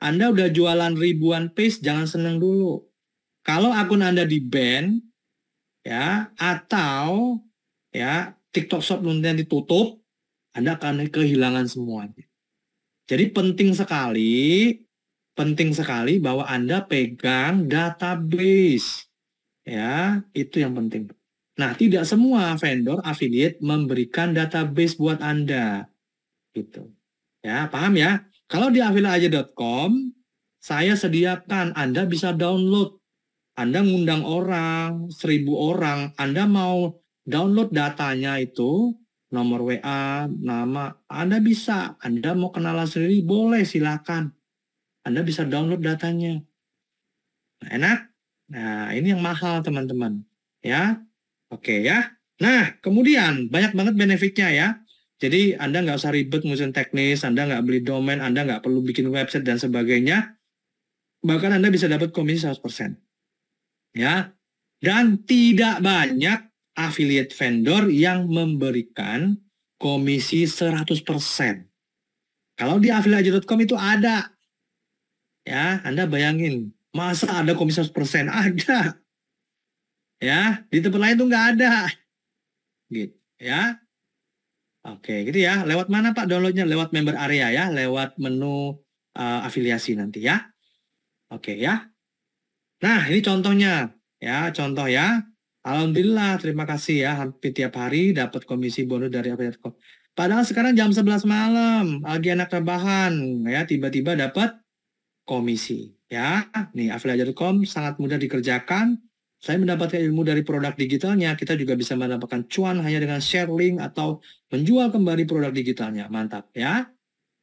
B: Anda udah jualan ribuan piece, jangan seneng dulu. Kalau akun Anda di ban, ya, atau ya TikTok Shop nanti ditutup, Anda akan kehilangan semuanya. Jadi penting sekali, penting sekali bahwa Anda pegang database. Ya, itu yang penting. Nah, tidak semua vendor affiliate memberikan database buat Anda. Gitu. Ya, paham ya? Kalau di avilaaja.com, saya sediakan Anda bisa download. Anda ngundang orang, seribu orang, Anda mau download datanya itu, nomor WA, nama, Anda bisa. Anda mau kenalan sendiri, boleh silakan. Anda bisa download datanya. Nah, enak? Nah, ini yang mahal teman-teman. Ya, oke ya. Nah, kemudian banyak banget benefitnya ya. Jadi Anda nggak usah ribet ngurusin teknis, Anda nggak beli domain, Anda nggak perlu bikin website dan sebagainya. Bahkan Anda bisa dapat komisi 100%. Ya. Dan tidak banyak affiliate vendor yang memberikan komisi 100%. Kalau di affiliate.com itu ada. Ya, Anda bayangin. Masa ada komisi 100%? Ada. Ya, di tempat lain itu nggak ada. Gitu, ya. Oke, gitu ya. Lewat mana Pak downloadnya? Lewat member area ya, lewat menu uh, afiliasi nanti ya. Oke ya. Nah, ini contohnya ya, contoh ya. Alhamdulillah, terima kasih ya. Hampir tiap hari dapat komisi bonus dari afiliate. Padahal sekarang jam 11 malam, lagi anak rebahan ya, tiba-tiba dapat komisi ya. Nih, afiliate.com sangat mudah dikerjakan saya mendapatkan ilmu dari produk digitalnya, kita juga bisa mendapatkan cuan hanya dengan share link atau menjual kembali produk digitalnya. Mantap ya.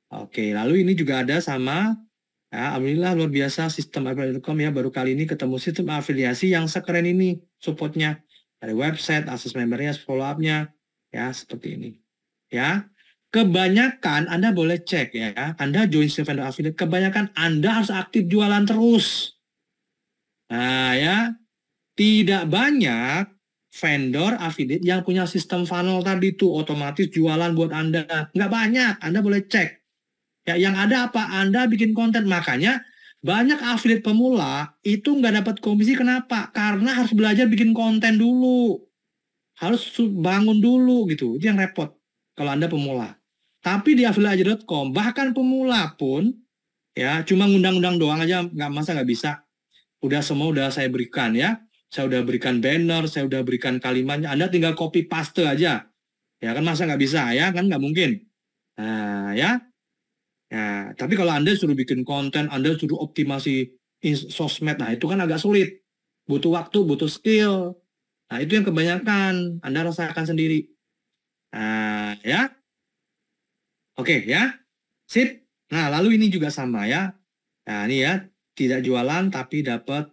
B: Oke, lalu ini juga ada sama ya, alhamdulillah luar biasa sistem affiliate.com ya baru kali ini ketemu sistem afiliasi yang sekeren ini supportnya dari website, akses membernya, follow up-nya ya seperti ini. Ya. Kebanyakan Anda boleh cek ya, Anda join sistem Vendor kebanyakan Anda harus aktif jualan terus. Nah ya, tidak banyak vendor affiliate yang punya sistem funnel tadi tuh otomatis jualan buat Anda. Nggak banyak, Anda boleh cek. Ya, yang ada apa? Anda bikin konten. Makanya banyak affiliate pemula itu nggak dapat komisi kenapa? Karena harus belajar bikin konten dulu. Harus bangun dulu gitu. Itu yang repot kalau Anda pemula. Tapi di affiliate.com bahkan pemula pun ya cuma ngundang-undang doang aja nggak masa nggak bisa. Udah semua udah saya berikan ya saya udah berikan banner, saya udah berikan kalimatnya, Anda tinggal copy paste aja. Ya kan masa nggak bisa ya kan nggak mungkin. Nah, ya. Ya, tapi kalau Anda suruh bikin konten, Anda suruh optimasi sosmed, nah itu kan agak sulit. Butuh waktu, butuh skill. Nah, itu yang kebanyakan Anda rasakan sendiri. Nah, ya. Oke, ya. Sip. Nah, lalu ini juga sama ya. Nah, ini ya, tidak jualan tapi dapat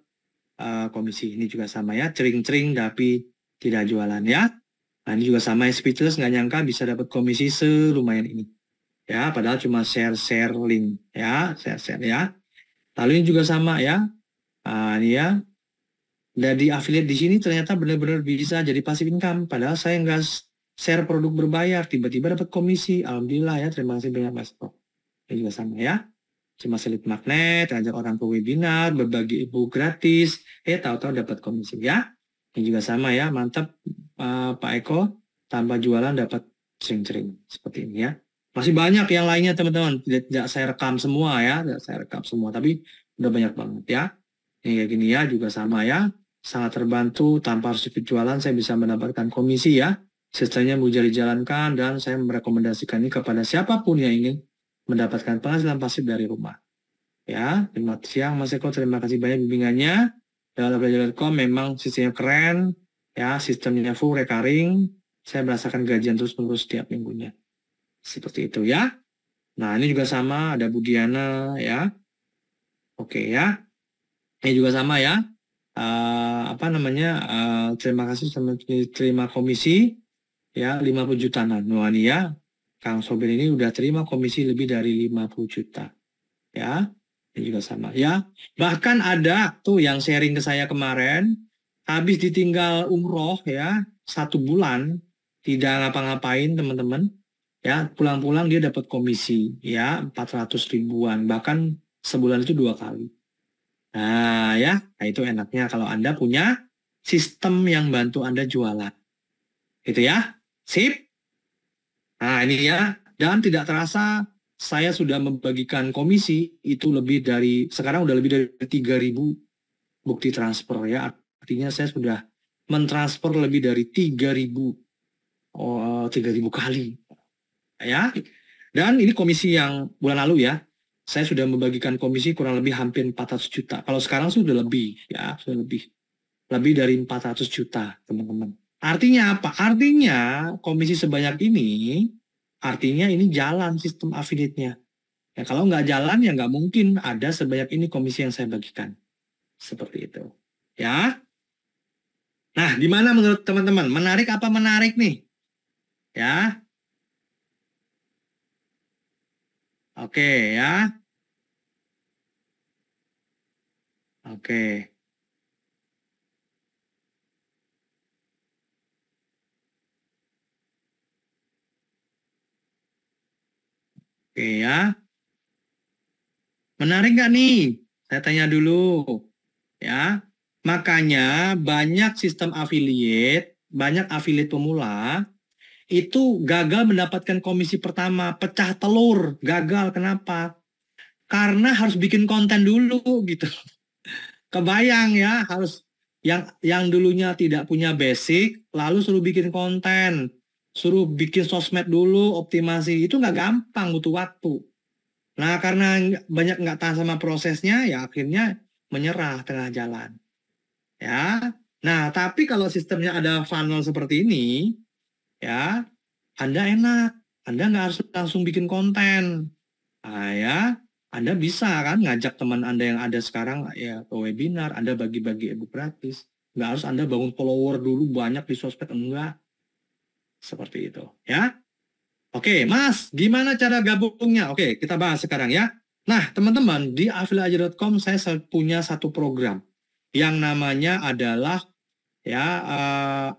B: Eh, komisi ini juga sama ya cering-cering tapi tidak jualan ya nah ini juga sama ya speechless nggak nyangka bisa dapat komisi selumayan ini ya padahal cuma share-share link ya share-share ya lalu ini juga sama ya nah, ini ya dari affiliate di sini ternyata benar-benar bisa jadi pasif income padahal saya nggak share produk berbayar tiba-tiba dapat komisi alhamdulillah ya terima kasih banyak mas oh, ini juga sama ya cuma selip magnet, ajak orang ke webinar, berbagi ibu gratis, eh tahu-tahu dapat komisi ya. Ini juga sama ya, mantap uh, Pak Eko, tanpa jualan dapat sering-sering seperti ini ya. Masih banyak yang lainnya teman-teman, tidak, tidak saya rekam semua ya, tidak saya rekam semua, tapi udah banyak banget ya. Ini kayak gini ya, juga sama ya. Sangat terbantu, tanpa harus jualan saya bisa mendapatkan komisi ya. Sistemnya jadi jalankan dan saya merekomendasikan ini kepada siapapun yang ingin mendapatkan penghasilan pasif dari rumah. Ya, selamat siang Mas Eko, terima kasih banyak bimbingannya. Dalam belajar.com memang sistemnya keren, ya sistemnya full recurring. Saya merasakan gajian terus menerus setiap minggunya. Seperti itu ya. Nah, ini juga sama, ada Budiana ya. Oke ya. Ini juga sama ya. Uh, apa namanya? Uh, terima kasih sama terima komisi ya 50 juta. Nah, Nuania. ya Kang Sobir ini udah terima komisi lebih dari 50 juta. Ya, ini juga sama. Ya, bahkan ada tuh yang sharing ke saya kemarin, habis ditinggal umroh ya, satu bulan, tidak ngapa-ngapain teman-teman. Ya, pulang-pulang dia dapat komisi ya 400 ribuan, bahkan sebulan itu dua kali. Nah ya, nah, itu enaknya kalau Anda punya sistem yang bantu Anda jualan. itu ya, sip. Nah ini ya, dan tidak terasa saya sudah membagikan komisi itu lebih dari, sekarang udah lebih dari 3.000 bukti transfer ya. Artinya saya sudah mentransfer lebih dari 3.000 oh, 3.000 eh, kali ya. Dan ini komisi yang bulan lalu ya. Saya sudah membagikan komisi kurang lebih hampir 400 juta. Kalau sekarang sudah lebih ya, sudah lebih. Lebih dari 400 juta, teman-teman. Artinya apa? Artinya komisi sebanyak ini, artinya ini jalan sistem afiliatnya. Ya, kalau nggak jalan ya nggak mungkin ada sebanyak ini komisi yang saya bagikan. Seperti itu. Ya. Nah, di mana menurut teman-teman? Menarik apa menarik
A: nih? Ya. Oke, ya. Oke. Oke ya.
B: Menarik nggak nih? Saya tanya dulu. Ya. Makanya banyak sistem affiliate, banyak affiliate pemula itu gagal mendapatkan komisi pertama, pecah telur, gagal. Kenapa? Karena harus bikin konten dulu gitu. Kebayang ya, harus yang yang dulunya tidak punya basic, lalu suruh bikin konten suruh bikin sosmed dulu, optimasi itu nggak gampang, butuh waktu. Nah karena banyak nggak tahan sama prosesnya, ya akhirnya menyerah tengah jalan. Ya, nah tapi kalau sistemnya ada funnel seperti ini, ya Anda enak, Anda nggak harus langsung bikin konten, nah, ya Anda bisa kan ngajak teman Anda yang ada sekarang ya ke webinar, Anda bagi-bagi ebook gratis, nggak harus Anda bangun follower dulu banyak di sosmed enggak, seperti itu, ya. Oke, Mas, gimana cara gabungnya? Oke, kita bahas sekarang ya. Nah, teman-teman, di afiliaja.com saya punya satu program yang namanya adalah ya uh,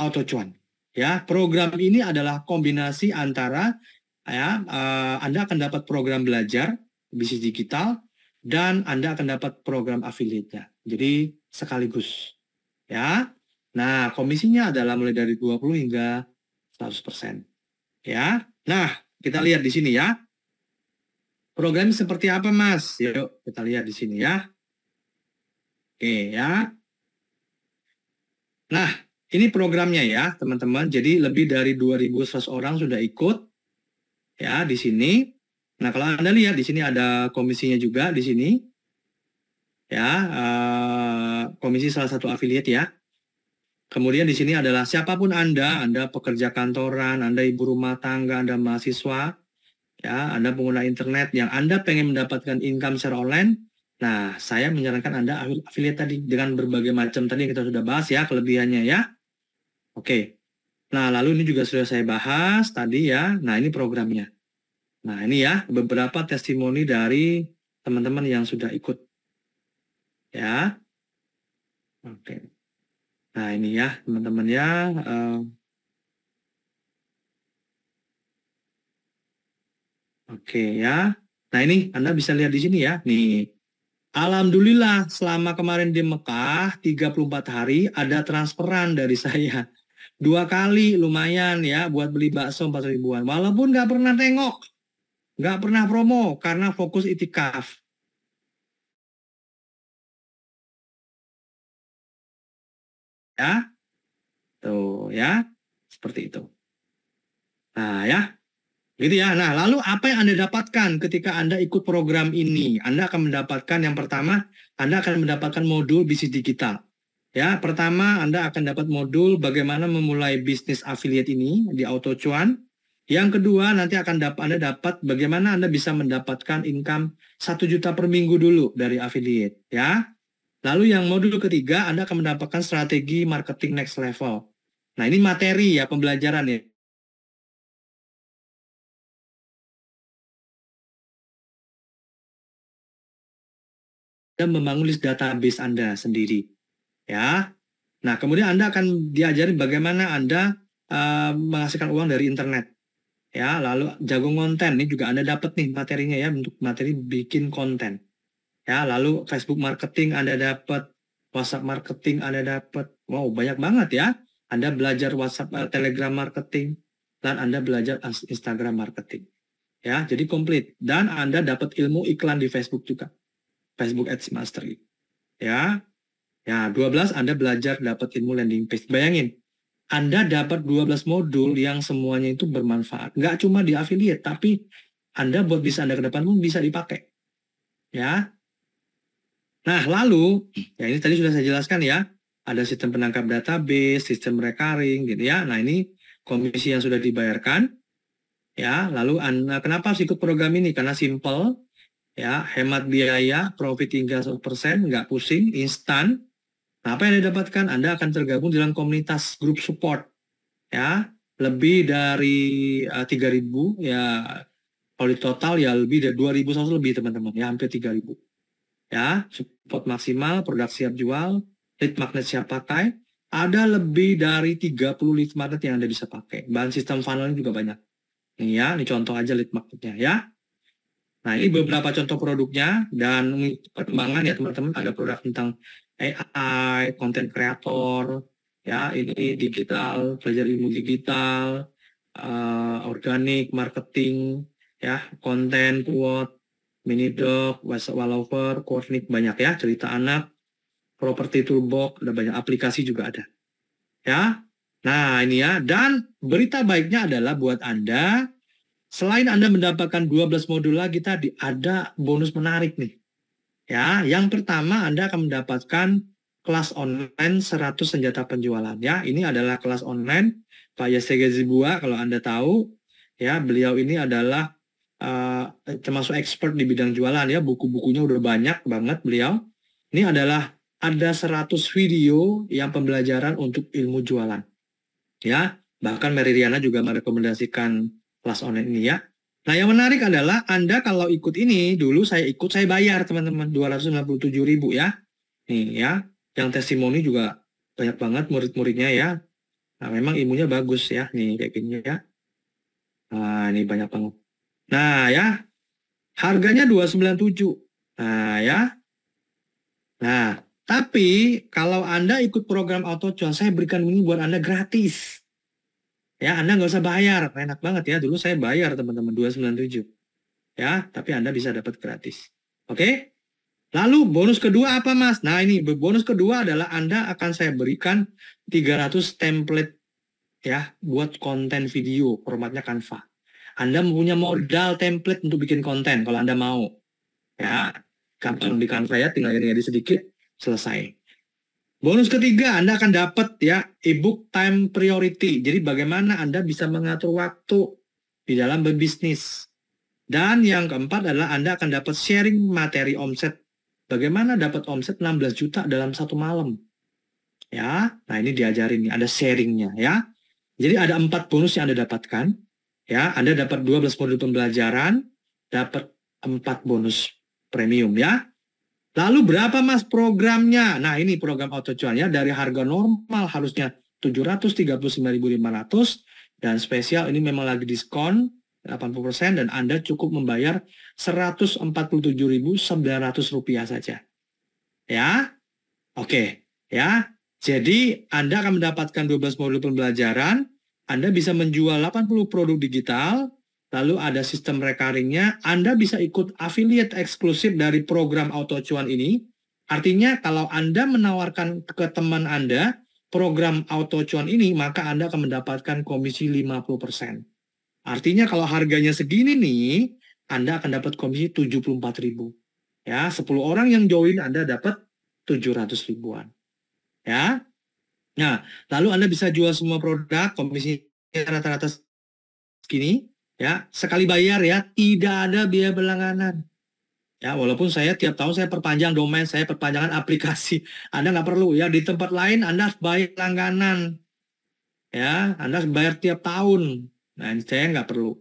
B: auto cuan. Ya, program ini adalah kombinasi antara ya uh, Anda akan dapat program belajar bisnis digital dan Anda akan dapat program affiliate Jadi sekaligus. Ya. Nah, komisinya adalah mulai dari 20 hingga 100%. Ya. Nah, kita lihat di sini ya. Program seperti apa, Mas? Yuk, kita lihat di sini ya. Oke, ya. Nah, ini programnya ya, teman-teman. Jadi lebih dari 2.100 orang sudah ikut ya di sini. Nah, kalau Anda lihat di sini ada komisinya juga di sini. Ya, uh, komisi salah satu afiliat ya. Kemudian di sini adalah siapapun Anda, Anda pekerja kantoran, Anda ibu rumah tangga, Anda mahasiswa, ya, Anda pengguna internet yang Anda pengen mendapatkan income secara online, nah saya menyarankan Anda affiliate tadi dengan berbagai macam tadi yang kita sudah bahas ya kelebihannya ya. Oke. Nah, lalu ini juga sudah saya bahas tadi ya. Nah, ini programnya. Nah, ini ya beberapa testimoni dari teman-teman yang sudah ikut. Ya. Oke. Okay. Nah ini ya teman-teman ya. Uh, Oke okay, ya. Nah ini Anda bisa lihat di sini ya. Nih. Alhamdulillah selama kemarin di Mekah 34 hari ada transferan dari saya. Dua kali lumayan ya buat beli bakso 4 ribuan. Walaupun nggak pernah tengok. Nggak pernah promo
A: karena fokus itikaf. Ya. Tuh ya. Seperti itu. Nah ya. Gitu ya. Nah lalu apa yang Anda dapatkan
B: ketika Anda ikut program ini? Anda akan mendapatkan yang pertama, Anda akan mendapatkan modul bisnis digital. Ya, pertama Anda akan dapat modul bagaimana memulai bisnis affiliate ini di Auto Cuan. Yang kedua nanti akan dapat Anda dapat bagaimana Anda bisa mendapatkan income satu juta per minggu dulu dari affiliate, ya. Lalu yang
A: modul ketiga, Anda akan mendapatkan strategi marketing next level. Nah, ini materi ya, pembelajaran ya. dan membangun list database Anda sendiri. Ya. Nah, kemudian Anda akan diajari bagaimana Anda
B: uh, menghasilkan uang dari internet. Ya, lalu jago konten ini juga Anda dapat nih materinya ya untuk materi bikin konten. Ya, lalu Facebook marketing Anda dapat, WhatsApp marketing Anda dapat. Wow, banyak banget ya. Anda belajar WhatsApp, eh, Telegram marketing, dan Anda belajar Instagram marketing. Ya, jadi komplit. Dan Anda dapat ilmu iklan di Facebook juga. Facebook Ads Mastery. Ya. Ya, 12 Anda belajar dapat ilmu landing page. Bayangin, anda dapat 12 modul yang semuanya itu bermanfaat. Nggak cuma di affiliate, tapi Anda buat bisa Anda ke depan pun bisa dipakai. Ya, Nah, lalu ya ini tadi sudah saya jelaskan ya, ada sistem penangkap database, sistem recurring gitu ya. Nah, ini komisi yang sudah dibayarkan ya. Lalu anda nah, kenapa harus ikut program ini? Karena simple ya, hemat biaya, profit hingga persen, nggak pusing, instan. Nah, apa yang anda dapatkan? Anda akan tergabung dalam komunitas grup support ya, lebih dari uh, eh, 3000 ya kalau total ya lebih dari satu lebih teman-teman ya hampir 3000 ya support maksimal produk siap jual lead magnet siap pakai ada lebih dari 30 lead magnet yang Anda bisa pakai. Bahan sistem funnel juga banyak. Ini ya, ini contoh aja lead magnetnya ya. Nah, ini beberapa contoh produknya dan perkembangan ya teman-teman ada produk tentang AI, content creator, ya ini digital, belajar ilmu digital, uh, organik, marketing, ya konten, quote, Mini minidoc, wallover, cornic banyak ya, cerita anak, property toolbox, ada banyak aplikasi juga ada. Ya. Nah, ini ya. Dan berita baiknya adalah buat Anda selain Anda mendapatkan 12 modul lagi tadi, ada bonus menarik nih. Ya, yang pertama Anda akan mendapatkan kelas online 100 senjata penjualan ya. Ini adalah kelas online Pak Yesegezi kalau Anda tahu ya, beliau ini adalah Eh, eh, termasuk expert di bidang jualan ya, buku-bukunya udah banyak banget beliau. Ini adalah ada 100 video yang pembelajaran untuk ilmu jualan. Ya, bahkan Mary Riana juga merekomendasikan kelas online ini ya. Nah, yang menarik adalah Anda kalau ikut ini, dulu saya ikut, saya bayar teman-teman 297 ribu ya. Nih ya, yang testimoni juga banyak banget murid-muridnya ya. Nah, memang ilmunya bagus ya, nih kayak gini ya. Nah, ini banyak banget. Nah ya, harganya 297. Nah ya. Nah, tapi kalau Anda ikut program auto AutoCon, saya berikan ini buat Anda gratis. Ya, Anda nggak usah bayar. Enak banget ya. Dulu saya bayar, teman-teman, 297. Ya, tapi Anda bisa dapat gratis. Oke? Lalu bonus kedua apa, Mas? Nah, ini bonus kedua adalah Anda akan saya berikan 300 template ya buat konten video formatnya Canva. Anda mempunyai modal template untuk bikin konten kalau Anda mau. Ya, gampang di saya tinggal edit sedikit, selesai. Bonus ketiga, Anda akan dapat ya ebook time priority. Jadi bagaimana Anda bisa mengatur waktu di dalam berbisnis. Dan yang keempat adalah Anda akan dapat sharing materi omset. Bagaimana dapat omset 16 juta dalam satu malam. Ya, nah ini diajarin nih, ada sharingnya ya. Jadi ada empat bonus yang Anda dapatkan ya Anda dapat 12 modul pembelajaran, dapat 4 bonus premium ya. Lalu berapa Mas programnya? Nah, ini program auto cuan ya dari harga normal harusnya 739.500 dan spesial ini memang lagi diskon 80% dan Anda cukup membayar ratus rupiah saja. Ya. Oke, ya. Jadi Anda akan mendapatkan 12 modul pembelajaran, anda bisa menjual 80 produk digital, lalu ada sistem recurringnya. Anda bisa ikut affiliate eksklusif dari program Auto ini. Artinya kalau Anda menawarkan ke teman Anda program Auto ini, maka Anda akan mendapatkan komisi 50%. Artinya kalau harganya segini nih, Anda akan dapat komisi 74 ribu. Ya, 10 orang yang join Anda dapat 700 ribuan. Ya, Nah, lalu Anda bisa jual semua produk, komisi rata-rata segini, ya. Sekali bayar ya, tidak ada biaya berlangganan. Ya, walaupun saya tiap tahun saya perpanjang domain, saya perpanjangan aplikasi. Anda nggak perlu ya di tempat lain Anda bayar langganan. Ya, Anda harus bayar tiap tahun. Nah, saya nggak perlu.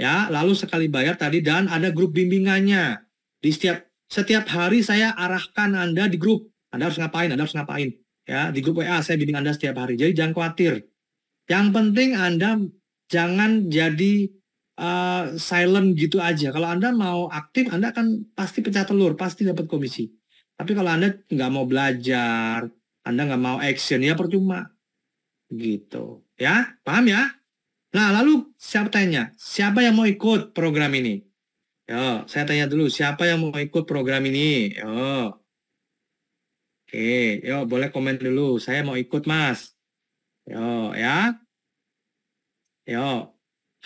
B: Ya, lalu sekali bayar tadi dan ada grup bimbingannya. Di setiap setiap hari saya arahkan Anda di grup. Anda harus ngapain? Anda harus ngapain? ya di grup WA saya bimbing Anda setiap hari. Jadi jangan khawatir. Yang penting Anda jangan jadi uh, silent gitu aja. Kalau Anda mau aktif, Anda akan pasti pecah telur, pasti dapat komisi. Tapi kalau Anda nggak mau belajar, Anda nggak mau action, ya percuma. Gitu. Ya, paham ya? Nah, lalu siapa tanya? Siapa yang mau ikut program ini? Yo, saya tanya dulu, siapa yang mau ikut program ini? Yo. Oke, yuk boleh komen dulu. Saya mau ikut, Mas. Yo, ya. yo.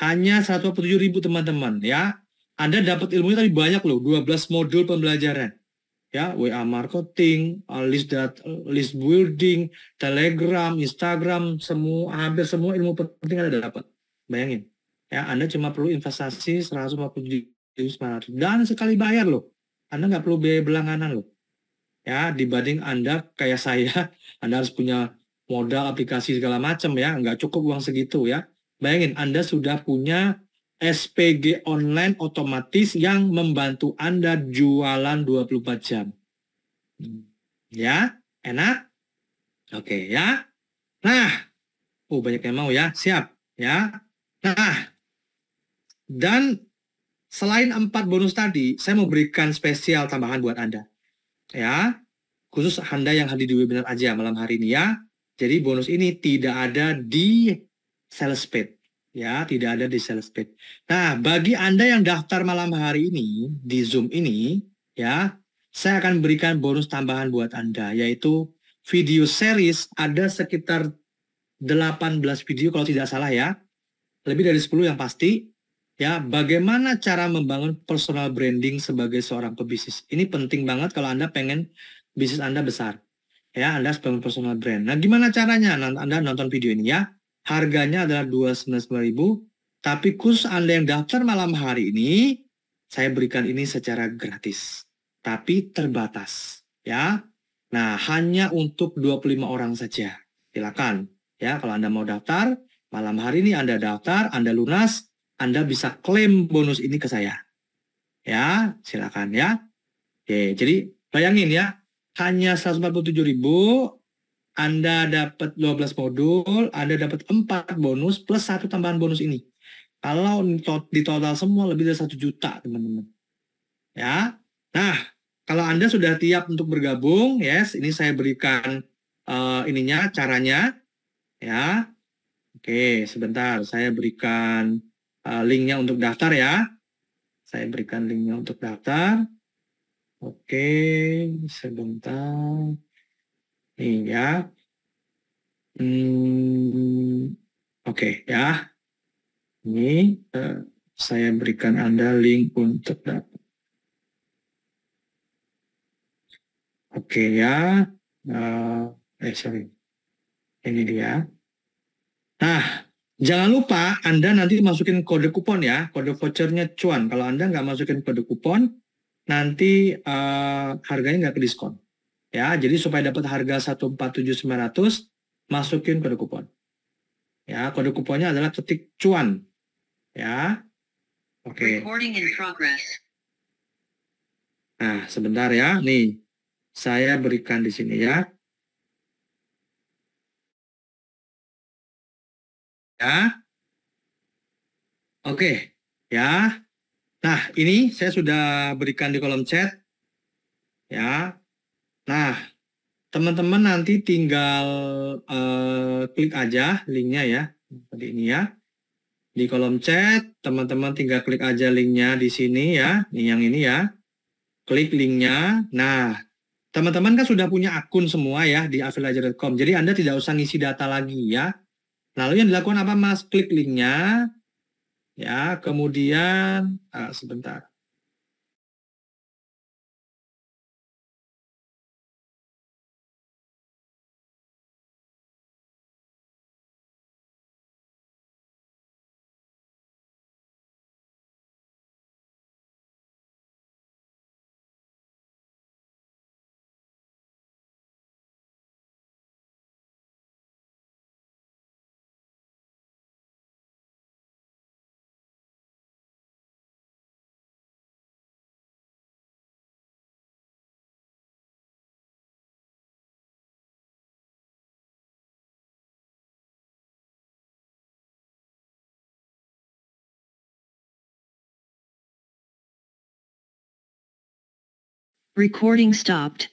B: Hanya 147 ribu teman-teman, ya. Anda dapat ilmunya tadi banyak loh, 12 modul pembelajaran. Ya, WA marketing, list dat, list building, Telegram, Instagram, semua hampir semua ilmu penting Anda dapat. Bayangin. Ya, Anda cuma perlu investasi 147 ribu dan sekali bayar loh. Anda nggak perlu biaya belanganan loh ya dibanding Anda kayak saya, Anda harus punya modal aplikasi segala macam ya, nggak cukup uang segitu ya. Bayangin Anda sudah punya SPG online otomatis yang membantu Anda jualan 24 jam. Ya, enak? Oke ya. Nah, oh banyak yang mau ya, siap ya. Nah, dan selain empat bonus tadi, saya mau berikan spesial tambahan buat Anda ya khusus Anda yang hadir di webinar aja malam hari ini ya. Jadi bonus ini tidak ada di sales page ya, tidak ada di sales page. Nah, bagi Anda yang daftar malam hari ini di Zoom ini ya, saya akan berikan bonus tambahan buat Anda yaitu video series ada sekitar 18 video kalau tidak salah ya. Lebih dari 10 yang pasti Ya, bagaimana cara membangun personal branding sebagai seorang pebisnis? Ini penting banget kalau Anda pengen bisnis Anda besar. Ya, Anda harus bangun personal brand. Nah, gimana caranya? Anda nonton video ini ya. Harganya adalah dua ribu. tapi khusus Anda yang daftar malam hari ini, saya berikan ini secara gratis, tapi terbatas, ya. Nah, hanya untuk 25 orang saja. Silakan, ya, kalau Anda mau daftar, malam hari ini Anda daftar, Anda lunas, anda bisa klaim bonus ini ke saya. Ya, silakan ya. Oke, jadi bayangin ya, hanya 147.000 Anda dapat 12 modul, Anda dapat 4 bonus plus satu tambahan bonus ini. Kalau di total semua lebih dari 1 juta, teman-teman. Ya. Nah, kalau Anda sudah tiap untuk bergabung, yes, ini saya berikan uh, ininya caranya ya. Oke, sebentar saya berikan Eh, linknya untuk daftar ya. Saya berikan linknya untuk daftar. Oke, sebentar. Nih ya. Hmm, Oke okay, ya. Ini uh, saya berikan Anda link untuk daftar.
A: Oke okay, ya. Uh, eh sorry. Ini dia. Nah,
B: Jangan lupa Anda nanti masukin kode kupon ya, kode vouchernya cuan. Kalau Anda nggak masukin kode kupon, nanti uh, harganya nggak ke diskon. Ya, jadi supaya dapat harga 147.900, masukin kode kupon. Ya, kode kuponnya adalah ketik cuan. Ya. Oke.
A: Okay. Nah, sebentar ya. Nih, saya berikan di sini ya. Ya. Oke, ya. Nah, ini saya
B: sudah berikan di kolom chat. Ya. Nah, teman-teman nanti tinggal uh, klik aja linknya ya. Seperti ini ya. Di kolom chat, teman-teman tinggal klik aja linknya di sini ya. Ini yang ini ya. Klik linknya. Nah, teman-teman kan sudah punya akun semua ya di affiliate.com. Jadi Anda tidak usah ngisi data lagi ya Lalu yang dilakukan apa Mas?
A: Klik linknya, ya. Kemudian ah, sebentar. Recording stopped.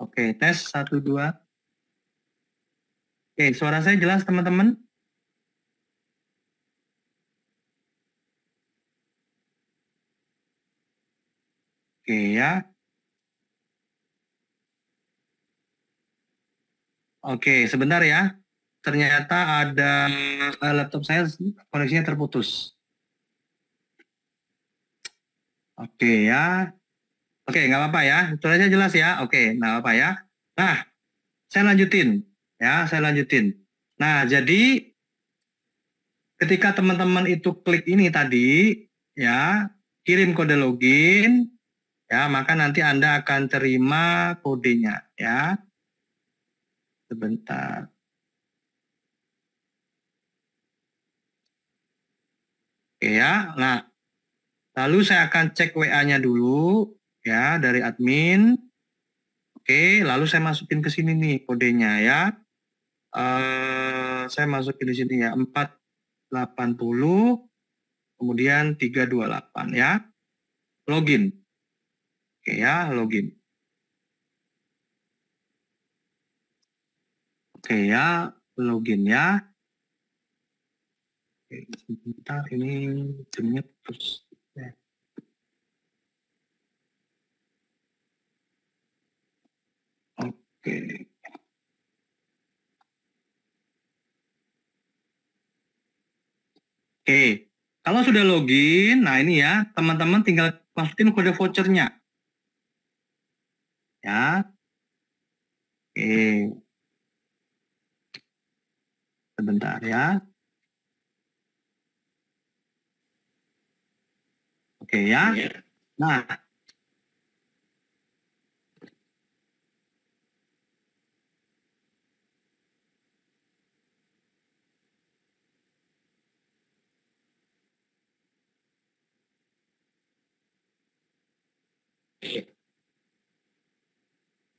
A: Oke, tes 1, 2. Oke, suara saya jelas teman-teman? Oke ya.
B: Oke, sebentar ya. Ternyata ada eh, laptop saya koneksinya terputus. Oke ya. Oke, nggak apa-apa ya. Suaranya jelas ya. Oke, nggak apa-apa ya. Nah, saya lanjutin. Ya, saya lanjutin. Nah, jadi ketika teman-teman itu klik ini tadi, ya, kirim kode login, ya, maka nanti Anda akan terima kodenya,
A: ya. Sebentar. Oke ya. Nah,
B: lalu saya akan cek WA-nya dulu ya dari admin. Oke, lalu saya masukin ke sini nih kodenya ya uh, saya masukin di sini ya 480 kemudian 328 ya. Login. Oke ya, login. Oke ya, login ya.
A: Oke, sebentar ini jenis terus. Ya. Oke.
B: Oke, kalau sudah login, nah ini ya, teman-teman tinggal masukin kode vouchernya. Ya.
A: Oke. Sebentar ya. Oke ya. Iya. Nah,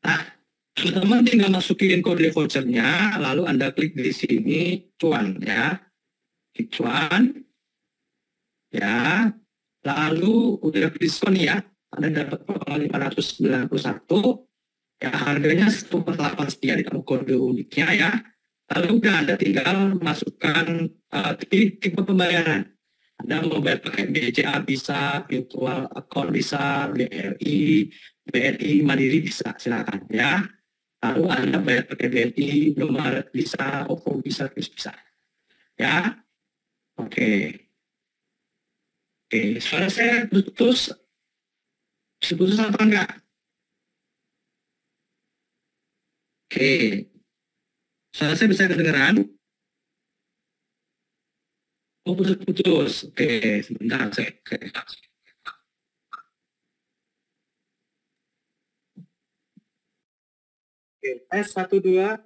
B: Nah, teman-teman tinggal masukin kode vouchernya, lalu Anda klik di sini cuan ya. Klik cuan. Ya. Lalu udah diskon ya. Anda dapat total 591. Ya, harganya 148 sekian kamu kode uniknya ya. Lalu udah Anda tinggal masukkan uh, tipe pembayaran. Anda mau bayar pakai BCA bisa, virtual account bisa, BRI, BRI Mandiri bisa, silakan ya. Lalu Anda bayar pakai BRI, nomor bisa, OVO bisa, Kris bisa.
A: Ya, oke. Okay. Oke, okay. suara saya putus, putus apa enggak? Oke, okay. suara saya bisa kedengeran? Oh putus-putus. Oke, sebentar saya. Oke, tes satu dua.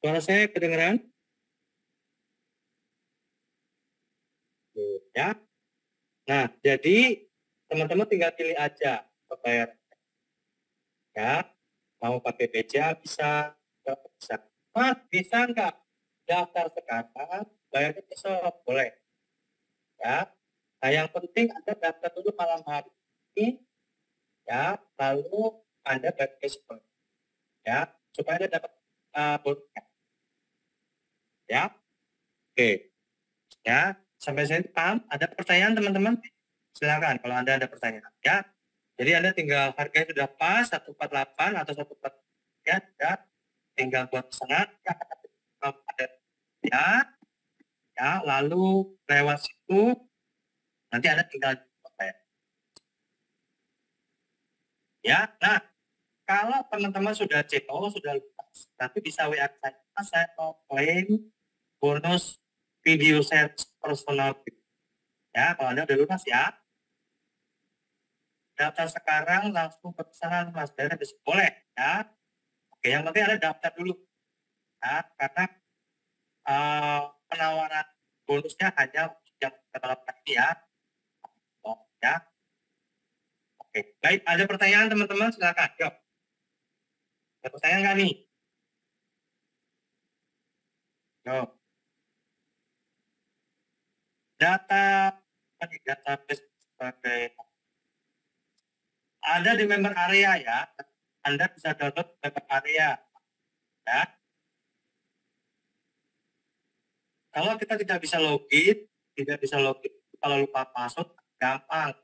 A: Suara saya kedengeran? ya. Nah,
B: jadi teman-teman tinggal pilih aja pembayaran. Ya, mau pakai BCA bisa, bisa. Mas, bisa nggak daftar sekarang bayarnya besok boleh ya nah yang penting anda daftar dulu malam hari ini ya lalu anda besok, ya supaya anda dapat uh, bonusnya ya oke ya sampai sini paham ada pertanyaan teman-teman silakan kalau anda ada pertanyaan ya jadi anda tinggal harganya sudah pas 148 atau 143 ya ya. tinggal buat pesanan ya eh, ya ya lalu lewat situ nanti anda tinggal ya nah kalau teman-teman sudah CTO oh, sudah lunas tapi bisa WA saya saya mau klaim bonus video search personal ya kalau anda sudah lunas ya daftar sekarang langsung pesanan mas dari bisa boleh ya oke yang penting ada daftar dulu ya karena uh, penawaran bonusnya hanya yang terdapat ya. Oh, ya. Oke, baik. Ada pertanyaan teman-teman? Silakan. Yuk.
A: Ada pertanyaan nggak nih? Yuk. Data di data
B: sebagai ada di member area ya. Anda bisa download member area. Ya. Kalau kita tidak bisa login, tidak bisa login, kalau lupa password gampang.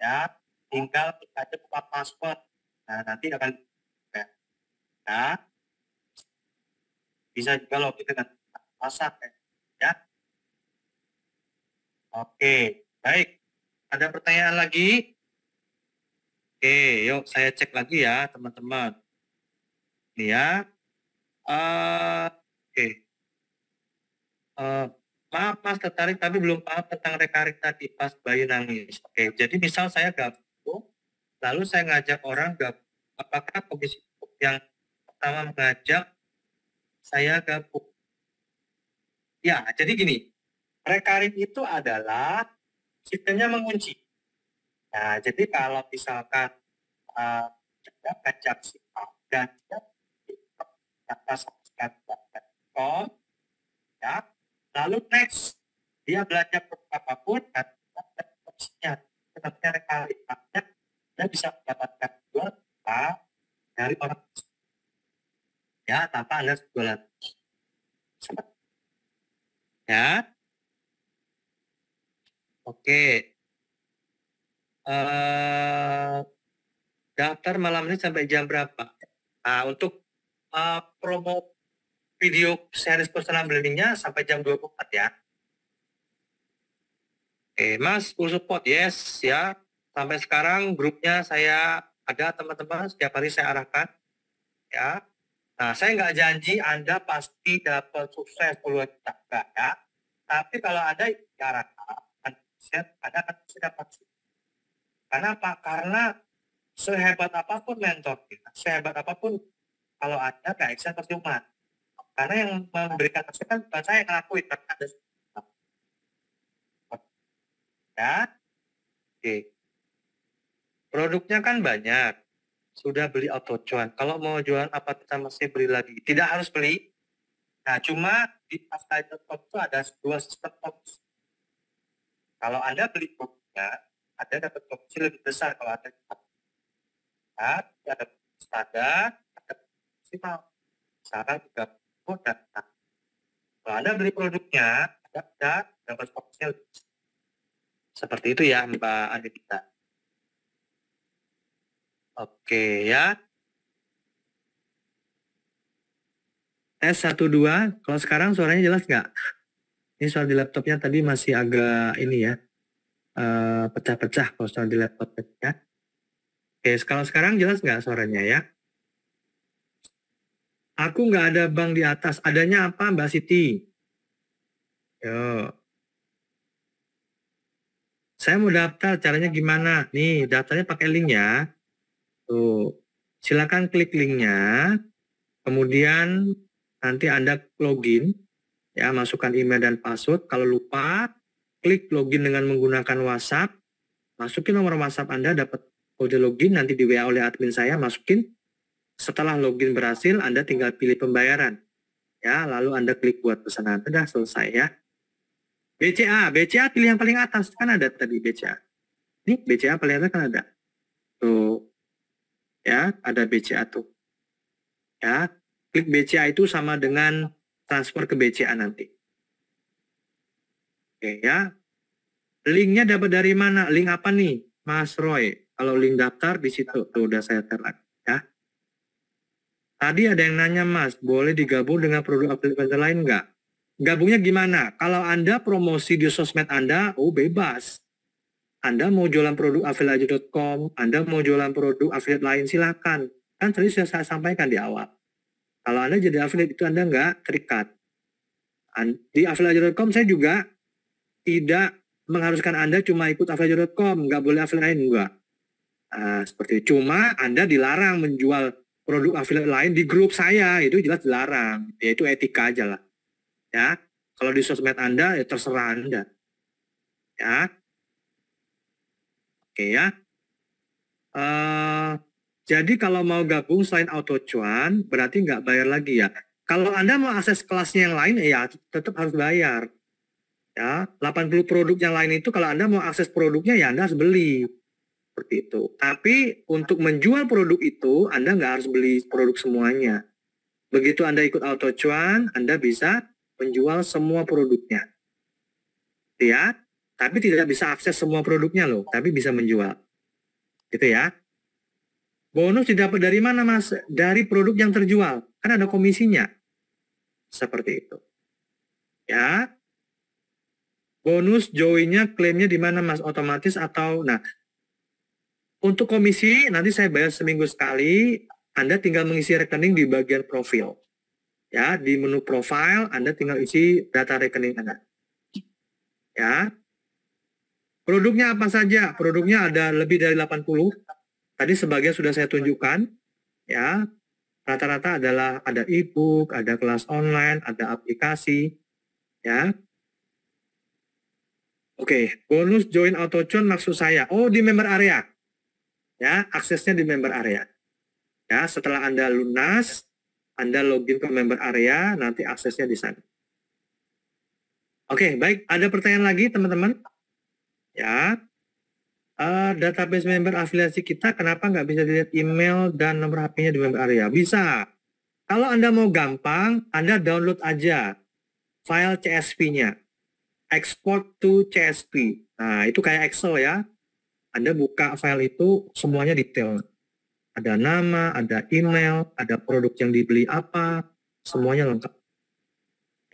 B: Ya, tinggal kita lupa buka password. Nah, nanti akan ya.
A: Nah, bisa juga login dengan WhatsApp ya. ya. Oke, baik. Ada
B: pertanyaan lagi? Oke, yuk saya cek lagi ya, teman-teman. ya. Uh, oke uh, maaf mas tertarik tapi belum paham tentang rekarik tadi pas bayi nangis. Oke, okay. jadi misal saya gabung, lalu saya ngajak orang gabung, apakah komisi yang pertama mengajak saya gabung? Ya, jadi gini, rekarik itu adalah sistemnya mengunci. Nah, jadi kalau misalkan uh, ada si A dan dia atas dan ya, Lalu next, dia belanja produk apapun, dan opsinya
A: rekali paket, dia bisa mendapatkan jual dari orang ya tanpa alias jualan ya Oke.
B: Uh, daftar malam ini sampai jam berapa? Nah, untuk uh, promo video series personal brandingnya sampai jam 24 ya. Oke, Mas, full support, yes, ya. Sampai sekarang grupnya saya ada teman-teman, setiap hari saya arahkan, ya. Nah, saya nggak janji Anda pasti dapat sukses puluhan juta, enggak ya. Tapi kalau ada arahkan, Anda akan dapat sukses. Karena apa? Karena sehebat apapun mentor kita, sehebat apapun kalau Anda nggak bisa percuma karena yang memberikan masukan kan bukan saya yang ngelakuin tapi ada ya oke produknya kan banyak sudah beli auto cuan kalau mau jualan apa kita masih beli lagi tidak harus beli nah cuma di pasar.com itu ada dua sistem opsi kalau anda beli produknya ada dapat opsi lebih besar kalau ada ya, nah, ada standar ada maksimal sekarang juga Oh, data. Kalau nah, Anda beli produknya, Anda bisa dapat komisinya Seperti itu ya Mbak Anita. Oke ya. S12, kalau sekarang suaranya jelas nggak? Ini soal di laptopnya tadi masih agak ini ya, eh, pecah-pecah kalau soal di laptopnya. Oke, kalau sekarang jelas nggak suaranya ya? Aku nggak ada bank di atas. Adanya apa Mbak Siti? Yo. Saya mau daftar. Caranya gimana? Nih daftarnya pakai link ya. Tuh. Silakan klik linknya. Kemudian nanti Anda login. Ya, masukkan email dan password. Kalau lupa, klik login dengan menggunakan WhatsApp. Masukin nomor WhatsApp Anda, dapat kode login nanti di WA oleh admin saya, masukin setelah login berhasil, Anda tinggal pilih pembayaran. Ya, lalu Anda klik buat pesanan sudah selesai ya. BCA, BCA pilih yang paling atas, kan ada tadi BCA. Ini BCA paling atas kan ada. Tuh, ya, ada BCA tuh. Ya, klik BCA itu sama dengan transfer ke BCA nanti. Oke ya, linknya dapat dari mana? Link apa nih, Mas Roy? Kalau link daftar di situ, tuh udah saya telat. Tadi ada yang nanya Mas, boleh digabung dengan produk aplikasi lain nggak? Gabungnya gimana? Kalau Anda promosi di sosmed Anda, oh bebas. Anda mau jualan produk affiliate.com, Anda mau jualan produk affiliate lain, silakan. Kan tadi sudah saya sampaikan di awal. Kalau Anda jadi affiliate itu Anda nggak terikat. Di affiliate.com saya juga tidak mengharuskan Anda cuma ikut affiliate.com, nggak boleh affiliate lain, enggak. Nah, seperti itu. Cuma Anda dilarang menjual produk affiliate lain di grup saya itu jelas dilarang yaitu etika aja lah ya kalau di sosmed anda ya terserah anda ya oke ya uh, jadi kalau mau gabung selain auto cuan berarti nggak bayar lagi ya kalau anda mau akses kelasnya yang lain ya tetap harus bayar ya 80 produk yang lain itu kalau anda mau akses produknya ya anda harus beli seperti itu. Tapi untuk menjual produk itu, Anda nggak harus beli produk semuanya. Begitu Anda ikut auto cuan, Anda bisa menjual semua produknya. ya. tapi tidak bisa akses semua produknya loh, tapi bisa menjual. Gitu ya. Bonus didapat dari mana mas? Dari produk yang terjual. Kan ada komisinya. Seperti itu. Ya. Bonus joinnya klaimnya di mana mas? Otomatis atau, nah untuk komisi nanti saya bayar seminggu sekali. Anda tinggal mengisi rekening di bagian profil. Ya, di menu profile Anda tinggal isi data rekening Anda. Ya. Produknya apa saja? Produknya ada lebih dari 80. Tadi sebagian sudah saya tunjukkan. Ya. Rata-rata adalah ada e-book, ada kelas online, ada aplikasi. Ya. Oke, bonus join auto tune maksud saya. Oh, di member area ya aksesnya di member area. Ya, setelah Anda lunas, Anda login ke member area, nanti aksesnya di sana. Oke, baik. Ada pertanyaan lagi, teman-teman? Ya. Uh, database member afiliasi kita, kenapa nggak bisa dilihat email dan nomor HP-nya di member area? Bisa. Kalau Anda mau gampang, Anda download aja file CSV-nya. Export to CSV. Nah, itu kayak Excel ya anda buka file itu semuanya detail. Ada nama, ada email, ada produk yang dibeli apa, semuanya lengkap.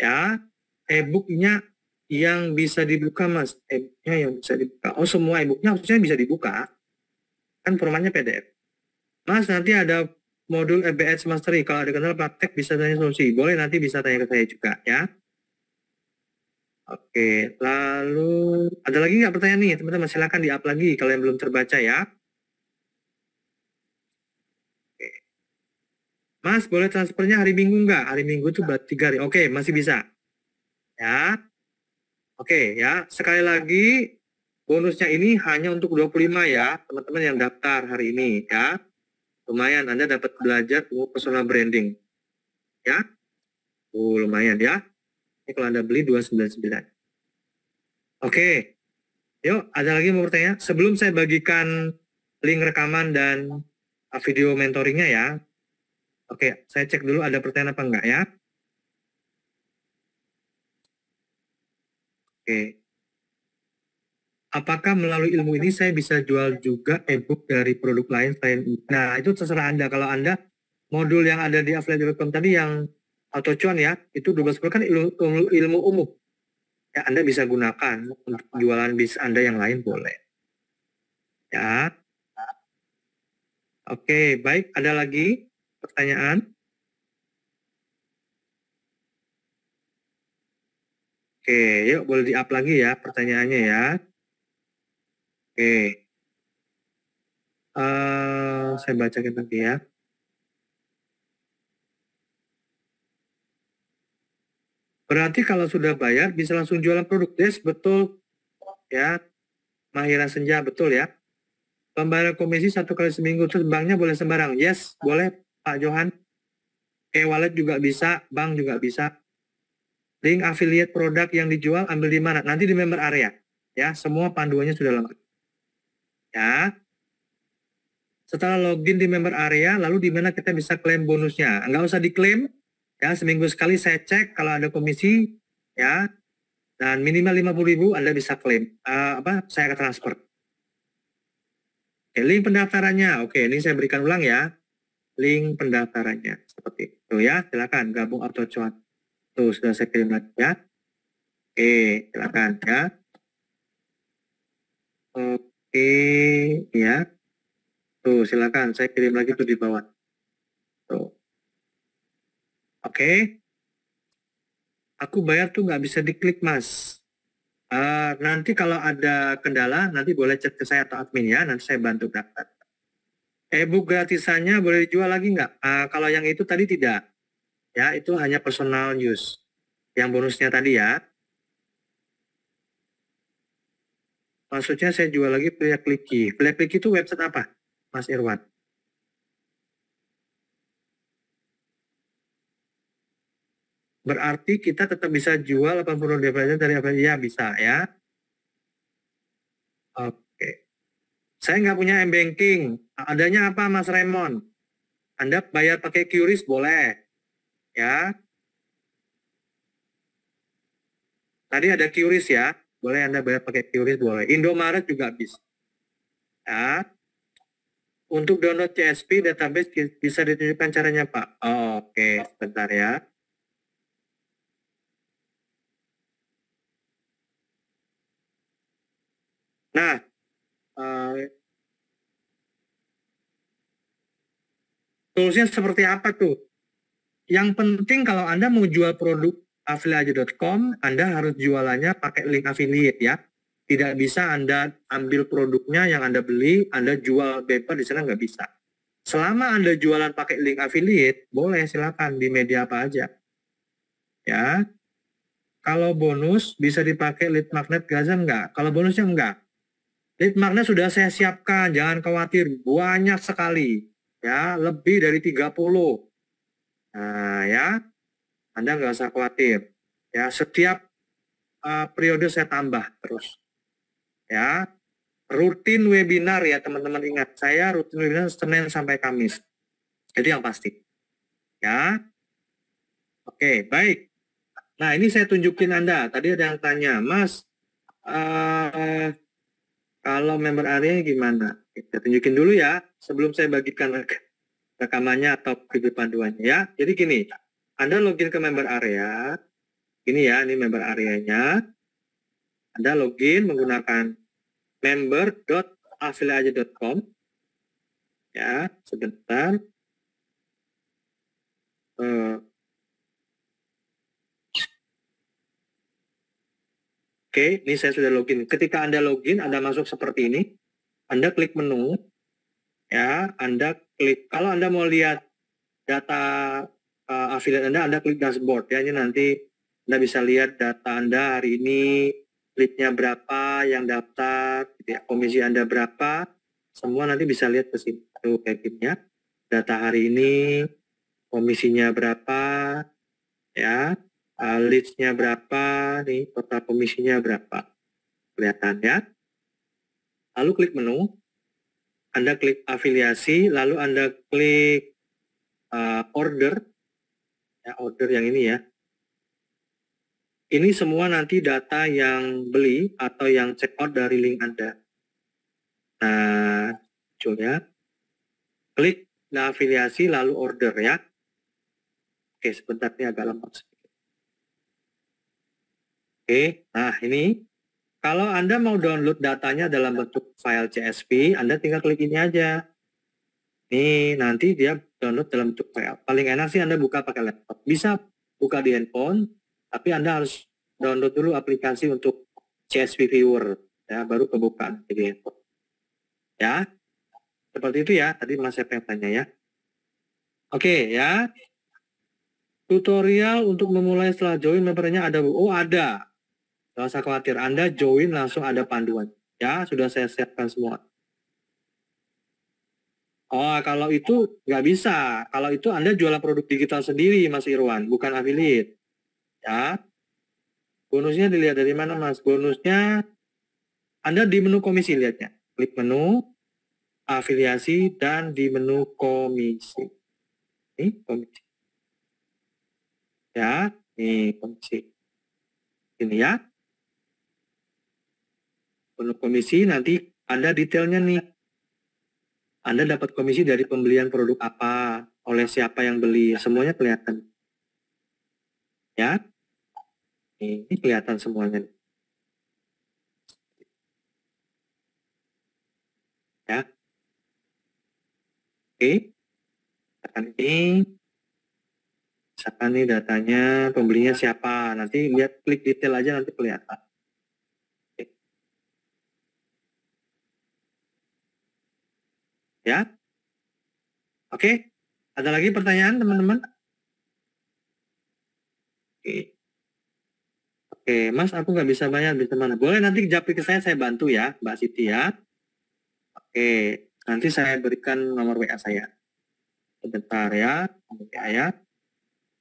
B: Ya, e-booknya yang bisa dibuka mas, e-booknya yang bisa dibuka. Oh semua e-booknya harusnya bisa dibuka, kan formatnya PDF. Mas nanti ada modul EBS Mastery, kalau ada kendala praktek bisa tanya solusi. Boleh nanti bisa tanya ke saya juga ya. Oke, lalu ada lagi nggak pertanyaan nih teman-teman? Silahkan di-up lagi kalau yang belum terbaca ya. Mas, boleh transfernya hari Minggu nggak? Hari Minggu itu berarti tiga hari. Oke, masih bisa. Ya. Oke ya, sekali lagi bonusnya ini hanya untuk 25 ya, teman-teman yang daftar hari ini ya. Lumayan, Anda dapat belajar personal branding. Ya, uh, lumayan ya. Ini kalau Anda beli 299. Oke. Yuk, ada lagi mau bertanya? Sebelum saya bagikan link rekaman dan video mentoringnya ya. Oke, saya cek dulu ada pertanyaan apa enggak ya. Oke. Apakah melalui ilmu ini saya bisa jual juga e-book dari produk lain selain ini? Nah, itu terserah Anda. Kalau Anda modul yang ada di affiliate.com tadi yang atau cuan ya itu dua 12% kan ilmu, ilmu umum ya Anda bisa gunakan untuk jualan bis Anda yang lain boleh ya oke baik ada lagi pertanyaan oke yuk boleh di up lagi ya pertanyaannya ya oke uh, saya baca lagi ya Berarti kalau sudah bayar bisa langsung jualan produk des, betul ya. Mahira Senja, betul ya. Pembayaran komisi satu kali seminggu, terus banknya boleh sembarang. Yes, boleh Pak Johan. E-wallet juga bisa, bank juga bisa. Link affiliate produk yang dijual ambil di mana? Nanti di member area. Ya, semua panduannya sudah lengkap. Ya. Setelah login di member area, lalu di mana kita bisa klaim bonusnya? Enggak usah diklaim, Ya, seminggu sekali saya cek kalau ada komisi ya dan minimal 50.000 Anda bisa klaim. Uh, apa saya akan transfer. Oke, link pendaftarannya. Oke, ini saya berikan ulang ya. Link pendaftarannya seperti itu ya. Silakan gabung atau cuan. Tuh sudah saya kirim lagi ya. Oke, silakan ya. Oke, ya. Tuh silakan saya kirim lagi tuh di bawah. Tuh. Oke. Okay. Aku bayar tuh nggak bisa diklik, Mas. Uh, nanti kalau ada kendala, nanti boleh chat ke saya atau admin ya. Nanti saya bantu daftar. E-book eh, gratisannya boleh dijual lagi nggak? Uh, kalau yang itu tadi tidak. Ya, itu hanya personal use. Yang bonusnya tadi ya. Maksudnya saya jual lagi Player Clicky. Player Clicky itu website apa, Mas Irwan? berarti kita tetap bisa jual 80 82% dari apa ya bisa ya. Oke. Saya nggak punya m-banking. Adanya apa Mas Raymond? Anda bayar pakai QRIS boleh. Ya. Tadi ada QRIS ya. Boleh Anda bayar pakai QRIS boleh. Indomaret juga bisa. Ya. Untuk download CSP database bisa ditunjukkan caranya Pak. Oh, Oke, okay. sebentar ya.
A: Nah, uh, solusinya seperti
B: apa tuh? Yang penting kalau Anda mau jual produk afiliate.com, Anda harus jualannya pakai link affiliate ya. Tidak bisa Anda ambil produknya yang Anda beli, Anda jual paper di sana nggak bisa. Selama Anda jualan pakai link affiliate, boleh silakan di media apa aja. Ya, kalau bonus bisa dipakai lead magnet Gaza nggak? Kalau bonusnya nggak magnet sudah saya siapkan, jangan khawatir, banyak sekali. Ya, lebih dari 30. Nah, ya. Anda nggak usah khawatir. Ya, setiap uh, periode saya tambah terus. Ya, rutin webinar ya teman-teman ingat saya rutin webinar Senin sampai Kamis jadi yang pasti ya oke baik nah ini saya tunjukin anda tadi ada yang tanya mas uh, kalau member area gimana? Kita tunjukin dulu ya sebelum saya bagikan rekamannya atau video panduannya ya. Jadi gini, Anda login ke member area. Ini ya, ini member areanya. Anda login menggunakan member.afiliaja.com ya sebentar uh, Oke, ini saya sudah login. Ketika Anda login, Anda masuk seperti ini. Anda klik menu. Ya, Anda klik. Kalau Anda mau lihat data uh, affiliate Anda, Anda klik dashboard. Ya, ini nanti Anda bisa lihat data Anda hari ini, leadnya berapa, yang daftar, gitu ya. komisi Anda berapa. Semua nanti bisa lihat ke situ, kayak gini gitu ya. Data hari ini, komisinya berapa, ya uh, berapa, nih total komisinya berapa. Kelihatan ya. Lalu klik menu, Anda klik afiliasi, lalu Anda klik uh, order, ya, order yang ini ya. Ini semua nanti data yang beli atau yang check out dari link Anda. Nah, munculnya. Klik nah, afiliasi lalu order ya. Oke, sebentar ini agak lemot. Oke, nah ini kalau Anda mau download datanya dalam bentuk file CSV, Anda tinggal klik ini aja. Nih, nanti dia download dalam bentuk file. Paling enak sih Anda buka pakai laptop. Bisa buka di handphone, tapi Anda harus download dulu aplikasi untuk CSV Viewer. Ya, baru kebuka di handphone. Ya, seperti itu ya. Tadi Mas saya tanya ya. Oke ya. Tutorial untuk memulai setelah join membernya ada. Oh, ada Gak usah khawatir, Anda join langsung ada panduan. Ya, sudah saya siapkan semua. Oh, kalau itu nggak bisa. Kalau itu Anda jualan produk digital sendiri, Mas Irwan, bukan affiliate. Ya. Bonusnya dilihat dari mana, Mas? Bonusnya Anda di menu komisi lihatnya. Klik menu, afiliasi, dan di menu komisi. Ini komisi. Ya, ini komisi. Ini ya. Penuh komisi nanti ada detailnya nih. Anda dapat komisi dari pembelian produk apa, oleh siapa yang beli, semuanya kelihatan. Ya, ini kelihatan
A: semuanya. Ya. Oke. akan ini,
B: misalkan ini datanya pembelinya siapa, nanti lihat klik detail aja nanti kelihatan. Ya. Oke. Ada lagi pertanyaan teman-teman? Oke. Oke, Mas, aku nggak bisa bayar di mana. Boleh nanti japri ke saya, saya bantu ya, Mbak Siti ya. Oke, nanti saya berikan nomor WA saya. Sebentar ya, WA ya.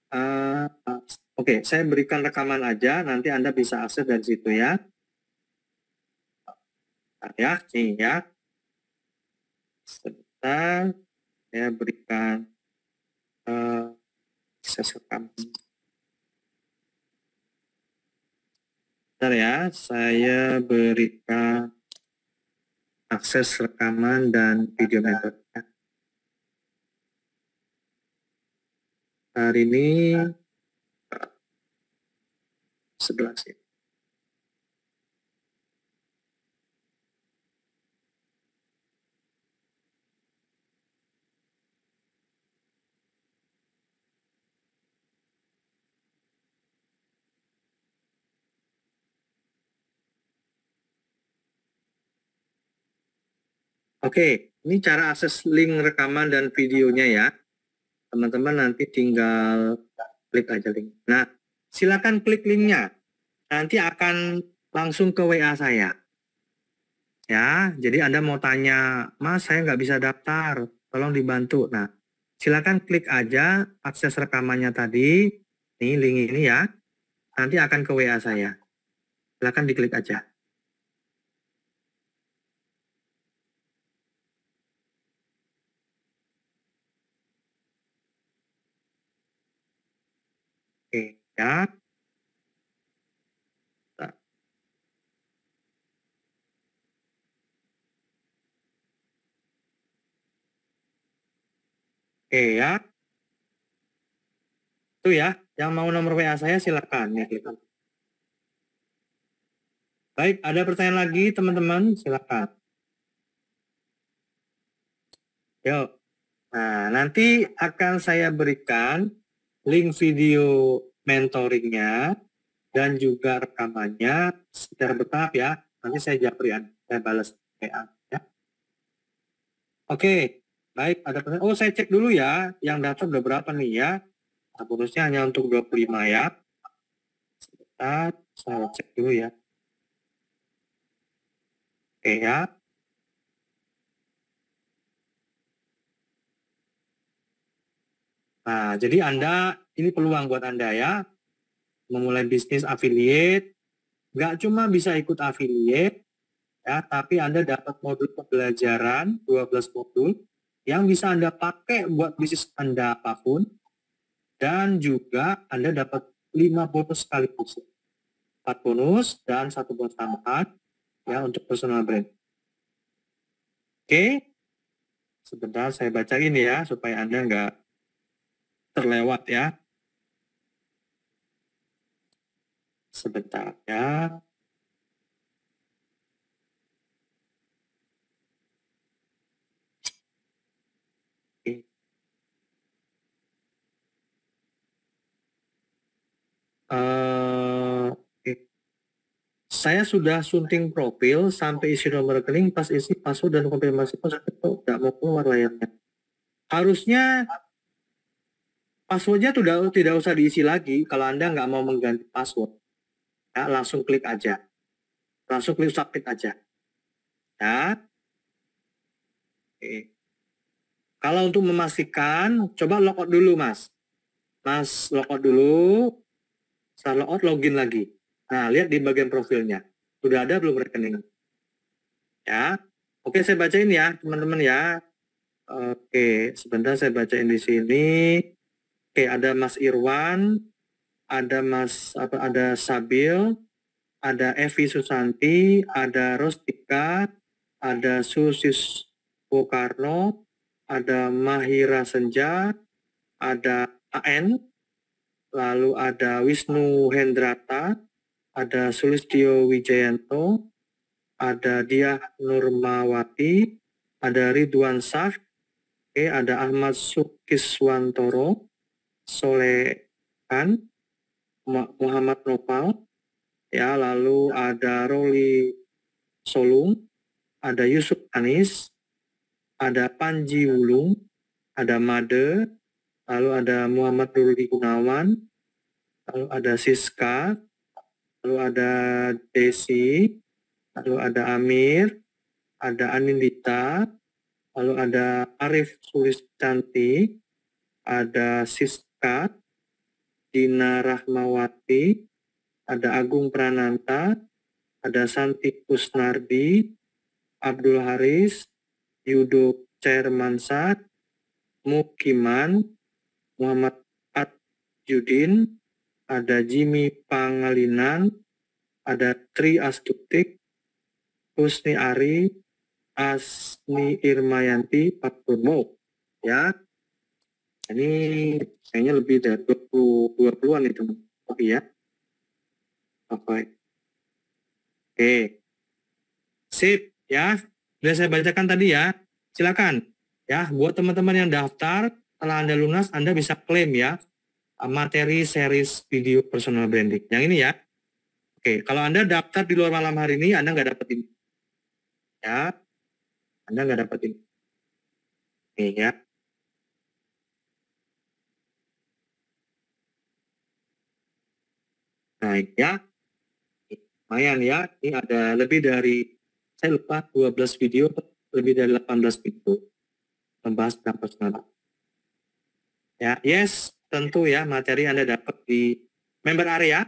B: Uh, Oke, okay, saya berikan rekaman aja, nanti Anda bisa akses dari situ ya. Ya, sini ya
A: sebentar saya berikan uh, eh, sesekam
B: sebentar ya saya berikan akses rekaman dan video metode
A: hari ini eh, sebelah 11 ya.
B: Oke, ini cara akses link rekaman dan videonya ya. Teman-teman nanti tinggal klik aja link. Nah, silakan klik linknya. Nanti akan langsung ke WA saya. Ya, jadi Anda mau tanya, Mas saya nggak bisa daftar, tolong dibantu. Nah, silakan klik aja akses rekamannya tadi. Nih link ini ya. Nanti akan ke WA saya.
A: Silakan diklik aja. ya. Oke ya.
B: Itu ya, yang mau nomor WA saya silakan ya kita. Gitu. Baik, ada pertanyaan lagi teman-teman, silakan. Yuk. Nah, nanti akan saya berikan link video mentoringnya, dan juga rekamannya secara bertahap ya. Nanti saya japri saya balas PA. Ya. Oke, baik. Ada pertanyaan. Oh, saya cek dulu ya, yang datang udah berapa nih ya. Nah, bonusnya hanya untuk 25 ya. Sebentar, saya
A: cek dulu ya. Oke ya.
B: Nah, jadi Anda, ini peluang buat Anda ya, memulai bisnis affiliate, nggak cuma bisa ikut affiliate, ya, tapi Anda dapat modul pembelajaran, 12 modul, yang bisa Anda pakai buat bisnis Anda apapun, dan juga Anda dapat 5 bonus sekaligus. 4 bonus dan satu bonus tambahan ya untuk personal brand. Oke, sebentar saya baca ini ya supaya Anda nggak
A: terlewat ya. Sebentar ya. Uh,
B: saya sudah sunting profil sampai isi nomor rekening pas isi password dan konfirmasi pun tidak mau keluar layarnya. Harusnya Passwordnya tidak tidak usah diisi lagi kalau anda nggak mau mengganti password. Ya, langsung klik aja, langsung klik submit aja. Ya. Oke. Kalau untuk memastikan, coba logout dulu mas. Mas logout dulu, setelah logout login lagi. Nah lihat di bagian profilnya, sudah ada belum rekening? Ya, Oke, saya bacain ya, teman-teman ya. Oke, sebentar saya bacain di sini. Oke, ada Mas Irwan, ada Mas apa ada Sabil, ada Evi Susanti, ada Rostika, ada Susis Bokarno, ada Mahira Senja, ada AN, lalu ada Wisnu Hendrata, ada Sulistio Wijayanto, ada Diah Nurmawati, ada Ridwan Sah, ada Ahmad Sukiswantoro, Solehan, Muhammad Nopal, ya lalu ada Roli Solung, ada Yusuf Anis, ada Panji Wulung, ada Made, lalu ada Muhammad Ruli Gunawan, lalu ada Siska, lalu ada Desi, lalu ada Amir, ada Anindita, lalu ada Arif Sulistanti, ada Sis K, Dina Rahmawati, ada Agung Prananta, ada Santi Kusnardi, Abdul Haris, Yudo Cermansat, Mukiman, Muhammad Judin, ada Jimmy Pangalinan, ada Tri Astutik, Husni Ari, Asni Irmayanti Patrumo. Ya, ini kayaknya lebih dari 20, 20-an itu. Oh iya. Apa? Oke. Sip, ya. Sudah saya bacakan tadi ya. Silakan. Ya, buat teman-teman yang daftar, setelah Anda lunas, Anda bisa klaim ya materi series video personal branding. Yang ini ya. Oke, kalau Anda daftar di luar malam hari ini, Anda nggak dapat ini. Ya, Anda
A: nggak dapat ini. Oke ya. ya,
B: lumayan ya ini ada lebih dari saya lupa 12 video lebih dari 18 video membahas tentang personal ya yes tentu ya materi anda dapat di member area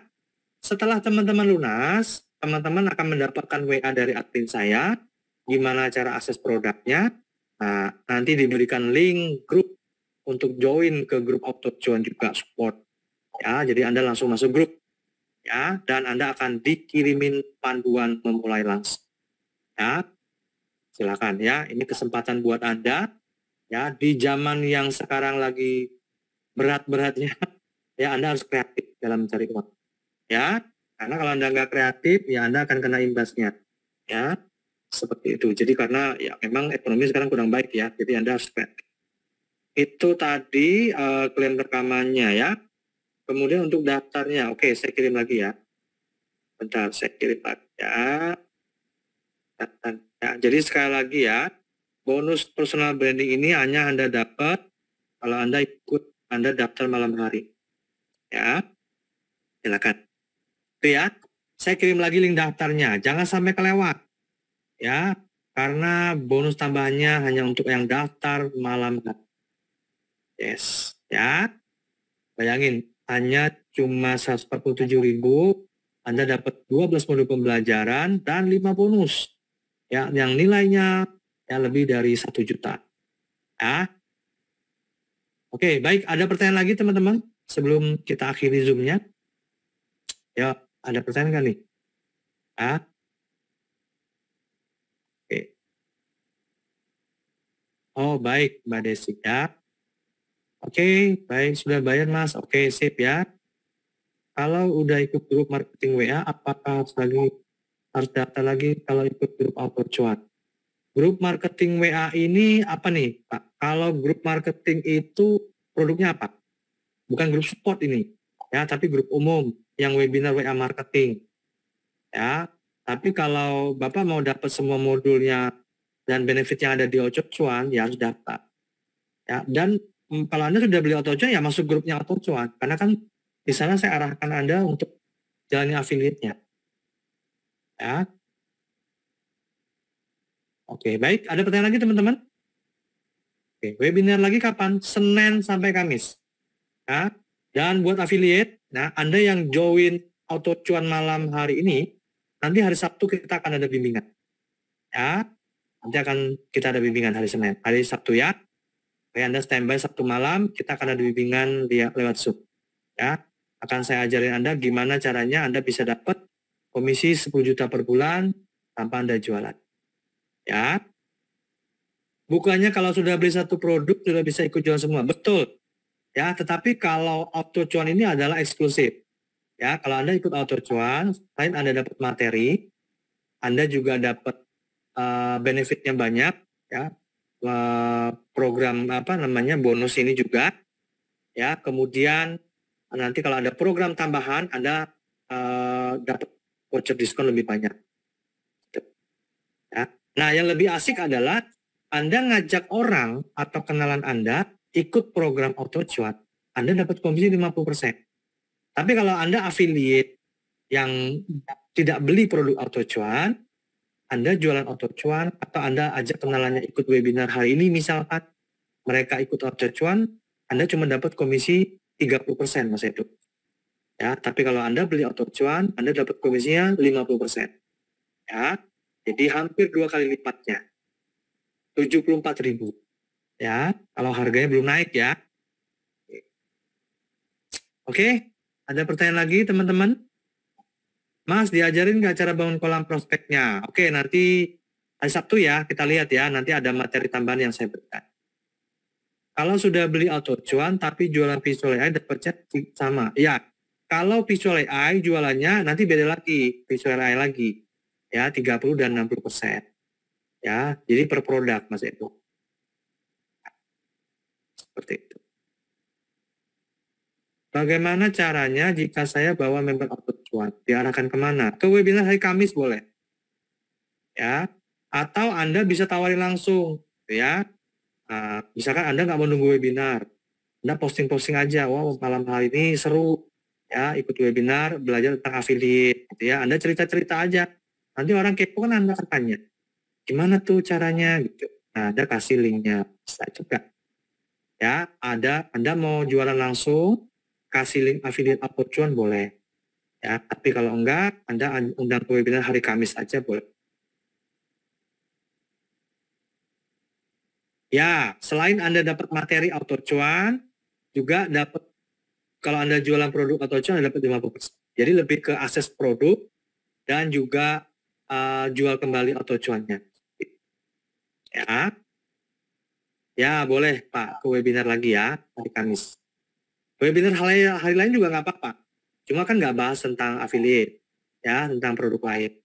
B: setelah teman-teman lunas teman-teman akan mendapatkan WA dari admin saya gimana cara akses produknya nah, nanti diberikan link grup untuk join ke grup auto juga support ya jadi anda langsung masuk grup ya dan Anda akan dikirimin panduan memulai langsung. Ya. Silakan ya, ini kesempatan buat Anda ya di zaman yang sekarang lagi berat-beratnya ya Anda harus kreatif dalam mencari uang. Ya, karena kalau Anda nggak kreatif ya Anda akan kena imbasnya. Ya. Seperti itu. Jadi karena ya memang ekonomi sekarang kurang baik ya, jadi Anda harus kreatif. Itu tadi uh, eh, klien rekamannya ya. Kemudian untuk daftarnya, oke saya kirim lagi ya. Bentar, saya kirim Ya, ya. Jadi sekali lagi ya, bonus personal branding ini hanya Anda dapat kalau Anda ikut Anda daftar malam hari. Ya, silakan. Itu ya, saya kirim lagi link daftarnya. Jangan sampai kelewat. Ya, karena bonus tambahannya hanya untuk yang daftar malam. hari. Yes, ya. Bayangin, hanya cuma 147 ribu, Anda dapat 12 modul pembelajaran dan 5 bonus ya yang nilainya ya lebih dari 1 juta. Ya. Oke, baik ada pertanyaan lagi teman-teman sebelum kita akhiri zoomnya Ya, ada pertanyaan kan nih? Ya. Oke. Oh, baik Mbak Desi ya. Oke, okay, baik sudah bayar Mas. Oke, okay, sip ya. Kalau udah ikut grup marketing WA, apakah harus lagi harus daftar lagi kalau ikut grup outdoor cuan? Grup marketing WA ini apa nih, Pak? Kalau grup marketing itu produknya apa? Bukan grup support ini, ya, tapi grup umum yang webinar WA marketing. Ya, tapi kalau Bapak mau dapat semua modulnya dan benefit yang ada di Ocop Cuan, ya harus daftar. Ya, dan Hmm, kalau Anda sudah beli Otoco ya masuk grupnya Otoco karena kan di sana saya arahkan Anda untuk jalannya affiliate Ya. Oke, baik. Ada pertanyaan lagi teman-teman? Oke, webinar lagi kapan? Senin sampai Kamis. Ya. Dan buat affiliate, nah Anda yang join auto cuan malam hari ini, nanti hari Sabtu kita akan ada bimbingan. Ya. Nanti akan kita ada bimbingan hari Senin, hari Sabtu ya. Oke, Anda standby Sabtu malam, kita akan ada bimbingan dia lewat Zoom. Ya, akan saya ajarin Anda gimana caranya Anda bisa dapat komisi 10 juta per bulan tanpa Anda jualan. Ya. Bukannya kalau sudah beli satu produk sudah bisa ikut jualan semua. Betul. Ya, tetapi kalau auto cuan ini adalah eksklusif. Ya, kalau Anda ikut auto cuan, selain Anda dapat materi, Anda juga dapat uh, benefitnya banyak, ya. Eh, program apa namanya bonus ini juga ya kemudian nanti kalau ada program tambahan Anda uh, dapat voucher diskon lebih banyak ya. nah yang lebih asik adalah Anda ngajak orang atau kenalan Anda ikut program auto cuat Anda dapat komisi 50% tapi kalau Anda affiliate yang tidak beli produk auto cuan anda jualan auto cuan atau Anda ajak kenalannya ikut webinar hari ini misalkan mereka ikut auto cuan, Anda cuma dapat komisi 30% Mas Edo. Ya, tapi kalau Anda beli auto cuan, Anda dapat komisinya 50%. Ya. Jadi hampir dua kali lipatnya. 74.000. Ya, kalau harganya belum naik ya. Oke, ada pertanyaan lagi teman-teman? Mas diajarin nggak cara bangun kolam prospeknya? Oke, nanti hari Sabtu ya, kita lihat ya, nanti ada materi tambahan yang saya berikan. Kalau sudah beli auto cuan, tapi jualan visual AI dapat chat sama. Ya, kalau visual AI jualannya nanti beda lagi, visual AI lagi. Ya, 30 dan 60 persen. Ya, jadi per produk Mas itu Seperti itu. Bagaimana caranya jika saya bawa member output cuan? Diarahkan kemana? Ke webinar hari Kamis boleh. Ya, atau Anda bisa tawari langsung, ya. Nah, misalkan Anda nggak mau nunggu webinar, Anda posting-posting aja, wow malam hari ini seru, ya ikut webinar, belajar tentang affiliate, gitu ya. Anda cerita-cerita aja. Nanti orang kepo kan Anda akan tanya, gimana tuh caranya, gitu. Nah, Anda kasih linknya, bisa juga. Ya, ada Anda mau jualan langsung, kasih link affiliate cuan boleh. Ya, tapi kalau enggak, Anda undang ke webinar hari Kamis aja boleh. Ya, selain Anda dapat materi auto cuan, juga dapat kalau Anda jualan produk auto cuan Anda dapat 50%. Jadi lebih ke akses produk dan juga uh, jual kembali auto cuannya. Ya. Ya, boleh Pak ke webinar lagi ya hari Kamis. Webinar hari, hari lain juga nggak apa-apa. Cuma kan nggak bahas tentang affiliate, ya tentang produk lain.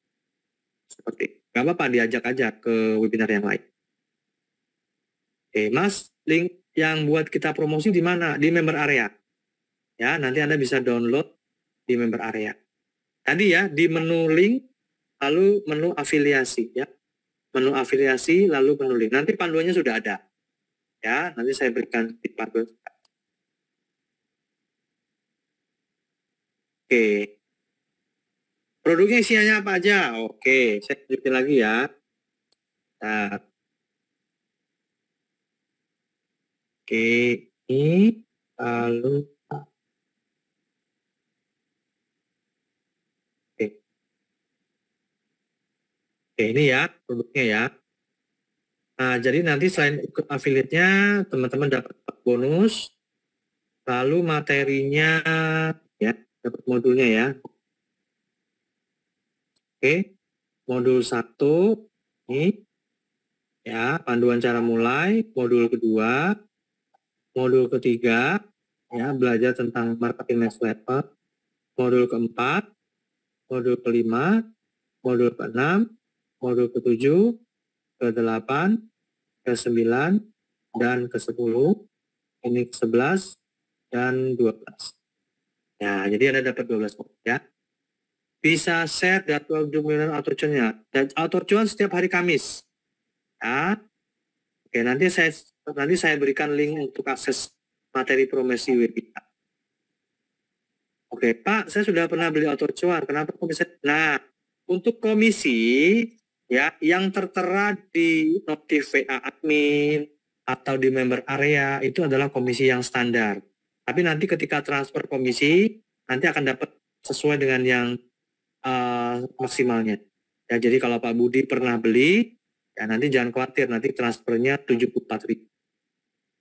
B: Seperti nggak apa-apa diajak aja ke webinar yang lain. Oke, Mas, link yang buat kita promosi di mana? Di member area. Ya, nanti Anda bisa download di member area. Tadi ya, di menu link, lalu menu afiliasi. ya Menu afiliasi, lalu menu link. Nanti panduannya sudah ada. Ya, nanti saya berikan di panduan. Oke. Produknya isiannya apa aja? Oke, saya tunjukin lagi ya. Nah.
A: Oke, ini lalu ah. Oke, ini ya produknya ya. Nah,
B: jadi nanti selain ikut affiliate-nya, teman-teman dapat bonus. Lalu materinya dapat modulnya ya. Oke, modul satu ini ya, panduan cara mulai, modul kedua, modul ketiga ya, belajar tentang marketing newsletter, modul keempat, modul kelima, modul keenam, modul ketujuh, ke delapan ke sembilan dan ke sepuluh ini ke sebelas, dan belas Ya jadi Anda dapat 12 poin ya. Bisa set jadwal dominan atau cuan nya Dan outdoor cuan setiap hari Kamis. Ya. Oke, nanti saya nanti saya berikan link untuk akses materi promosi webinar. Oke, Pak, saya sudah pernah beli auto cuan. Kenapa kok bisa? Nah, untuk komisi ya yang tertera di notif VA admin atau di member area itu adalah komisi yang standar. Tapi nanti ketika transfer komisi, nanti akan dapat sesuai dengan yang uh, maksimalnya. Ya, jadi kalau Pak Budi pernah beli, ya nanti jangan khawatir, nanti transfernya 74 ribu.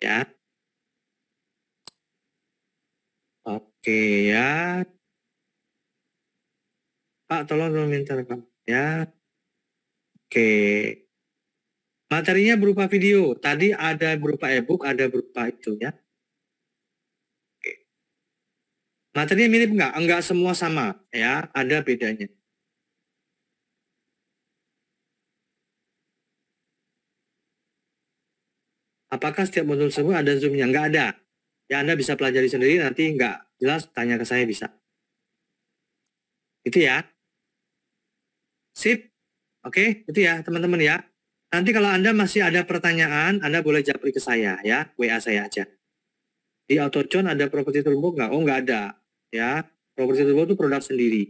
B: Ya. Oke ya. Pak, tolong minta rekam. Ya. Oke. Materinya berupa video. Tadi ada berupa e-book, ada berupa itu ya. Materinya mirip enggak? Enggak semua sama ya, ada bedanya. Apakah setiap modul tersebut ada zoomnya? Enggak ada. Ya Anda bisa pelajari sendiri, nanti enggak jelas tanya ke saya bisa. Itu ya. Sip. Oke, itu ya teman-teman ya. Nanti kalau Anda masih ada pertanyaan, Anda boleh japri ke saya ya, WA saya aja. Di AutoCon ada properti terumbu nggak? Oh nggak ada ya properti tersebut itu produk sendiri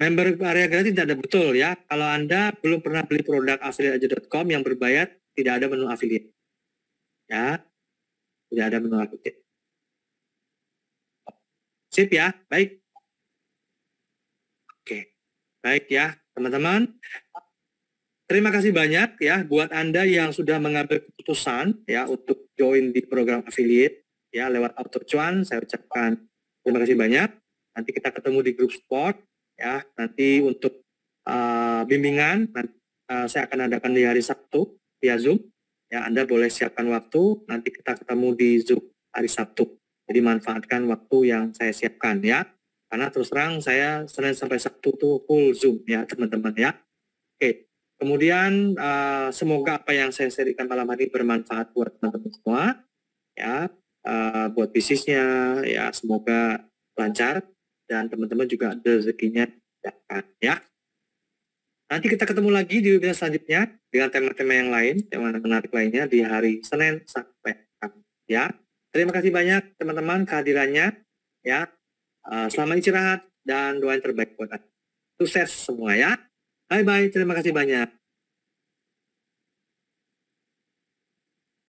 B: member area gratis tidak ada betul ya kalau anda belum pernah beli produk afiliateaja.com yang berbayar tidak ada menu affiliate ya tidak ada menu affiliate sip ya baik oke baik ya teman-teman Terima kasih banyak ya buat Anda yang sudah mengambil keputusan ya untuk join di program affiliate ya lewat Arthur Chuan saya ucapkan terima kasih banyak. Nanti kita ketemu di grup sport ya. Nanti untuk uh, bimbingan nanti, uh, saya akan adakan di hari Sabtu via Zoom. Ya, Anda boleh siapkan waktu, nanti kita ketemu di Zoom hari Sabtu. Jadi manfaatkan waktu yang saya siapkan ya. Karena terus terang saya Senin sampai Sabtu tuh full Zoom ya teman-teman ya. Oke, kemudian eh, semoga apa yang saya sharekan malam hari bermanfaat buat teman-teman semua. Ya, uh, buat bisnisnya ya semoga lancar dan teman-teman juga rezekinya dapat ya, kan, ya. Nanti kita ketemu lagi di webinar selanjutnya dengan tema-tema yang lain, tema menarik lainnya di hari Senin sampai Kamis ya. Terima kasih banyak teman-teman kehadirannya ya. Uh, selamat istirahat dan doa yang terbaik buat Anda.
A: Sukses semua ya. Bye bye, terima kasih banyak.